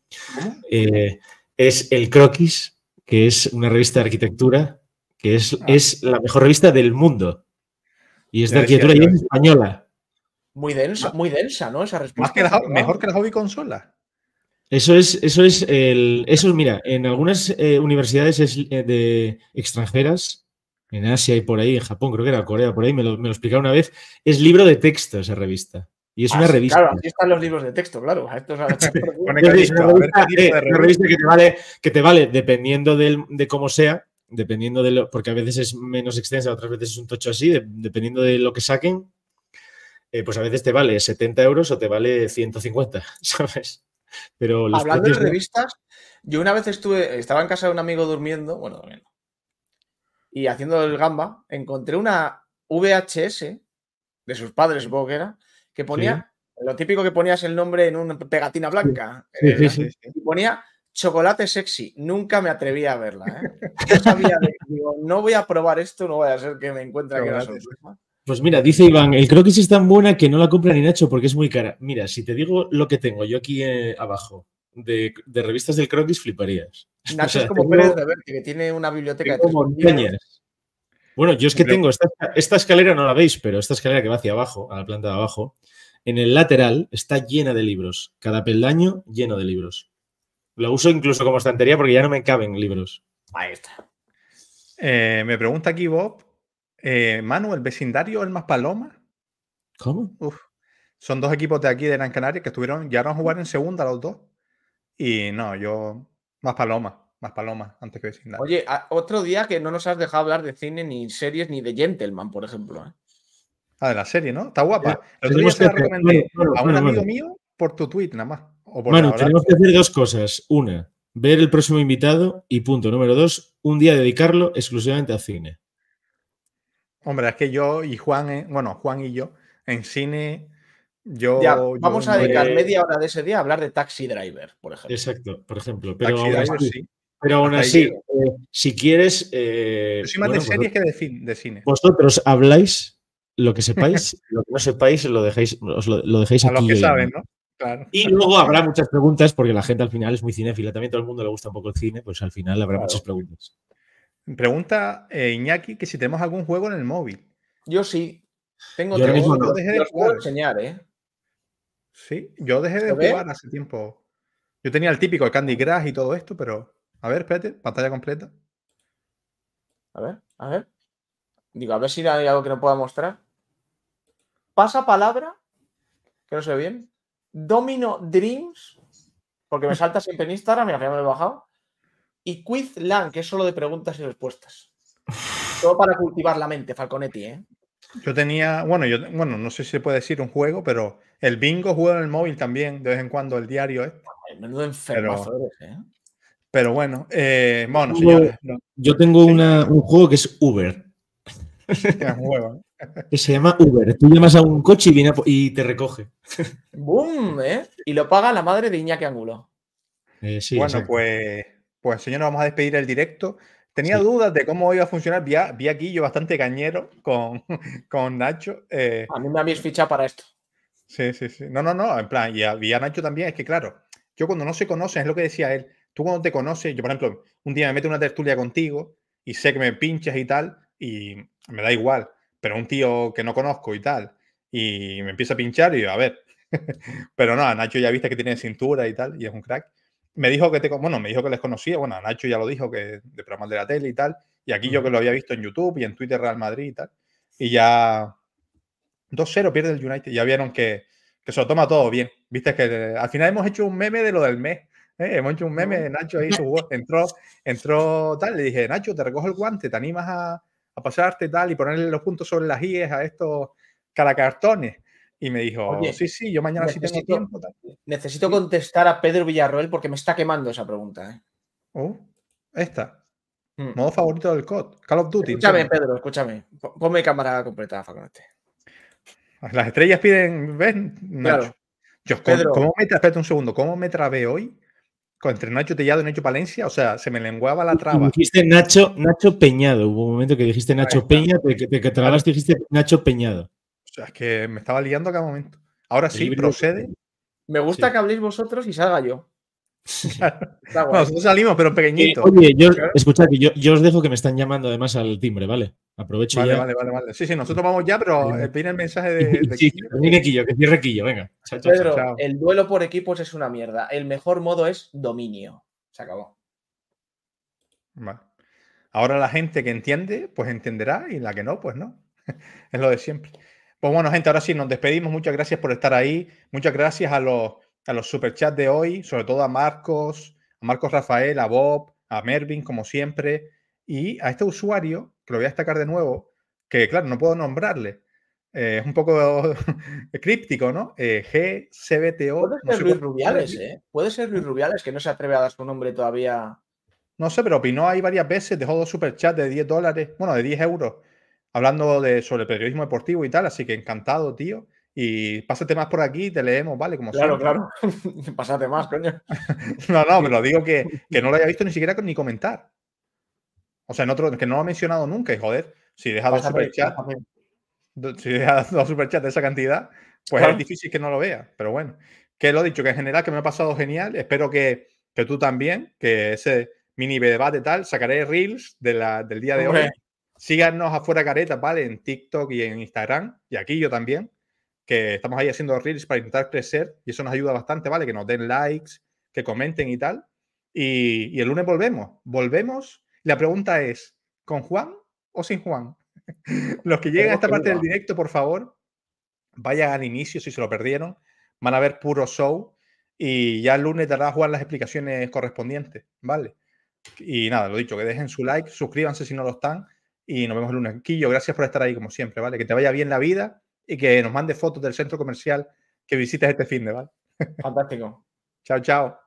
eh, es El Croquis, que es una revista de arquitectura que ah. es, la mejor revista del mundo. Y es de arquitectura y es española. Muy densa, muy densa, ¿no? Esa respuesta. la, mejor que la hobby consola. Eso es, eso es el. Eso es, mira, en algunas eh, universidades eh, de extranjeras, en Asia y por ahí, en Japón, creo que era Corea, por ahí, me lo, explicaron una vez. Es libro de texto esa revista. Y es ah, una revista. Claro, aquí están los libros de texto, claro. es una eh, revista, que, te vale, que te vale, dependiendo de cómo sea, dependiendo de lo, porque a veces es menos extensa, otras veces es un tocho así, dependiendo de lo que saquen, eh, pues a veces te vale 70 euros o te vale 150, ¿sabes? Pero Hablando de revistas, yo una vez estuve, estaba en casa de un amigo durmiendo, bueno, durmiendo, y haciendo el gamba, encontré una VHS de sus padres, supongo que era, que ponía, lo típico que ponías el nombre en una pegatina blanca, eh, ponía Chocolate sexy, nunca me atreví a verla. ¿eh? no voy a probar esto, no voy a ser que me encuentre que la Pues mira, dice Iván, el croquis es tan buena que no la compra ni Nacho porque es muy cara. Mira, si te digo lo que tengo yo aquí eh, abajo de, revistas del croquis, fliparías. Nacho es como Pedro de Berti, que tiene una biblioteca de Bueno, yo es que tengo esta, escalera, no la veis, pero esta escalera que va hacia abajo, a la planta de abajo, en el lateral está llena de libros. Cada peldaño lleno de libros. Lo uso incluso como estantería porque ya no me caben libros. Ahí está. Eh, me pregunta aquí Bob, eh, Manu, ¿el vecindario el más paloma? ¿Cómo? Uf. Son dos equipos de aquí de Gran Canaria que estuvieron, ya no a jugar en segunda los dos. Y no, yo más paloma, más paloma antes que vecindario. Oye, otro día que no nos has dejado hablar de cine, ni series, ni de Gentleman, por ejemplo. ¿eh? Ah, de la serie, ¿no? Está guapa. a un amigo mío por tu tweet, nada más. Bueno, tenemos que hacer dos cosas. Una, ver el próximo invitado y punto número dos, un día dedicarlo exclusivamente a cine. Hombre, es que yo y Juan, eh, bueno, Juan y yo, en cine, yo... vamos a dedicar media hora de ese día a hablar de Taxi Driver, por ejemplo. Exacto, por ejemplo. Pero aún así, eh, si quieres... Eh, más de series que de, cine. Vosotros habláis lo que sepáis, lo que no sepáis lo dejáis, lo, dejáis aquí. A los que saben, ¿no? Y luego habrá muchas preguntas, porque la gente al final es muy cinéfila. También todo el mundo le gusta un poco el cine, pues al final habrá muchas preguntas. Pregunta eh, Iñaki que si tenemos algún juego en el móvil. Yo sí. Tengo yo enseñar, ¿eh? Sí, yo dejé de jugar hace tiempo. Yo tenía el típico, Candy Crush y todo esto, pero. A ver, espérate, pantalla completa. A ver, a ver. Digo, a ver si hay algo que no pueda mostrar. Pasa palabra. Que no se ve bien. Domino Dreams, porque me salta siempre en Instagram, me lo he bajado. Y Quizland, que es solo de preguntas y respuestas. Todo para cultivar la mente, Falconetti, ¿eh? Yo tenía, bueno, yo, bueno, no sé si se puede decir un juego, pero el bingo juego en el móvil también, de vez en cuando, el diario. este. menudo enfermo ¿eh? pero, bueno, bueno, señores. Yo tengo un juego que es Uber. Es un juego, Que se llama Uber. Tú llamas a un coche y, viene y te recoge. ¡Bum! ¿eh? Y lo paga la madre de Iñaki Angulo. Eh, bueno, pues, pues señor, nos vamos a despedir el directo. Tenía dudas de cómo iba a funcionar. Vi, aquí yo bastante cañero con, con Nacho. Eh. A mí me habéis fichado para esto. Sí, sí, sí. No, no, no. En plan, y a, Nacho también. Es que, claro, yo cuando no se conoce es lo que decía él. Tú cuando te conoces, yo, por ejemplo, un día me meto una tertulia contigo y sé que me pinchas y tal, y me da igual pero un tío que no conozco y tal, y me empieza a pinchar y a ver, pero no, a Nacho ya viste que tiene cintura y tal, y es un crack. Me dijo que te, bueno, me dijo que les conocía, bueno, a Nacho ya lo dijo, que de programas de la tele y tal, y aquí yo que lo había visto en YouTube y en Twitter Real Madrid y tal, y ya 2-0 pierde el United, ya vieron que, que se lo toma todo bien, viste que al final hemos hecho un meme de lo del mes, ¿eh? hemos hecho un meme, de Nacho ahí entró, entró tal, le dije, Nacho, te recojo el guante, te animas a, a pasarte tal y ponerle los puntos sobre las IES a estos caracartones. Y me dijo, sí, sí, yo mañana necesito, sí tengo tiempo. Necesito contestar a Pedro Villarroel porque me está quemando esa pregunta. ¿eh? Oh, esta. Mm. Modo favorito del COD. Call of Duty. Escúchame, Pedro, escúchame. Ponme cámara completa, Faconete. Las estrellas piden, ¿ven? Claro. Yo, ¿cómo, Pedro, ¿cómo espérate un segundo, ¿cómo me trabé hoy? Entre Nacho Tellado y Nacho Palencia, o sea, se me lenguaba la traba. Dijiste Nacho, Nacho Peñado, hubo un momento que dijiste Nacho Peña, te, que te trabaste dijiste Nacho Peñado. O sea, es que me estaba liando a cada momento. Ahora sí, procede. Me gusta que habléis vosotros y salga yo. Nosotros salimos, pero eh, pequeñito. oye, yo, escuchad, yo os dejo que me están llamando además al timbre, ¿vale? Aprovecho vale, Vale, vale, vale. Sí, sí, nosotros vamos ya, pero eh, viene el mensaje de. que requillo, venga. el duelo por equipos es una mierda. El mejor modo es dominio. Se acabó. Vale. Ahora la gente que entiende, pues entenderá, y la que no, pues no. es lo de siempre. Pues bueno, gente, ahora sí, nos despedimos. Muchas gracias por estar ahí. Muchas gracias a los, a los superchats de hoy, sobre todo a Marcos, a Marcos Rafael, a Bob, a Mervin, como siempre, y a este usuario que lo voy a destacar de nuevo, que claro, no puedo nombrarle. Eh, es un poco críptico, ¿no? Eh, GCBTO. Puede ser Luis Rubiales, ¿eh? Puede ser Luis Rubiales, que no se atreve a dar su nombre todavía. No sé, pero opinó ahí varias veces, dejó dos superchats de 10 dólares, bueno, de 10 euros, hablando de, sobre periodismo deportivo y tal, así que encantado, tío. Y pásate más por aquí, te leemos, ¿vale? Como claro, claro. pásate más, coño. no, no, me lo digo que, que no lo haya visto ni siquiera ni comentar. O sea, en otro, que no lo ha mencionado nunca, y joder, si deja dos superchats, si deja dos superchats de esa cantidad, pues es difícil que no lo vea. Pero bueno, que lo he dicho, que en general que me ha pasado genial. Espero que, tú también, que ese mini debate tal, sacaré reels de la, del día de hoy. Síganos afuera caretas, ¿vale? En TikTok y en Instagram, y aquí yo también, que estamos ahí haciendo reels para intentar crecer, y eso nos ayuda bastante, ¿vale? Que nos den likes, que comenten y tal. y el lunes volvemos. Volvemos la pregunta es, ¿con Juan o sin Juan? Los que llegan a esta parte del directo, por favor, vayan al inicio si se lo perdieron. Van a ver puro show y ya el lunes dará Juan las explicaciones correspondientes, ¿vale? Y nada, lo dicho, que dejen su like, suscríbanse si no lo están y nos vemos el lunes. Quillo, gracias por estar ahí como siempre, ¿vale? Que te vaya bien la vida y que nos mande fotos del centro comercial que visitas este fin de, ¿vale? Fantástico. chao, chao.